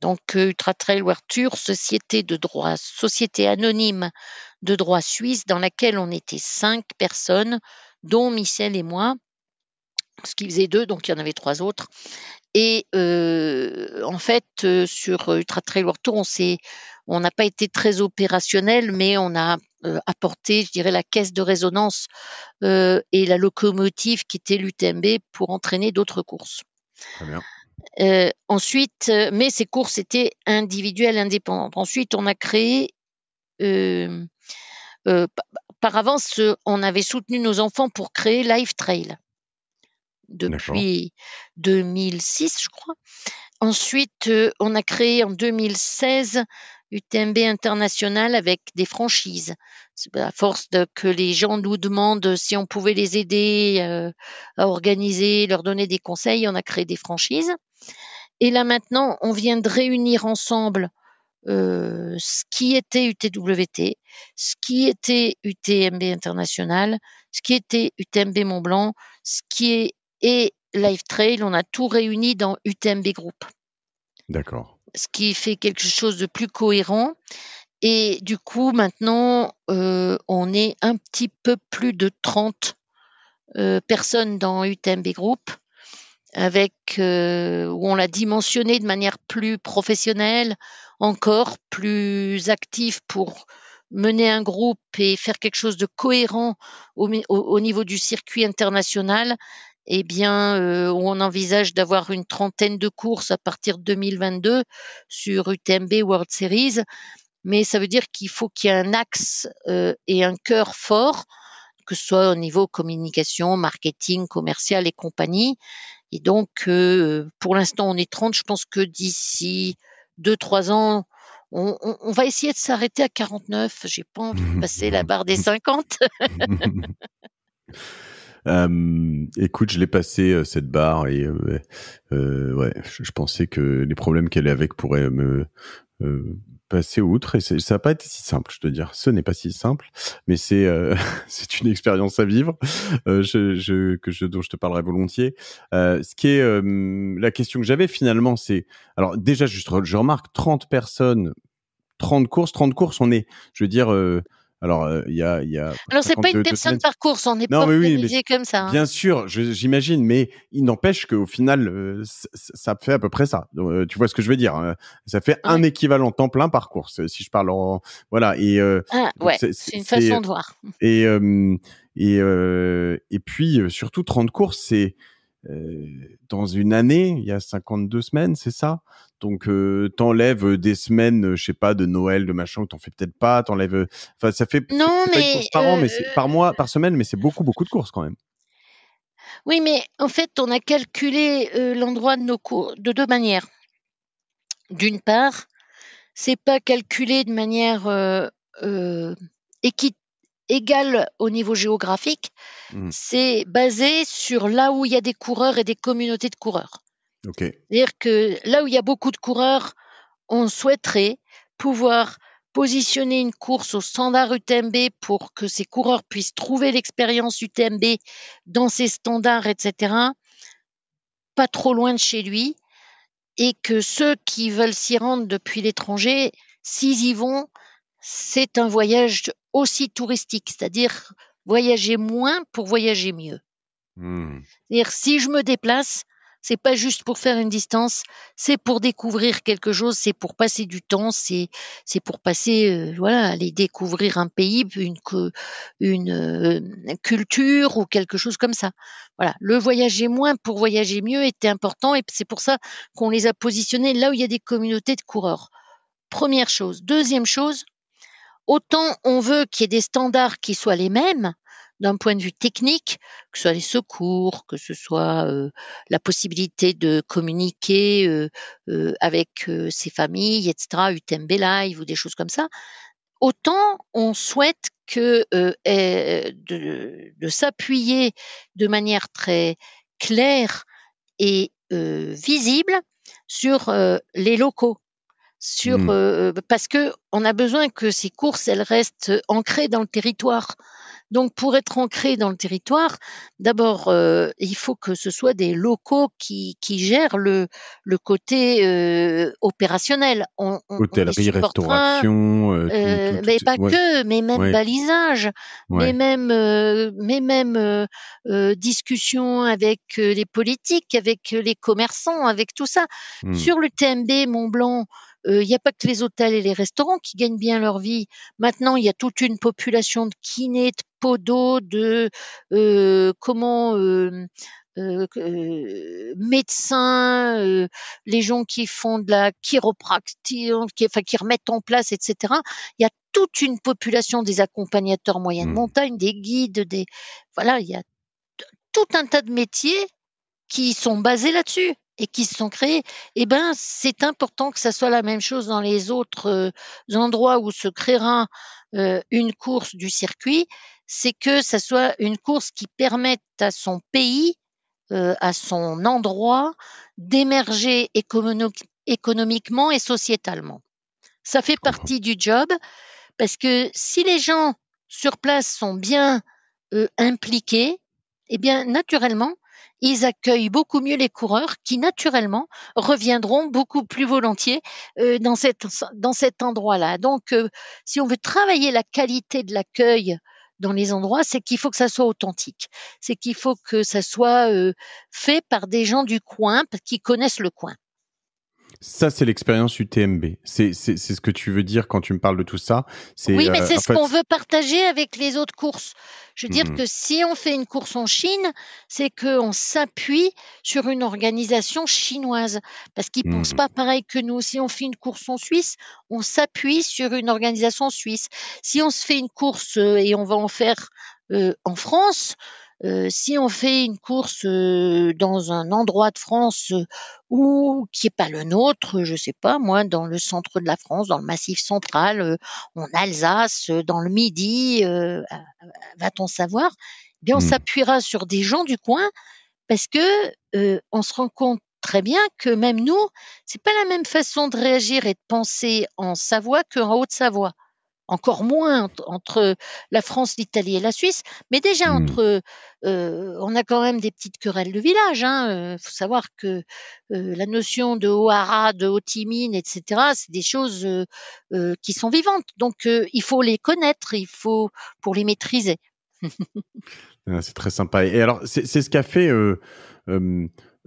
Donc, euh, Ultra Trail World Tour, société, de droit, société anonyme de droit suisse, dans laquelle on était cinq personnes, dont Michel et moi, ce qui faisait deux, donc il y en avait trois autres. Et euh, en fait, sur Ultra Trail World Tour, on s'est on n'a pas été très opérationnel, mais on a euh, apporté, je dirais, la caisse de résonance euh, et la locomotive qui était l'UTMB pour entraîner d'autres courses. Euh, ensuite, mais ces courses étaient individuelles, indépendantes. Ensuite, on a créé par avance, on avait soutenu nos enfants pour créer Life Trail depuis 2006, je crois. Ensuite, on a créé en 2016 UTMB international avec des franchises. À force de, que les gens nous demandent si on pouvait les aider euh, à organiser, leur donner des conseils, on a créé des franchises. Et là maintenant, on vient de réunir ensemble euh, ce qui était UTWT, ce qui était UTMB international, ce qui était UTMB Mont Blanc, ce qui est et Live Trail. On a tout réuni dans UTMB Group. D'accord ce qui fait quelque chose de plus cohérent. Et du coup, maintenant, euh, on est un petit peu plus de 30 euh, personnes dans UTMB Group, avec euh, où on l'a dimensionné de manière plus professionnelle, encore plus active pour mener un groupe et faire quelque chose de cohérent au niveau du circuit international eh bien, euh, on envisage d'avoir une trentaine de courses à partir de 2022 sur UTMB World Series. Mais ça veut dire qu'il faut qu'il y ait un axe euh, et un cœur fort, que ce soit au niveau communication, marketing, commercial et compagnie. Et donc, euh, pour l'instant, on est 30. Je pense que d'ici 2-3 ans, on, on, va essayer de s'arrêter à 49. J'ai pas envie de passer la barre des 50. Euh, écoute, je l'ai passé euh, cette barre et euh, ouais, euh, je, pensais que les problèmes qu'elle est avec pourraient me euh, passer outre et ça n'a pas été si simple, je te dire. Ce n'est pas si simple, mais c'est c'est une expérience à vivre je, je, que je, dont je te parlerai volontiers. ce qui est la question que j'avais finalement, c'est alors déjà, juste je remarque 30 personnes 30 courses, 30 courses, on est, je veux dire, alors, euh, il y a. Y a Alors, c'est pas une personne par course, on n'est pas obligé oui, comme ça. Hein. Bien sûr, j'imagine, mais il n'empêche qu'au final, euh, ça fait à peu près ça. Euh, tu vois ce que je veux dire hein. Ça fait un équivalent temps plein par course, si je parle en. Voilà. Et, ah, ouais, c'est une façon de voir. Et, et, et puis, surtout, 30 courses, c'est. dans une année, il y a 52 semaines, c'est ça donc tu t'enlèves des semaines, je sais pas, de Noël, de machin, que t'en fais peut-être pas, t'enlèves. Enfin, ça fait. Non, mais. Pas par mais par mois, euh, par semaine, mais c'est beaucoup, beaucoup de courses quand même. Oui, mais en fait, on a calculé l'endroit de nos cours de deux manières. D'une part, c'est pas calculé de manière euh, égale au niveau géographique. Mmh c'est basé sur là où il y a des coureurs et des communautés de coureurs. C'est-à-dire que là où il y a beaucoup de coureurs, on souhaiterait pouvoir positionner une course au standard UTMB pour que ces coureurs puissent trouver l'expérience UTMB dans ces standards, etc., pas trop loin de chez lui, et que ceux qui veulent s'y rendre depuis l'étranger, s'ils y vont, c'est un voyage aussi touristique, c'est-à-dire voyager moins pour voyager mieux. Hmm. C'est-à-dire si je me déplace, c'est pas juste pour faire une distance, c'est pour découvrir quelque chose, c'est pour passer du temps, c'est c'est pour passer euh, voilà, aller découvrir un pays, une une euh, culture ou quelque chose comme ça. Voilà, le voyager moins pour voyager mieux était important et c'est pour ça qu'on les a positionnés là où il y a des communautés de coureurs. Première chose, deuxième chose, autant on veut qu'il y ait des standards qui soient les mêmes, d'un point de vue technique, que ce soit les secours, que ce soit euh, la possibilité de communiquer euh, euh, avec ses familles, etc., UTMB Live ou des choses comme ça, autant on souhaite que de, de s'appuyer de manière très claire et visible sur les locaux sur mmh. parce que on a besoin que ces courses elles restent ancrées dans le territoire donc pour être ancré dans le territoire, d'abord euh, il faut que ce soit des locaux qui, gèrent le, côté euh, opérationnel. On, on, Hôtellerie, restauration, euh, mais pas que, mais même balisage, mais même, mais même discussion avec les politiques, avec les commerçants, avec tout ça. Mmh. Sur le TMB Mont Blanc, il euh, n'y a pas que les hôtels et les restaurants qui gagnent bien leur vie. Maintenant, il y a toute une population de kinés, de podos, de euh, comment euh, médecins, les gens qui font de la chiropractie, qui, enfin, qui remettent en place, etc. Il y a toute une population des accompagnateurs moyenne hmm. montagne, des guides, des voilà, il y a tout un tas de métiers qui sont basés là-dessus et qui se sont créés, eh ben, c'est important que ça soit la même chose dans les autres euh, endroits où se créera euh, une course du circuit, c'est que ça soit une course qui permette à son pays, euh, à son endroit, d'émerger économiquement et sociétalement. Ça fait partie du job, parce que si les gens sur place sont bien impliqués, eh bien, naturellement, ils accueillent beaucoup mieux les coureurs qui naturellement reviendront beaucoup plus volontiers euh, dans, cette, dans cet endroit-là. Donc, euh, si on veut travailler la qualité de l'accueil dans les endroits, c'est qu'il faut que ça soit authentique, c'est qu'il faut que ça soit euh, fait par des gens du coin qui connaissent le coin. Ça, c'est l'expérience UTMB. C'est ce que tu veux dire quand tu me parles de tout ça. Oui, mais euh, c'est ce qu'on veut partager avec les autres courses. Je veux dire mmh que si on fait une course en Chine, c'est qu'on s'appuie sur une organisation chinoise parce qu'ils ne pensent mmh. pas pareil que nous. Si on fait une course en Suisse, on s'appuie sur une organisation suisse. Si on se fait une course euh, et on va en faire euh, en France, euh, si on fait une course euh, dans un endroit de France euh, où qui n'est pas le nôtre, je sais pas moi, dans le centre de la France, dans le Massif central, en Alsace, dans le Midi, va-t-on savoir eh Bien, on hmm. s'appuiera sur des gens du coin parce que on se rend compte très bien que même nous, c'est pas la même façon de réagir et de penser en Savoie qu'en Haute-Savoie encore moins entre la France, l'Italie et la Suisse, mais déjà mmh. entre, euh, on a quand même des petites querelles de village. Il hein, euh, faut savoir que euh, la notion de O'Hara, de Otimine, etc., c'est des choses qui sont vivantes. Donc il faut les connaître, il faut pour les maîtriser. Ah, c'est très sympa. Et alors c'est ce qu'a fait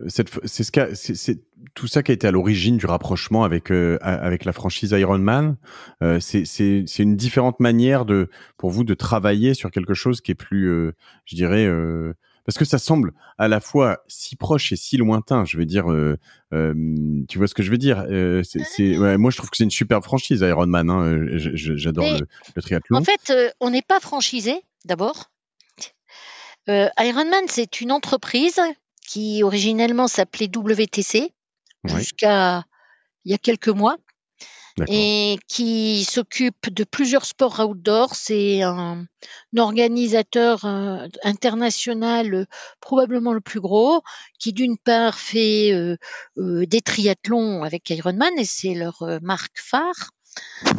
c'est tout ça qui a été à l'origine du rapprochement avec euh, avec la franchise Iron Man. Euh, c'est une différente manière de pour vous de travailler sur quelque chose qui est plus, euh, je dirais. parce que ça semble à la fois si proche et si lointain. Je veux dire, tu vois ce que je veux dire C'est, mmh. moi, je trouve que c'est une superbe franchise, Iron Man. Hein, j'adore le, le, triathlon. En fait, on n'est pas franchisé d'abord. Iron Man, c'est une entreprise qui originellement s'appelait WTC jusqu'à il y a quelques mois et qui s'occupe de plusieurs sports outdoor. C'est un, organisateur euh, international euh, probablement le plus gros qui d'une part fait euh, des triathlons avec Ironman et c'est leur marque phare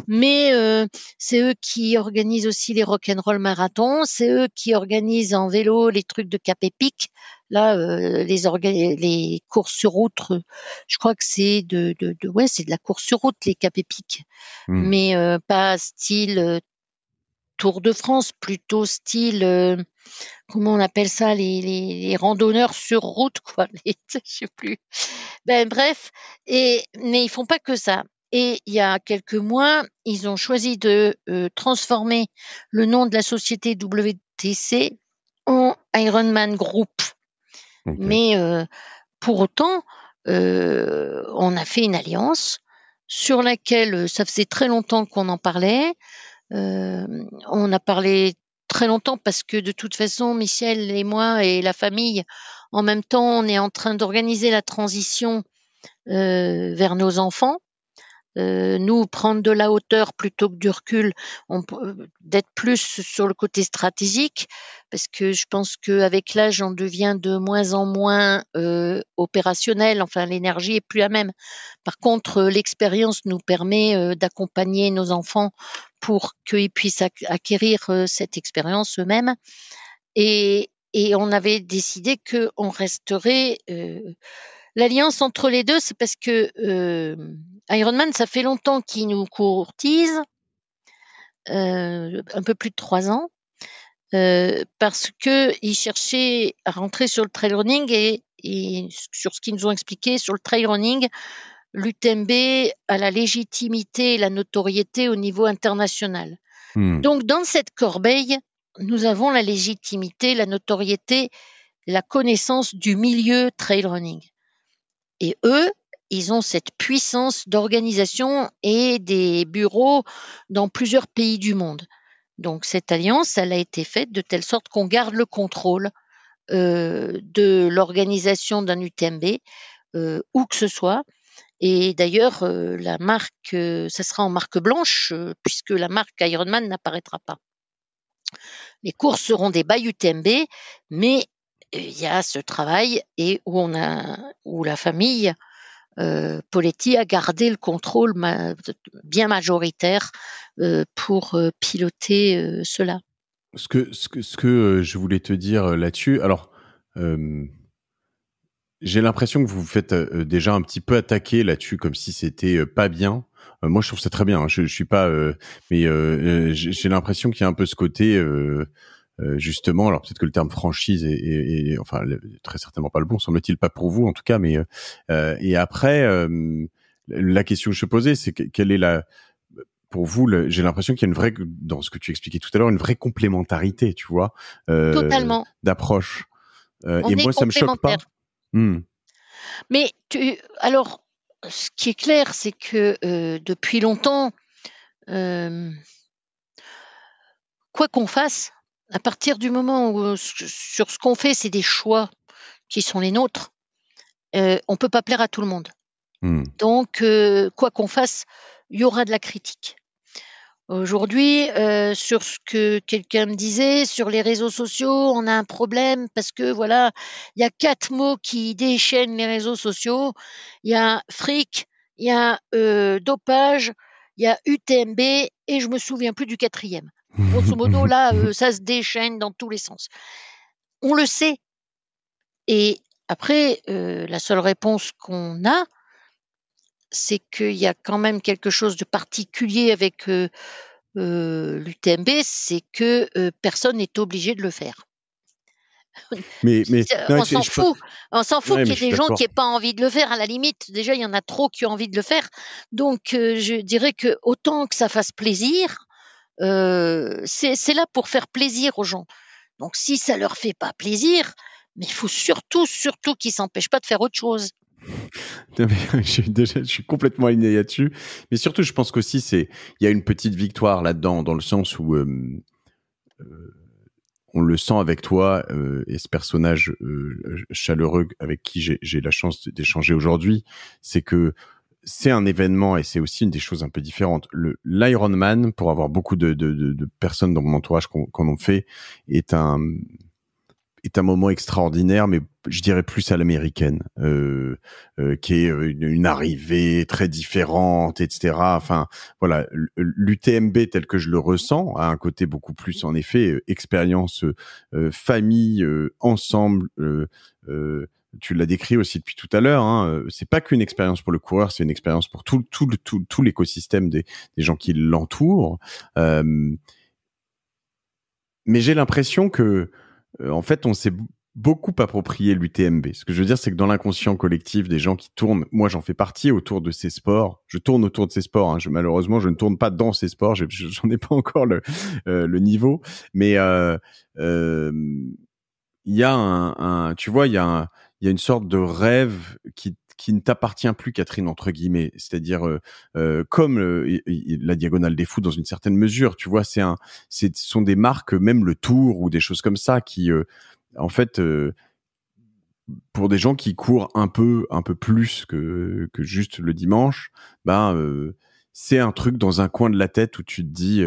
mais euh, c'est eux qui organisent aussi les rock'n'roll marathons, c'est eux qui organisent en vélo les trucs de cap épique, Là, euh, les, les courses sur route, je crois que c'est de, de, ouais, c'est de la course sur route les cap épiques, hmm. mais euh, pas style Tour de France, plutôt style comment on appelle ça, les, randonneurs sur route, quoi. Les, je sais plus. Ben bref, et mais ils font pas que ça. Et il y a quelques mois, ils ont choisi de euh, transformer le nom de la société WTC en Ironman Group. Mais euh, pour autant, euh, on a fait une alliance sur laquelle ça faisait très longtemps qu'on en parlait. on a parlé très longtemps parce que de toute façon, Michel et moi et la famille, en même temps, on est en train d'organiser la transition vers nos enfants. Euh, nous, prendre de la hauteur plutôt que du recul, euh, d'être plus sur le côté stratégique, parce que je pense qu'avec l'âge, on devient de moins en moins euh, opérationnel, enfin l'énergie est plus à même. Par contre, l'expérience nous permet d'accompagner nos enfants pour qu'ils puissent acquérir cette expérience eux-mêmes. Et, et, on avait décidé qu'on resterait... L'alliance entre les deux, c'est parce que Ironman, ça fait longtemps qu'il nous courtise, euh, un peu plus de trois ans, euh, parce qu'il cherchait à rentrer sur le trail running et, sur ce qu'ils nous ont expliqué, sur le trail running, l'UTMB a la légitimité et la notoriété au niveau international. Hmm. Donc dans cette corbeille, nous avons la légitimité, la notoriété, la connaissance du milieu trail running. Et eux, ils ont cette puissance d'organisation et des bureaux dans plusieurs pays du monde. Donc cette alliance, elle a été faite de telle sorte qu'on garde le contrôle euh, de l'organisation d'un UTMB, euh, où que ce soit. Et d'ailleurs, euh, la marque, euh, ça sera en marque blanche, puisque la marque Ironman n'apparaîtra pas. Les courses seront des bails UTMB, mais il y a ce travail et où on a où la famille euh, Poletti a gardé le contrôle bien majoritaire euh, pour euh, piloter cela. Ce que, ce que, ce que je voulais te dire là-dessus, alors j'ai l'impression que vous vous faites déjà un petit peu attaquer là-dessus, comme si c'était pas bien. moi, je trouve ça très bien. Hein, je, je, suis pas, mais j'ai l'impression qu'il y a un peu ce côté euh, justement, alors peut-être que le terme franchise est, enfin très certainement pas le bon, semble-t-il pas pour vous en tout cas, mais euh, euh, et après la question que je posais, c'est quelle est la pour vous, j'ai l'impression qu'il y a une vraie, dans ce que tu expliquais tout à l'heure, une vraie complémentarité, tu vois, d'approche. et moi, ça me choque pas. Hmm. Mais tu, alors, ce qui est clair, c'est que depuis longtemps, quoi qu'on fasse, à partir du moment où euh, sur ce qu'on fait, c'est des choix qui sont les nôtres, euh, on ne peut pas plaire à tout le monde. Hmm. Donc, euh, quoi qu'on fasse, il y aura de la critique. Aujourd'hui, sur ce que quelqu'un me disait, sur les réseaux sociaux, on a un problème parce que voilà, il y a quatre mots qui déchaînent les réseaux sociaux. Il y a fric, il y a dopage, il y a UTMB et je me souviens plus du quatrième. Grosso modo, mhm, là, mhm. Euh, ça se déchaîne dans tous les sens. On le sait. Et après, euh, la seule réponse qu'on a, c'est qu'il y a quand même quelque chose de particulier avec euh, l'UTMB, c'est que personne n'est obligé de le faire. Mais, on s'en fout, on s'en fout qu'il y ait des gens qui n'aient pas envie de le faire. À la limite, déjà il y en a trop qui ont envie de le faire. Donc je dirais que autant que ça fasse plaisir, euh, c'est là pour faire plaisir aux gens. Donc si ça leur fait pas plaisir, mais il faut surtout, surtout qu'ils s'empêchent pas de faire autre chose. je, suis complètement aligné là-dessus. Mais surtout, je pense qu'aussi, il y a une petite victoire là-dedans, dans le sens où euh, euh, on le sent avec toi et ce personnage chaleureux avec qui j'ai la chance d'échanger aujourd'hui. C'est que c'est un événement et c'est aussi une des choses un peu différentes. Le l'Ironman, pour avoir beaucoup de, de, de, de, personnes dans mon entourage qu'on qu fait, est un est un moment extraordinaire, mais je dirais plus à l'américaine, euh, euh qui est une, arrivée très différente, etc. Enfin, voilà, l'UTMB tel que je le ressens a un côté beaucoup plus, en effet, euh, expérience, euh, famille, ensemble tu l'as décrit aussi depuis tout à l'heure, hein, euh, c'est pas qu'une expérience pour le coureur, c'est une expérience pour tout, tout, tout, tout l'écosystème des, des, gens qui l'entourent. Euh, mais j'ai l'impression que, euh, en fait, on s'est beaucoup approprié l'UTMB. Ce que je veux dire, c'est que dans l'inconscient collectif des gens qui tournent, moi j'en fais partie autour de ces sports. Je tourne autour de ces sports. Hein. Je, malheureusement, je ne tourne pas dans ces sports. J'en ai, pas encore le, le niveau. Mais il euh, y a un, un, tu vois, il y a un, il y a une sorte de rêve qui, qui ne t'appartient plus, Catherine, entre guillemets. C'est-à-dire, euh, euh, comme euh, la diagonale des fous, dans une certaine mesure, tu vois, c'est un, ce sont des marques, même le Tour ou des choses comme ça, qui, en fait, pour des gens qui courent un peu, un peu plus que, que juste le dimanche, ben, c'est un truc dans un coin de la tête où tu te dis,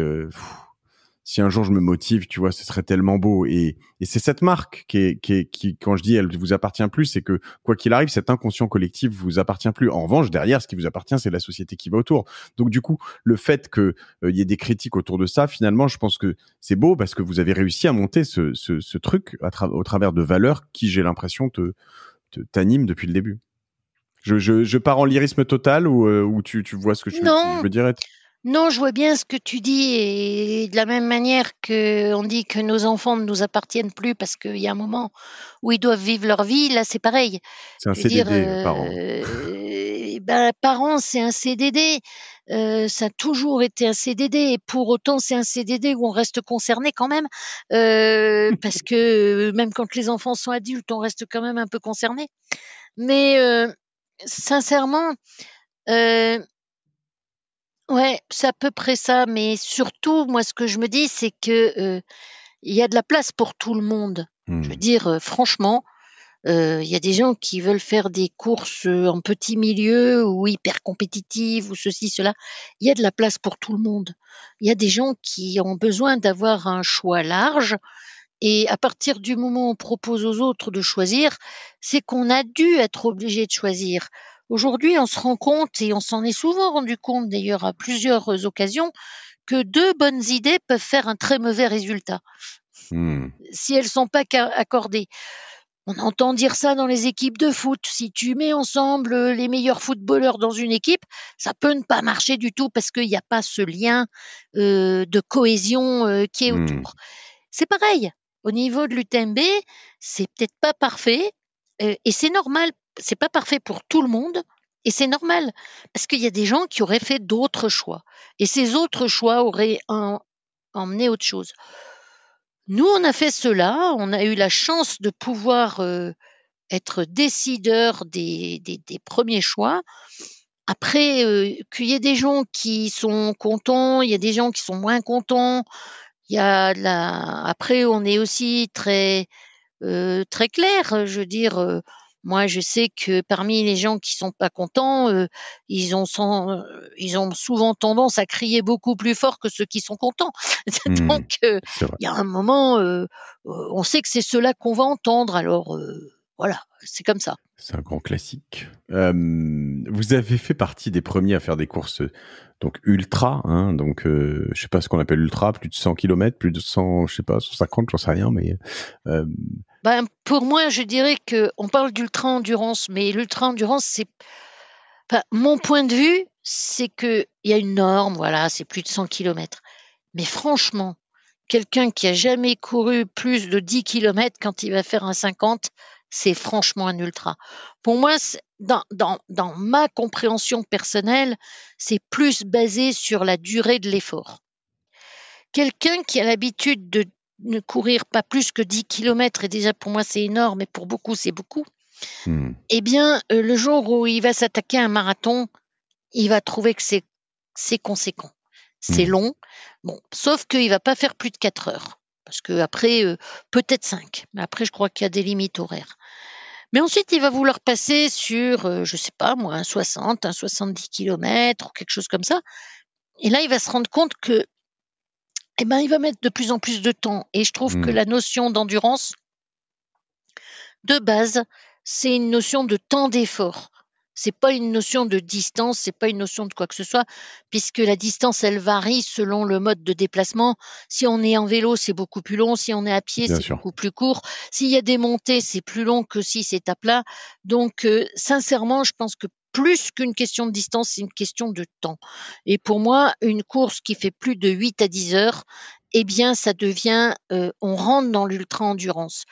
si un jour je me motive, tu vois, ce serait tellement beau. Et, c'est cette marque qui, qui, quand je dis elle vous appartient plus, c'est que quoi qu'il arrive, cet inconscient collectif vous appartient plus. En revanche, derrière, ce qui vous appartient, c'est la société qui va autour. Donc du coup, le fait qu'il euh, y ait des critiques autour de ça, finalement, je pense que c'est beau parce que vous avez réussi à monter ce, truc à au travers de valeurs qui, j'ai l'impression, te t'anime depuis le début. Je, pars en lyrisme total ou, euh, tu, vois ce que je, je veux dire non, je vois bien ce que tu dis et de la même manière que on dit que nos enfants ne nous appartiennent plus parce qu'il y a un moment où ils doivent vivre leur vie, là c'est pareil. C'est un CDD, euh, parents. Eh ben, parents, c'est un CDD. Euh, ça a toujours été un CDD et pour autant c'est un CDD où on reste concerné quand même euh, parce que même quand les enfants sont adultes, on reste quand même un peu concerné. Mais sincèrement, euh, Ouais, c'est à peu près ça, mais surtout, moi, ce que je me dis, c'est que il y a de la place pour tout le monde. Je veux mmh. dire, franchement, il y a des gens qui veulent faire des courses en petit milieu ou hyper compétitives ou ceci, cela. Il y a de la place pour tout le monde. Il y a des gens qui ont besoin d'avoir un choix large. Et à partir du moment où on propose aux autres de choisir, c'est qu'on a dû être obligé de choisir. Aujourd'hui, on se rend compte, et on s'en est souvent rendu compte d'ailleurs à plusieurs occasions, que deux bonnes idées peuvent faire un très mauvais résultat hmm. si elles ne sont pas accordées. On entend dire ça dans les équipes de foot. Si tu mets ensemble euh, les meilleurs footballeurs dans une équipe, ça peut ne pas marcher du tout parce qu'il n'y a pas ce lien euh, de cohésion euh, qui est hmm. autour. C'est pareil. Au niveau de l'UTMB, c'est peut-être pas parfait et c'est normal c'est pas parfait pour tout le monde, et c'est normal, parce qu'il y a des gens qui auraient fait d'autres choix. Et ces autres choix auraient emmené autre chose. Nous, on a fait cela, on a eu la chance de pouvoir euh, être décideur des, premiers choix. Après, euh, qu'il y ait des gens qui sont contents, il y a des gens qui sont moins contents. Il y a la... Après, on est aussi très, euh, très clair. Je veux dire, moi, je sais que parmi les gens qui sont pas contents, euh, ils ont ils ont souvent tendance à crier beaucoup plus fort que ceux qui sont contents. Mmh. Donc, euh, il y a un moment, euh, on sait que c'est cela qu'on va entendre. Alors, voilà, c'est comme ça. C'est un grand classique. Euh, vous avez fait partie des premiers à faire des courses donc ultra, hein, donc euh, je sais pas ce qu'on appelle ultra, plus de 100 km, plus de 100, je sais pas, 150, j'en sais rien, mais. Euh, ben, pour moi, je dirais que on parle d'ultra endurance, mais l'ultra endurance, c'est mon point de vue, c'est que il y a une norme, voilà, c'est plus de 100 km. Mais franchement, quelqu'un qui a jamais couru plus de 10 km quand il va faire un 50, c'est franchement un ultra. Pour moi, dans, ma compréhension personnelle, c'est plus basé sur la durée de l'effort. Quelqu'un qui a l'habitude de ne courir pas plus que 10 km, et déjà pour moi c'est énorme, et pour beaucoup c'est beaucoup, hmm. eh bien euh, le jour où il va s'attaquer à un marathon, il va trouver que c'est conséquent. C'est hmm. long, bon, sauf qu'il ne va pas faire plus de 4 heures. Parce que après, euh, peut-être 5, mais après, je crois qu'il y a des limites horaires. Mais ensuite, il va vouloir passer sur, euh, je sais pas moi, un 60, un 70 km ou quelque chose comme ça. Et là, il va se rendre compte que, eh ben, il va mettre de plus en plus de temps. Et je trouve que hmm. la notion d'endurance, de base, c'est une notion de temps d'effort. C'est pas une notion de distance, c'est pas une notion de quoi que ce soit, puisque la distance, elle varie selon le mode de déplacement. Si on est en vélo, c'est beaucoup plus long. Si on est à pied, c'est beaucoup plus court. S'il y a des montées, c'est plus long que si c'est à plat. Donc, euh, sincèrement, je pense que plus qu'une question de distance, c'est une question de temps. Et pour moi, une course qui fait plus de 8 à 10 heures, eh bien, ça devient, euh, on rentre dans l'ultra-endurance.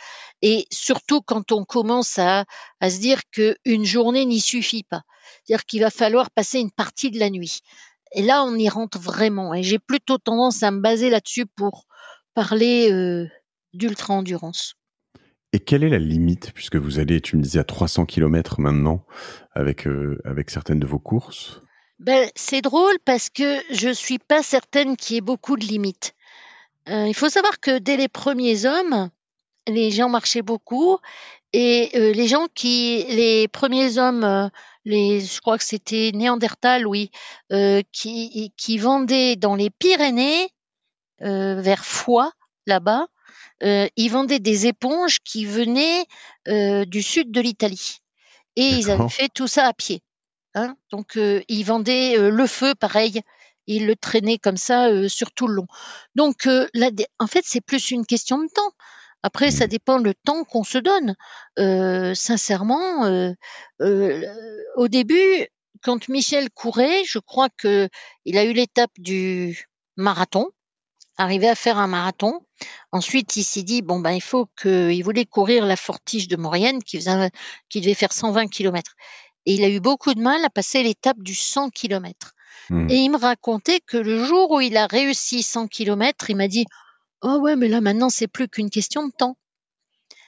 Et surtout quand on commence à, se dire qu'une journée n'y suffit pas. C'est-à-dire qu'il va falloir passer une partie de la nuit. Et là, on y rentre vraiment. Et j'ai plutôt tendance à me baser là-dessus pour parler euh, d'ultra-endurance. Et quelle est la limite, puisque vous allez, tu me disais, à 300 km maintenant avec, euh, avec certaines de vos courses ben, C'est drôle parce que je ne suis pas certaine qu'il y ait beaucoup de limites. Euh, il faut savoir que dès les premiers hommes, les gens marchaient beaucoup et euh, les gens qui, les premiers hommes, euh, les, je crois que c'était Néandertal, oui, qui, vendaient dans les Pyrénées, vers Foix, là-bas, ils vendaient des éponges qui venaient du sud de l'Italie. Et ils avaient fait tout ça à pied. Hein. Donc, ils vendaient le feu, pareil il le traînait comme ça euh, sur tout le long. Donc euh, en fait, c'est plus une question de temps. Après, ça mmh. dépend le temps qu'on se donne. Euh, sincèrement, au début, quand Michel courait, je crois que il a eu l'étape du marathon, arrivé à faire un marathon. Ensuite, il s'est dit bon ben il faut que il voulait courir la Fortige de Maurienne qui faisait, qui devait faire 120 km. Et il a eu beaucoup de mal à passer l'étape du 100 km. Hmm. Et il me racontait que le jour où il a réussi 100 km, il m'a dit Oh ouais, mais là maintenant, c'est plus qu'une question de temps.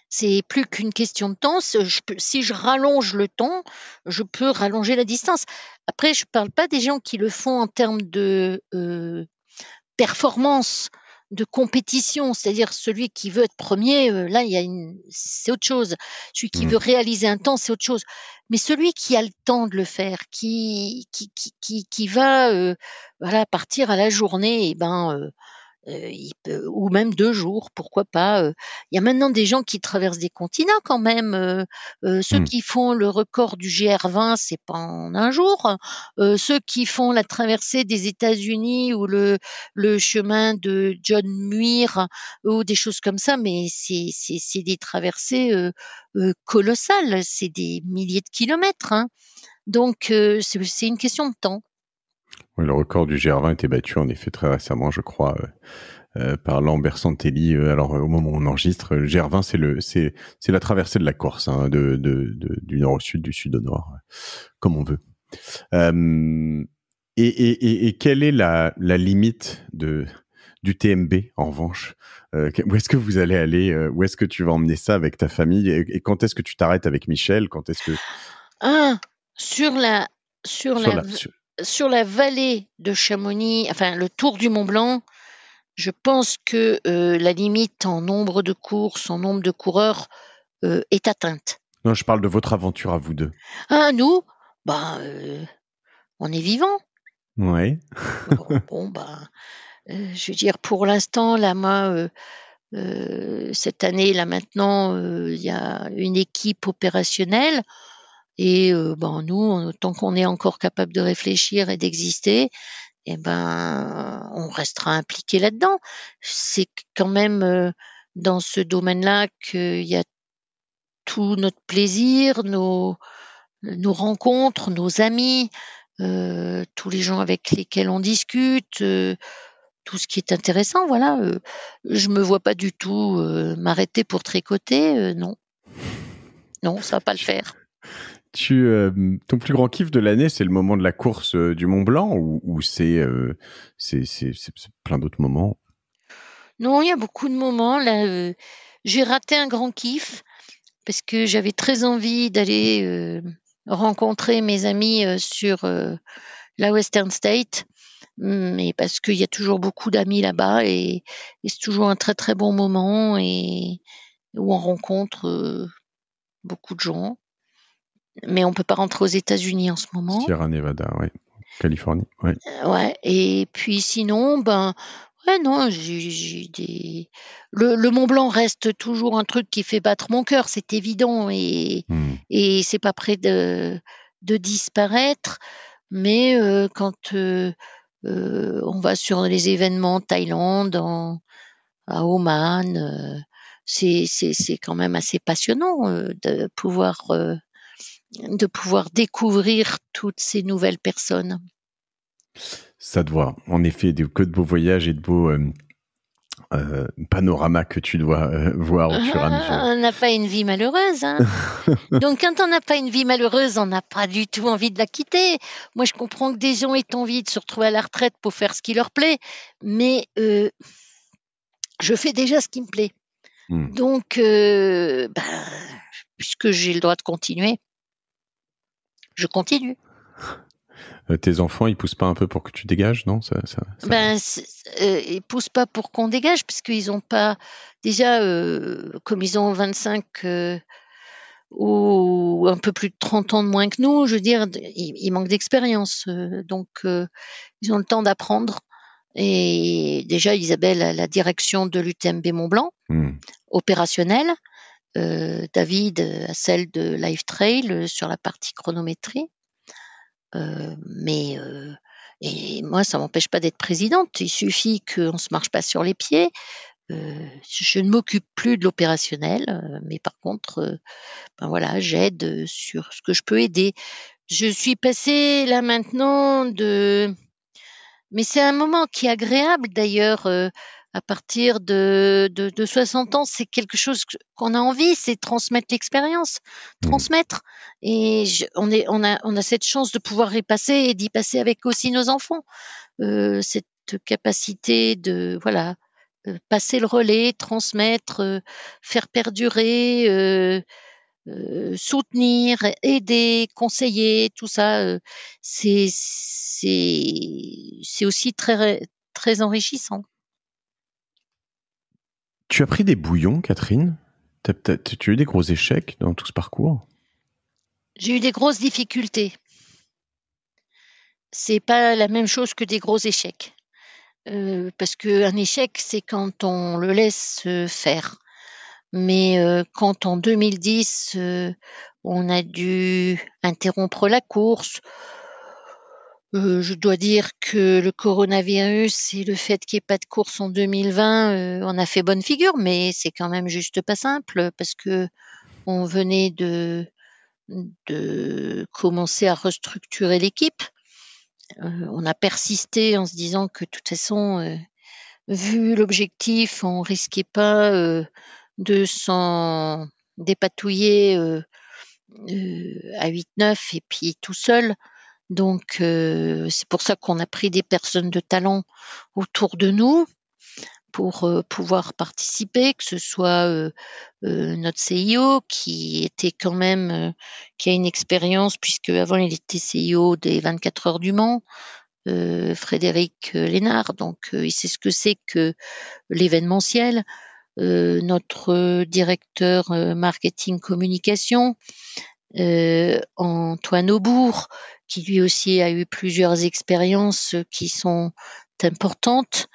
C'est plus qu'une question de temps. si je rallonge le temps, je peux rallonger la distance. Après, je ne parle pas des gens qui le font en termes de euh, performance de compétition, c'est-à-dire celui qui veut être premier, euh, là, il y a une, c'est autre chose. Celui qui veut mmh. réaliser un temps, c'est autre chose. Mais celui qui a le temps de le faire, qui qui qui, qui, va euh, voilà partir à la journée, et eh ben euh, euh, il peut, ou même deux jours, pourquoi pas. Euh. Il y a maintenant des gens qui traversent des continents quand même. Euh, euh ceux hmm. qui font le record du GR20, c'est pas en un jour. Hein. Euh, ceux qui font la traversée des États-Unis ou le, le chemin de John Muir hein, ou des choses comme ça, mais c'est, c'est, c'est des traversées colossales, c'est des milliers de kilomètres. Hein. Donc c'est, c'est une question de temps le record du GR20 a été battu en effet très récemment, je crois, euh, euh, par Lambert Santelli. Euh, alors au moment où on enregistre, le GR20 c'est le c'est la traversée de la Corse, hein, de, du nord au sud, du sud au nord, comme on veut. et, et, quelle est la, limite de du TMB en revanche Où est-ce que vous allez aller Où est-ce que tu vas emmener ça avec ta famille et, quand est-ce que tu t'arrêtes avec Michel Quand est-ce que ah, sur la sur, la, sur la vallée de Chamonix, enfin le tour du Mont Blanc, je pense que euh, la limite en nombre de courses, en nombre de coureurs euh, est atteinte. Non, je parle de votre aventure à vous deux. Ah, nous Ben, euh, on est vivants. Oui. bon, ben, je veux dire, pour l'instant, la main. cette année, là maintenant, il y a une équipe opérationnelle. Et euh, ben, nous, tant qu'on est encore capable de réfléchir et d'exister, eh ben, on restera impliqué là-dedans. C'est quand même euh, dans ce domaine-là qu'il y a tout notre plaisir, nos, rencontres, nos amis, euh, tous les gens avec lesquels on discute, tout ce qui est intéressant. Voilà, je me vois pas du tout m'arrêter pour tricoter, non, non, ça va pas le faire. Euh, ton plus grand kiff de l'année, c'est le moment de la course euh, du Mont Blanc ou, euh, c'est, plein d'autres moments Non, il y a beaucoup de moments. Là, j'ai raté un grand kiff parce que j'avais très envie d'aller rencontrer mes amis sur la Western State. Mais mm, parce qu'il y a toujours beaucoup d'amis là-bas et, et, c'est toujours un très très bon moment et où on rencontre beaucoup de gens mais on peut pas rentrer aux États-Unis en ce moment. Sierra Nevada, oui. Californie, oui. Euh, ouais. Et puis sinon, ben, ouais, non, j'ai des. Le, Mont Blanc reste toujours un truc qui fait battre mon cœur, c'est évident, et, hmm. et c'est pas près de, de disparaître. Mais euh, quand euh, on va sur les événements en Thaïlande, en, à Oman, c'est quand même assez passionnant de pouvoir de pouvoir découvrir toutes ces nouvelles personnes. Ça voit. en effet, que de beaux voyages et de beaux euh, euh, panoramas que tu dois euh, voir au fur et à ah, mesure. On n'a pas une vie malheureuse. Hein. Donc, quand on n'a pas une vie malheureuse, on n'a pas du tout envie de la quitter. Moi, je comprends que des gens aient envie de se retrouver à la retraite pour faire ce qui leur plaît, mais je fais déjà ce qui me plaît. Hmm. Donc, ben, puisque j'ai le droit de continuer je continue. Euh, tes enfants, ils poussent pas un peu pour que tu dégages, non ça, ça, Ben, euh, poussent pas pour qu'on dégage, parce qu'ils ont pas déjà, euh, comme ils ont 25 ou un peu plus de 30 ans de moins que nous, je veux dire, ils, manquent d'expérience, donc ils ont le temps d'apprendre. Et déjà, Isabelle la direction de l'UTMB Mont Blanc, hmm. opérationnelle. Euh, David euh, à celle de Live Trail euh, sur la partie chronométrie. mais et moi, ça m'empêche pas d'être présidente. Il suffit qu'on ne se marche pas sur les pieds. je ne m'occupe plus de l'opérationnel, mais par contre, ben voilà, j'aide sur ce que je peux aider. Je suis passée là maintenant de mais c'est un moment qui est agréable d'ailleurs à partir de, 60 ans, c'est quelque chose qu'on a envie, c'est transmettre l'expérience, mmh. transmettre. Et on, est, on, a, cette chance de pouvoir y passer et d'y passer avec aussi nos enfants. Euh, cette capacité de voilà euh, passer le relais, transmettre, euh, faire perdurer. soutenir, aider, conseiller, tout ça, c'est c'est aussi très, très enrichissant. Tu as pris des bouillons, Catherine Tu as eu des gros échecs dans tout ce parcours J'ai eu des grosses difficultés. C'est pas la même chose que des gros échecs. Euh, parce qu'un échec, c'est quand on le laisse faire. Mais euh, quand en 2010, euh, on a dû interrompre la course, euh, je dois dire que le coronavirus et le fait qu'il n'y ait pas de course en 2020, on euh, a fait bonne figure, mais c'est quand même juste pas simple parce que on venait de, commencer à restructurer l'équipe. Euh, on a persisté en se disant que de toute façon, vu l'objectif, on risquait pas de s'en dépatouiller à 8-9 et puis tout seul. Donc euh, c'est pour ça qu'on a pris des personnes de talent autour de nous pour euh, pouvoir participer, que ce soit euh, notre CIO qui était quand même qui a une expérience puisque avant il était CIO des 24 heures du Mans, Frédéric Lénard, donc il sait ce que c'est que l'événementiel. notre directeur marketing communication, euh, Antoine Aubourg, qui lui aussi a eu plusieurs expériences qui sont importantes.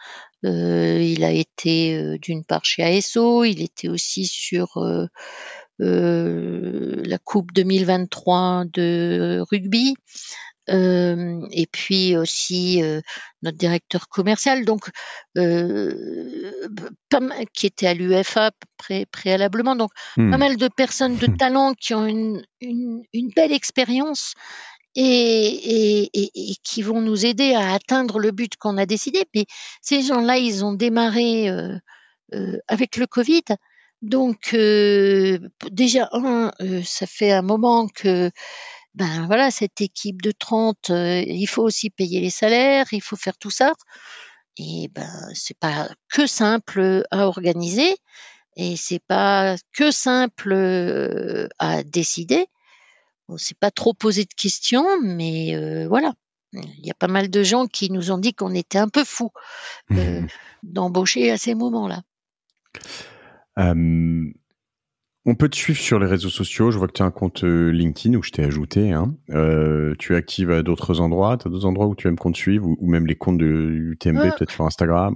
Euh, il a été euh, d'une part chez ASO, il était aussi sur la Coupe 2023 de rugby. Euh, et puis aussi euh, notre directeur commercial, donc euh, qui était à l'UFA préalablement, donc hmm. pas mal de personnes de talent qui ont une, une, belle expérience et, et, qui vont nous aider à atteindre le but qu'on a décidé. puis ces gens-là, ils ont démarré avec le Covid. Donc déjà, ça fait un moment que ben voilà, cette équipe de 30, euh, il faut aussi payer les salaires, il faut faire tout ça. Et ben c'est pas que simple à organiser et c'est pas que simple euh, à décider. On s'est pas trop posé de questions, mais euh, voilà. Il y a pas mal de gens qui nous ont dit qu'on était un peu fous d'embaucher à ces moments-là. Euh, on peut te suivre sur les réseaux sociaux. Je vois que tu as un compte euh, LinkedIn où je t'ai ajouté. Hein. Euh, tu es active à d'autres endroits. Tu as d'autres endroits où tu aimes qu'on suivre, ou, même les comptes de UTMB, euh, peut-être sur Instagram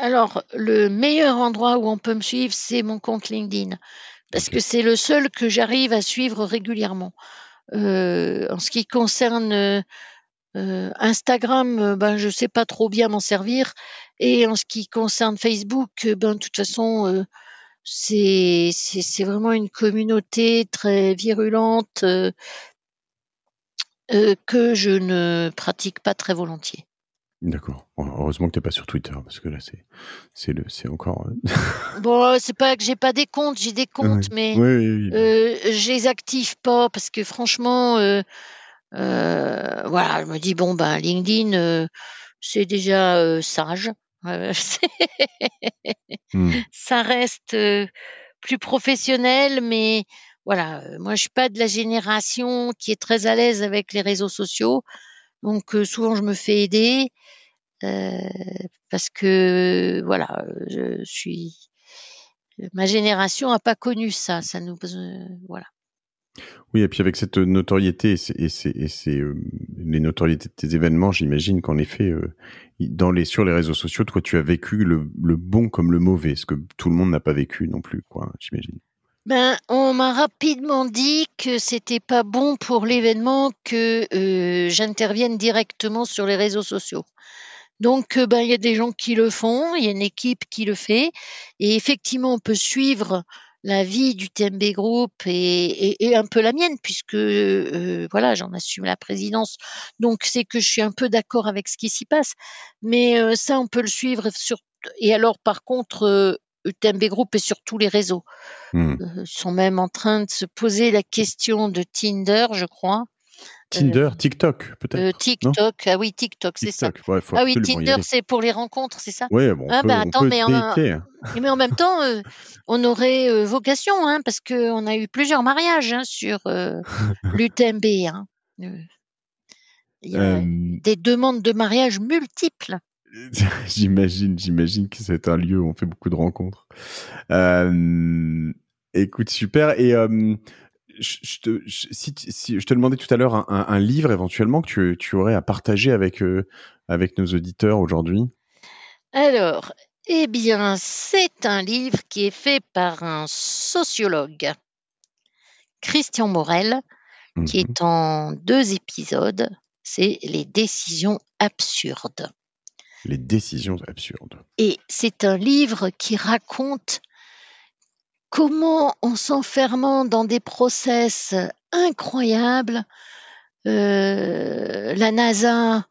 Alors, le meilleur endroit où on peut me suivre, c'est mon compte LinkedIn. Parce que c'est le seul que j'arrive à suivre régulièrement. en ce qui concerne Instagram, ben, je ne sais pas trop bien m'en servir. Et en ce qui concerne Facebook, ben, de toute façon c'est vraiment une communauté très virulente euh, euh, que je ne pratique pas très volontiers. D'accord. Heureusement que tu n'es pas sur Twitter parce que là c'est encore. Euh, bon, c'est pas que j'ai pas des comptes, j'ai des comptes, mais je ne les active pas parce que franchement, voilà, je me dis bon ben LinkedIn c'est déjà sage. Hmm. Ça reste plus professionnel, mais voilà, moi je suis pas de la génération qui est très à l'aise avec les réseaux sociaux, donc souvent je me fais aider euh, parce que voilà, je suis ma génération a pas connu ça, ça nous euh, voilà. Oui, et puis avec cette notoriété et, euh, les notoriétés de tes événements, j'imagine qu'en effet, euh, dans les, sur les réseaux sociaux, toi, tu as vécu le, bon comme le mauvais, ce que tout le monde n'a pas vécu non plus, quoi, j'imagine. Ben, on m'a rapidement dit que c'était pas bon pour l'événement que euh, j'intervienne directement sur les réseaux sociaux. Donc, ben, il y a des gens qui le font, il y a une équipe qui le fait, et effectivement, on peut suivre la vie du TMB Group et, un peu la mienne puisque euh, voilà j'en assume la présidence donc c'est que je suis un peu d'accord avec ce qui s'y passe mais euh, ça on peut le suivre sur et alors par contre euh, TMB Group est sur tous les réseaux. Hmm. Euh, sont même en train de se poser la question de Tinder, je crois. Tinder, euh, TikTok, peut-être. Euh, TikTok, ah oui, TikTok, c'est ça. ah oui, Tinder, c'est pour les rencontres, c'est ça Oui, bon, on mais, en, même temps, euh, on aurait vocation, hein, parce qu'on a eu plusieurs mariages hein, sur l'UTMB. Hein. Il y a des demandes de mariage multiples. j'imagine, j'imagine que c'est un lieu où on fait beaucoup de rencontres. Écoute, super. Et je, te, demandais tout à l'heure un, livre éventuellement que tu, aurais à partager euh, avec, nos auditeurs aujourd'hui. Alors, eh bien, c'est un livre qui est fait par un sociologue, Christian Morel, qui mhm. est en deux épisodes. C'est Les décisions absurdes. Les décisions absurdes. Et c'est un livre qui raconte comment en s'enfermant dans des process incroyables, euh, la NASA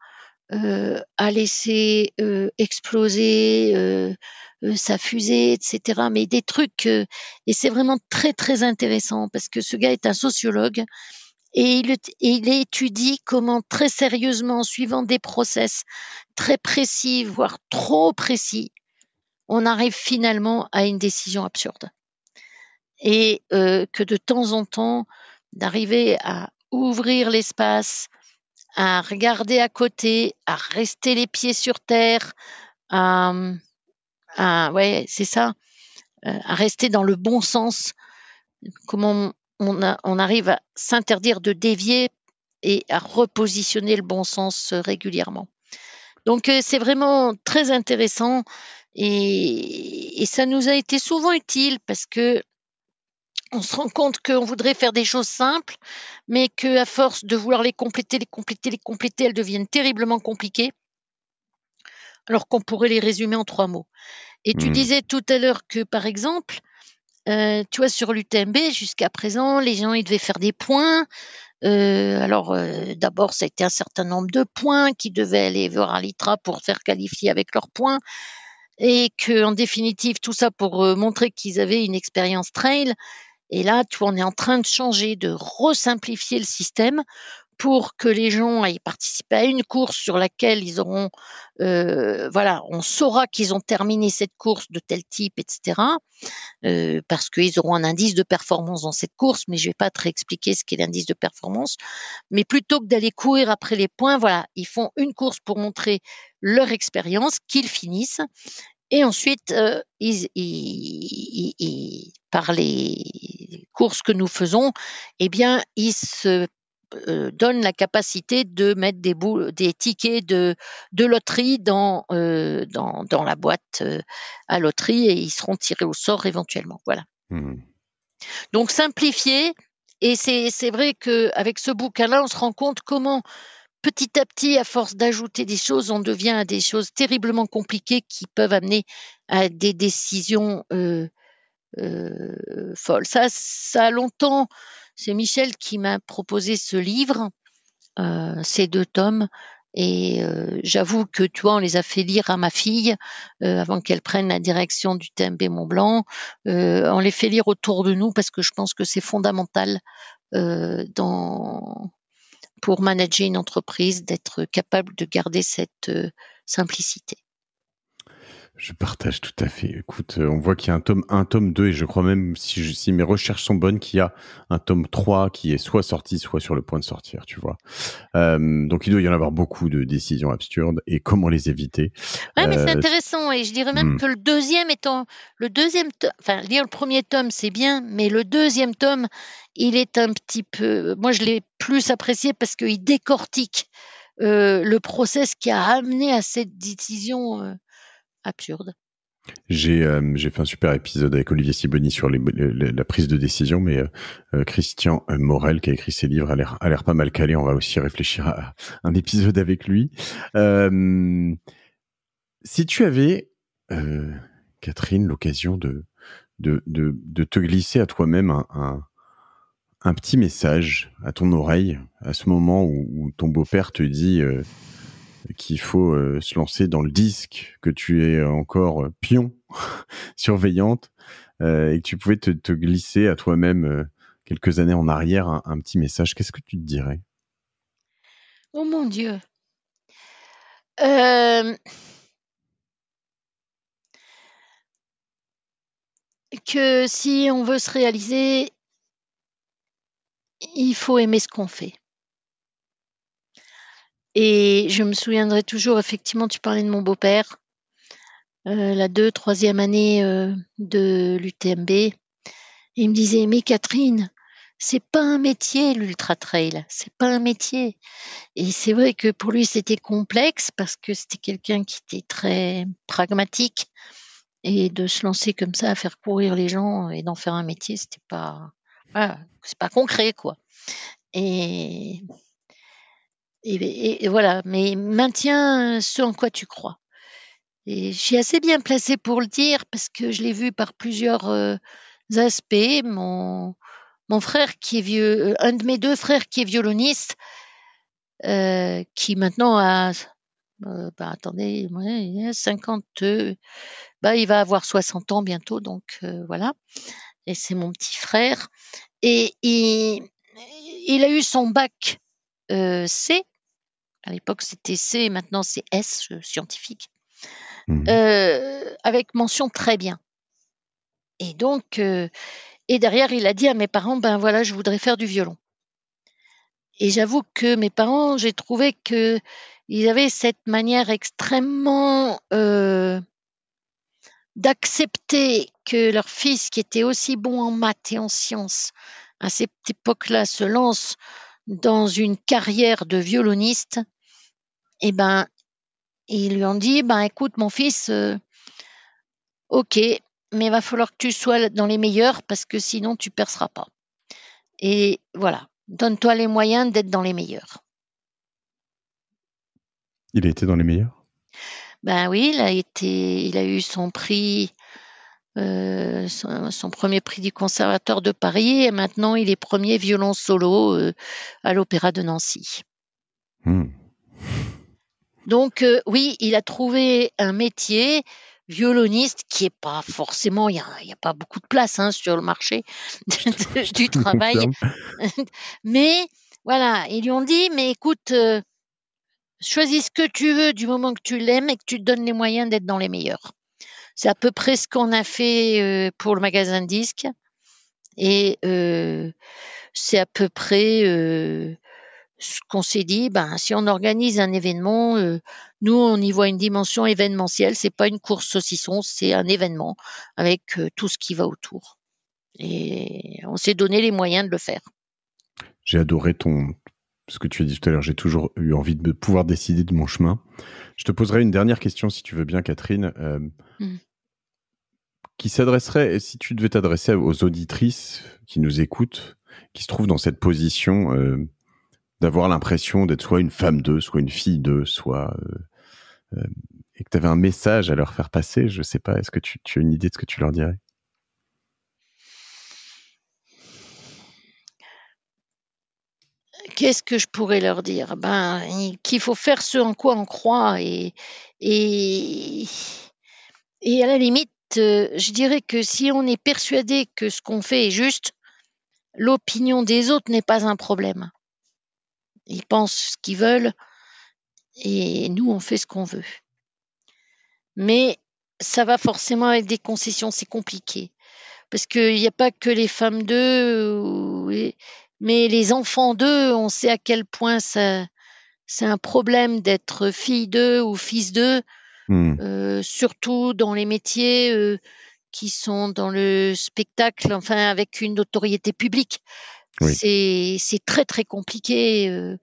euh, a laissé euh, exploser sa fusée, etc. Mais des trucs, et c'est vraiment très très intéressant parce que ce gars est un sociologue et il, et il étudie comment très sérieusement, suivant des process très précis, voire trop précis, on arrive finalement à une décision absurde et euh, que de temps en temps, d'arriver à ouvrir l'espace, à regarder à côté, à rester les pieds sur terre, à, ouais, c'est ça, euh, à rester dans le bon sens. Comment on, arrive à s'interdire de dévier et à repositionner le bon sens euh, régulièrement. Donc c'est vraiment très intéressant et, ça nous a été souvent utile parce que on se rend compte qu'on voudrait faire des choses simples, mais qu'à force de vouloir les compléter, les compléter, les compléter, elles deviennent terriblement compliquées, alors qu'on pourrait les résumer en trois mots. Et tu hmm. disais tout à l'heure que, par exemple, euh, tu vois, sur l'UTMB, jusqu'à présent, les gens, ils devaient faire des points. Euh, alors, euh, d'abord, ça a été un certain nombre de points qui devaient aller voir à l'ITRA pour faire qualifier avec leurs points et qu'en définitive tout ça pour montrer qu'ils avaient une expérience trail et là, tu on est en train de changer, de resimplifier le système pour que les gens aillent participer à une course sur laquelle ils auront, euh, voilà, on saura qu'ils ont terminé cette course de tel type, etc. Euh, parce qu'ils auront un indice de performance dans cette course, mais je ne vais pas très expliquer ce qu'est l'indice de performance. Mais plutôt que d'aller courir après les points, voilà, ils font une course pour montrer leur expérience, qu'ils finissent, et ensuite, euh, ils, ils, ce que nous faisons, eh bien, ils se euh, donnent la capacité de mettre des, boules, des tickets de, de loterie dans, euh, dans, la boîte euh, à loterie et ils seront tirés au sort éventuellement. Voilà. Hmm. Donc simplifier, et c'est vrai qu'avec ce bouquin-là, on se rend compte comment petit à petit, à force d'ajouter des choses, on devient à des choses terriblement compliquées qui peuvent amener à des décisions euh, euh, folle. Ça, ça a longtemps, c'est Michel qui m'a proposé ce livre, euh, ces deux tomes, et euh, j'avoue que tu vois, on les a fait lire à ma fille avant qu'elle prenne la direction du TMB Mont Blanc. on les fait lire autour de nous parce que je pense que c'est fondamental dans pour manager une entreprise d'être capable de garder cette simplicité. Je partage tout à fait. Écoute, euh, on voit qu'il y a un tome 1, tome 2, et je crois même, si, mes recherches sont bonnes, qu'il y a un tome 3 qui est soit sorti, soit sur le point de sortir, tu vois. Euh, donc il doit y en avoir beaucoup de décisions absurdes et comment les éviter. Ouais, mais c'est euh, intéressant, et je dirais même hmm. que le deuxième étant, le deuxième, enfin, lire le premier tome, c'est bien, mais le deuxième tome, il est un petit peu, moi je l'ai plus apprécié parce qu'il décortique le process qui a amené à cette décision absurde. Euh, j'ai fait un super épisode avec Olivier Siboni sur la prise de décision, mais euh, euh, Christian Morel, qui a écrit ses livres, a l'air pas mal calé. On va aussi réfléchir à un épisode avec lui. si tu avais, Catherine, l'occasion de, te glisser à toi-même un, petit message à ton oreille, à ce moment où ton beau-père te dit qu'il faut euh, se lancer dans le disque, que tu es encore euh, pion, surveillante, euh, et que tu pouvais te, glisser à toi-même quelques années en arrière un petit message, qu'est-ce que tu te dirais Oh mon Dieu Que si on veut se réaliser, il faut aimer ce qu'on fait. Et je me souviendrai toujours, effectivement, tu parlais de mon beau-père, euh, la deuxième, troisième année euh, de l'UTMB. Il me disait, mais Catherine, c'est pas un métier l'ultra trail, c'est pas un métier. Et c'est vrai que pour lui c'était complexe parce que c'était quelqu'un qui était très pragmatique et de se lancer comme ça à faire courir les gens et d'en faire un métier, c'était pas, c'est pas concret quoi. Et et, voilà, mais maintiens euh, ce en quoi tu crois. Et je suis assez bien placée pour le dire parce que je l'ai vu par plusieurs euh, aspects. Mon, mon frère qui est vieux, euh, un de mes deux frères qui est violoniste, euh, qui maintenant a, bah, attendez, 50, bah, il va avoir 60 ans bientôt, donc voilà. Et c'est mon petit frère. Et, il a eu son bac euh, C à l'époque, c'était C, maintenant c'est S, scientifique. Mhm. Euh, avec mention très bien. Et donc, euh, et derrière, il a dit à mes parents, ben voilà, je voudrais faire du violon. Et j'avoue que mes parents, j'ai trouvé que ils avaient cette manière extrêmement euh, d'accepter que leur fils, qui était aussi bon en maths et en sciences, à cette époque-là, se lance dans une carrière de violoniste, et eh ben, ils lui ont dit, ben écoute mon fils, euh, ok, mais il va falloir que tu sois dans les meilleurs parce que sinon tu perceras pas. Et voilà, donne-toi les moyens d'être dans les meilleurs. Il a été dans les meilleurs Ben oui, il a été, il a eu son prix euh, son, premier prix du Conservatoire de Paris et maintenant il est premier violon solo euh, à l'Opéra de Nancy. Hmm. Donc euh, oui, il a trouvé un métier violoniste qui est pas forcément, il n'y a, pas beaucoup de place hein, sur le marché du travail. mais voilà, ils lui ont dit, mais écoute, choisis ce que tu veux du moment que tu l'aimes et que tu te donnes les moyens d'être dans les meilleurs. C'est à peu près ce qu'on a fait euh, pour le magasin de Et euh, c'est à peu près euh, ce qu'on s'est dit. Ben, si on organise un événement, nous on y voit une dimension événementielle. Ce n'est pas une course saucisson, c'est un événement avec tout ce qui va autour. Et on s'est donné les moyens de le faire. J'ai adoré ton ce que tu as dit tout à l'heure, j'ai toujours eu envie de pouvoir décider de mon chemin. Je te poserai une dernière question, si tu veux bien, Catherine, euh, mm. qui s'adresserait, si tu devais t'adresser aux auditrices qui nous écoutent, qui se trouvent dans cette position euh, d'avoir l'impression d'être soit une femme d'eux, soit une fille d'eux, soit... Euh, et que tu avais un message à leur faire passer, je ne sais pas, est-ce que tu as une idée de ce que tu leur dirais qu'est-ce que je pourrais leur dire Ben, qu'il faut faire ce en quoi on croit et, et, et à la limite, euh, je dirais que si on est persuadé que ce qu'on fait est juste, l'opinion des autres n'est pas un problème. Ils pensent ce qu'ils veulent et nous, on fait ce qu'on veut. Mais ça va forcément avec des concessions, c'est compliqué. Parce qu'il n'y a pas que les femmes d'eux mais les enfants d'eux, on sait à quel point ça, c'est un problème d'être fille d'eux ou fils d'eux, hmm. euh, surtout dans les métiers euh, qui sont dans le spectacle, enfin avec une notoriété publique. Oui. C'est très très compliqué euh,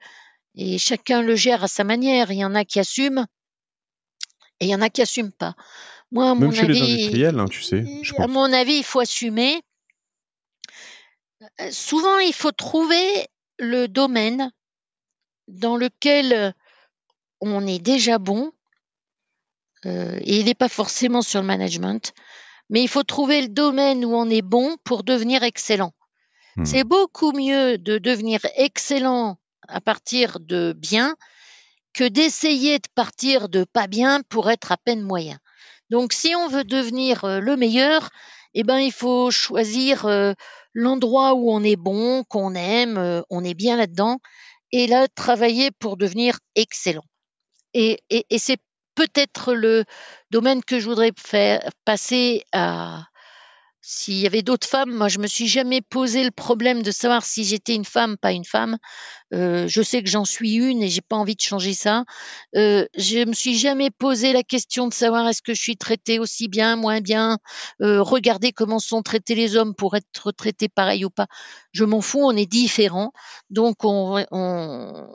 et chacun le gère à sa manière. Il y en a qui assument et il y en a qui n'assument pas. Moi, mon chez avis, les industriels, hein, tu sais. à mon avis, il faut assumer. Euh, souvent, il faut trouver le domaine dans lequel euh, on est déjà bon euh, et il n'est pas forcément sur le management, mais il faut trouver le domaine où on est bon pour devenir excellent. Hmm. C'est beaucoup mieux de devenir excellent à partir de bien que d'essayer de partir de pas bien pour être à peine moyen. Donc si on veut devenir, le meilleur eh ben, il faut choisir, l'endroit où on est bon, qu'on aime, euh, on est bien là-dedans, et là, travailler pour devenir excellent. Et, c'est peut-être le domaine que je voudrais faire passer à, s'il y avait d'autres femmes, moi je me suis jamais posé le problème de savoir si j'étais une femme, pas une femme. Euh, je sais que j'en suis une et j'ai pas envie de changer ça. Je euh, je me suis jamais posé la question de savoir est-ce que je suis traitée aussi bien, moins bien. Euh, regarder regardez comment sont traités les hommes pour être traités pareil ou pas. Je m'en fous, on est différents, donc on, on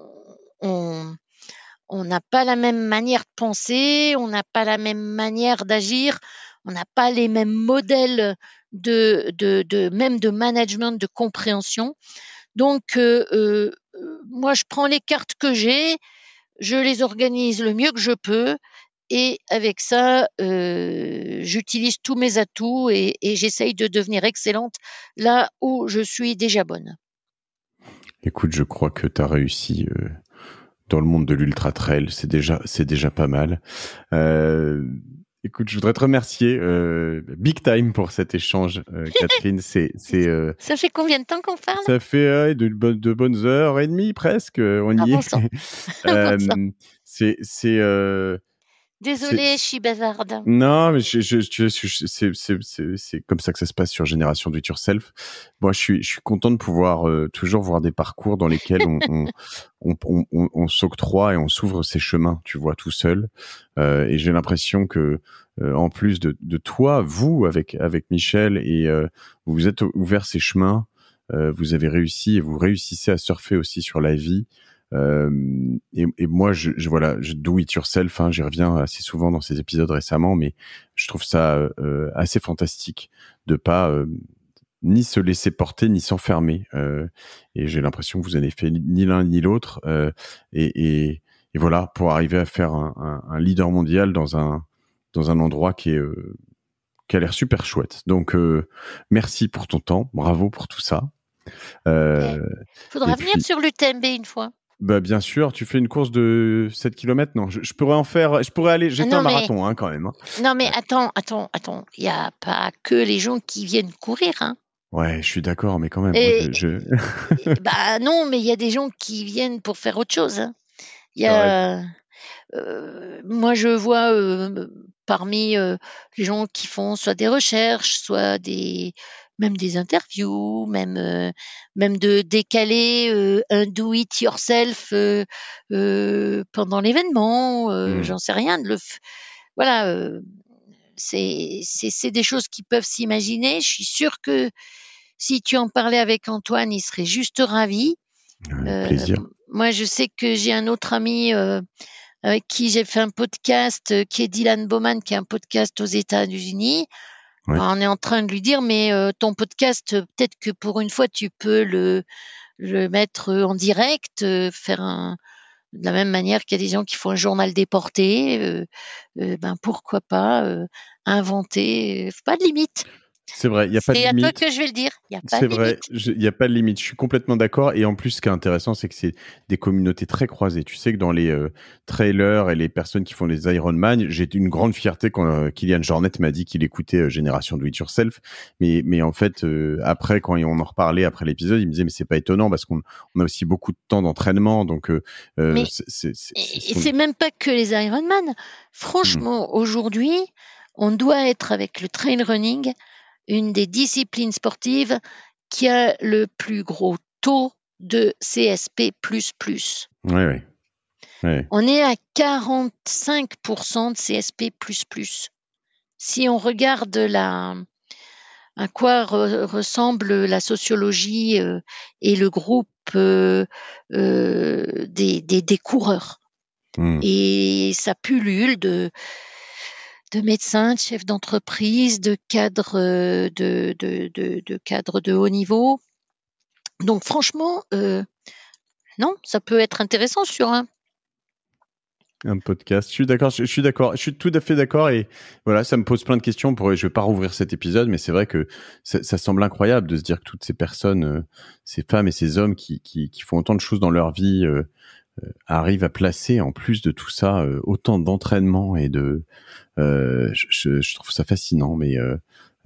on n'a pas la même manière de penser, on n'a pas la même manière d'agir, on n'a pas les mêmes modèles de, même de management, de compréhension. Donc, euh, euh, moi, je prends les cartes que j'ai, je les organise le mieux que je peux, et avec ça, euh, j'utilise tous mes atouts et, j'essaye de devenir excellente là où je suis déjà bonne. Écoute, je crois que tu as réussi dans le monde de l'ultra trail, c'est déjà, c'est déjà pas mal. Écoute, je voudrais te remercier euh, big time pour cet échange, euh, Catherine. C'est, c'est. Euh, ça fait combien de temps qu'on parle Ça fait deux de, bonnes heures et demie presque. On y ah, bon est. c'est, c'est désolé je suis bavarde. Non, mais je, je, c'est comme ça que ça se passe sur Génération Do It Yourself. Moi, je suis, je suis content de pouvoir euh, toujours voir des parcours dans lesquels on, on, on, on, s'octroie et on s'ouvre ses chemins, tu vois, tout seul. Euh, et j'ai l'impression que, euh, en plus de, de, toi, vous, avec, avec Michel, et euh, vous vous êtes ouvert ses chemins, vous avez réussi et vous réussissez à surfer aussi sur la vie. Euh, et, moi, je, je, voilà, je do it yourself. Hein, J'y reviens assez souvent dans ces épisodes récemment, mais je trouve ça euh, assez fantastique de pas euh, ni se laisser porter ni s'enfermer. et j'ai l'impression que vous avez fait ni l'un ni l'autre. Et, et, et, voilà, pour arriver à faire un, un, leader mondial dans un dans un endroit qui est qui a l'air super chouette. Donc merci pour ton temps, bravo pour tout ça. Euh, Faudra venir sur l'UTMB une fois. Bah bien sûr, tu fais une course de 7 km Non, je, pourrais en faire, je pourrais aller, j'ai ah un marathon hein, quand même. Hein. Non mais attends, attends, attends, il n'y a pas que les gens qui viennent courir. Hein. Ouais, je suis d'accord, mais quand même. bah non, mais il y a des gens qui viennent pour faire autre chose. Hein. Il y a, euh, moi je vois euh, parmi euh, les gens qui font soit des recherches, soit des même des interviews, même euh, même de décaler euh, un do it yourself euh, pendant l'événement, mmh. j'en sais rien. De le voilà, c'est c'est des choses qui peuvent s'imaginer. Je suis sûre que si tu en parlais avec Antoine, il serait juste ravi. Moi, je sais que j'ai un autre ami avec qui j'ai fait un podcast, qui est Dylan Bowman, qui a un podcast aux États-Unis. On est en train de lui dire, mais euh, ton podcast, euh, peut-être que pour une fois, tu peux le, le mettre euh, en direct, faire un, de la même manière qu'il y a des gens qui font un journal déporté, ben pourquoi pas inventer, pas de limite. C'est vrai, il n'y a pas de limite. C'est à toi que je vais le dire. C'est vrai, il n'y a pas de limite. Je suis complètement d'accord. Et en plus, ce qui est intéressant, c'est que c'est des communautés très croisées. Tu sais que dans les euh, trailers et les personnes qui font les Iron Man, j'ai une grande fierté quand euh, Kylian Jornet m'a dit qu'il écoutait euh, Génération Do It Yourself. Mais, mais en fait, après, quand on en reparlait après l'épisode, il me disait, mais c'est pas étonnant parce qu'on a aussi beaucoup de temps d'entraînement. Donc, c'est n'est même pas que les Iron Man. Mmh. Franchement, aujourd'hui, on doit être avec le trail running une des disciplines sportives qui a le plus gros taux de CSP. Oui, oui. On est à 45% de CSP. Si on regarde la, à quoi ressemble la sociologie euh, et le groupe euh, euh, des, coureurs. Hmm. Et ça pullule de de médecins, de chefs d'entreprise, de cadres euh, de, de, de, de haut niveau. Donc franchement, euh, non, ça peut être intéressant sur un. Un podcast. Je suis d'accord. Je, suis d'accord. Je suis tout à fait d'accord. Et voilà, ça me pose plein de questions. Pour, je vais pas rouvrir cet épisode, mais c'est vrai que ça, semble incroyable de se dire que toutes ces personnes, euh, ces femmes et ces hommes qui, font autant de choses dans leur vie, euh, arrive à placer en plus de tout ça euh, autant d'entraînement et de euh, je, je, trouve ça fascinant mais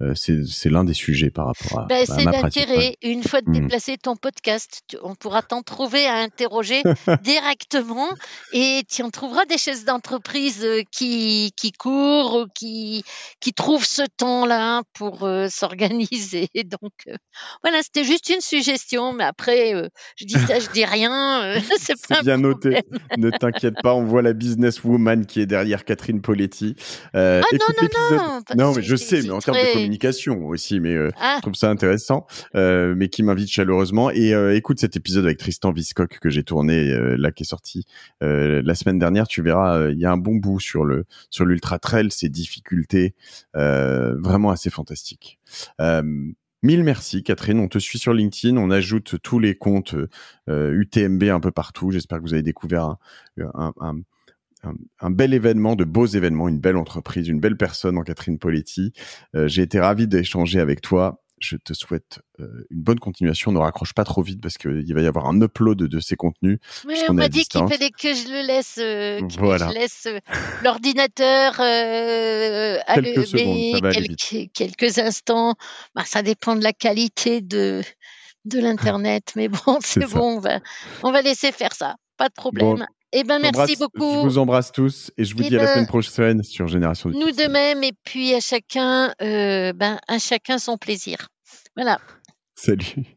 euh, c'est l'un des sujets par rapport à, ben, ma pratique. C'est Une fois de hmm. ton podcast, on pourra t'en trouver à interroger directement et tu en trouveras des chefs d'entreprise euh, qui, qui courent, qui, qui trouvent ce temps-là pour euh, s'organiser. Donc voilà, c'était juste une suggestion, mais après, je dis ça, je dis rien. c'est bien noté. Ne t'inquiète pas, on voit la businesswoman qui est derrière Catherine Poletti. ah non, non, non, non. mais je sais, mais en termes de communication, communication aussi, mais euh, ah. je trouve ça intéressant, euh, mais qui m'invite chaleureusement. Et euh, écoute cet épisode avec Tristan Viscock que j'ai tourné, là qui est sorti la semaine dernière. Tu verras, il y a un bon bout sur le sur l'ultra trail, ses difficultés, vraiment assez fantastique. Mille merci Catherine, on te suit sur LinkedIn, on ajoute tous les comptes UTMB un peu partout. J'espère que vous avez découvert un un, bel événement, de beaux événements, une belle entreprise, une belle personne en Catherine Poletti. Euh, j'ai été ravi d'échanger avec toi. Je te souhaite euh, une bonne continuation. Ne raccroche pas trop vite parce qu'il va y avoir un upload de ces contenus. on m'a dit qu'il fallait que je le laisse, euh, je laisse l'ordinateur quelques, quelques, quelques, instants. Bah, ça dépend de la qualité de, de l'internet, mais bon, c'est bon, on va, laisser faire ça pas de problème. Eh ben, merci beaucoup. Je vous embrasse tous et je vous eh dis à la ben, semaine prochaine sur Génération du Nous de même et puis à chacun, euh, ben, à chacun son plaisir. Voilà. Salut.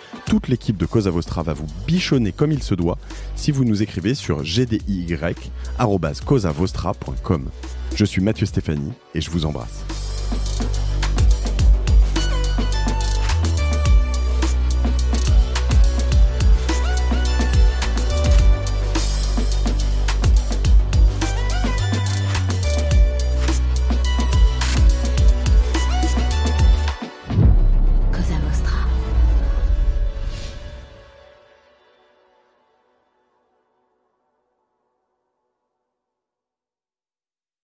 toute l'équipe de Cosa Vostra va vous bichonner comme il se doit si vous nous écrivez sur gdy@causavostra.com. Je suis Mathieu Stéphanie et je vous embrasse.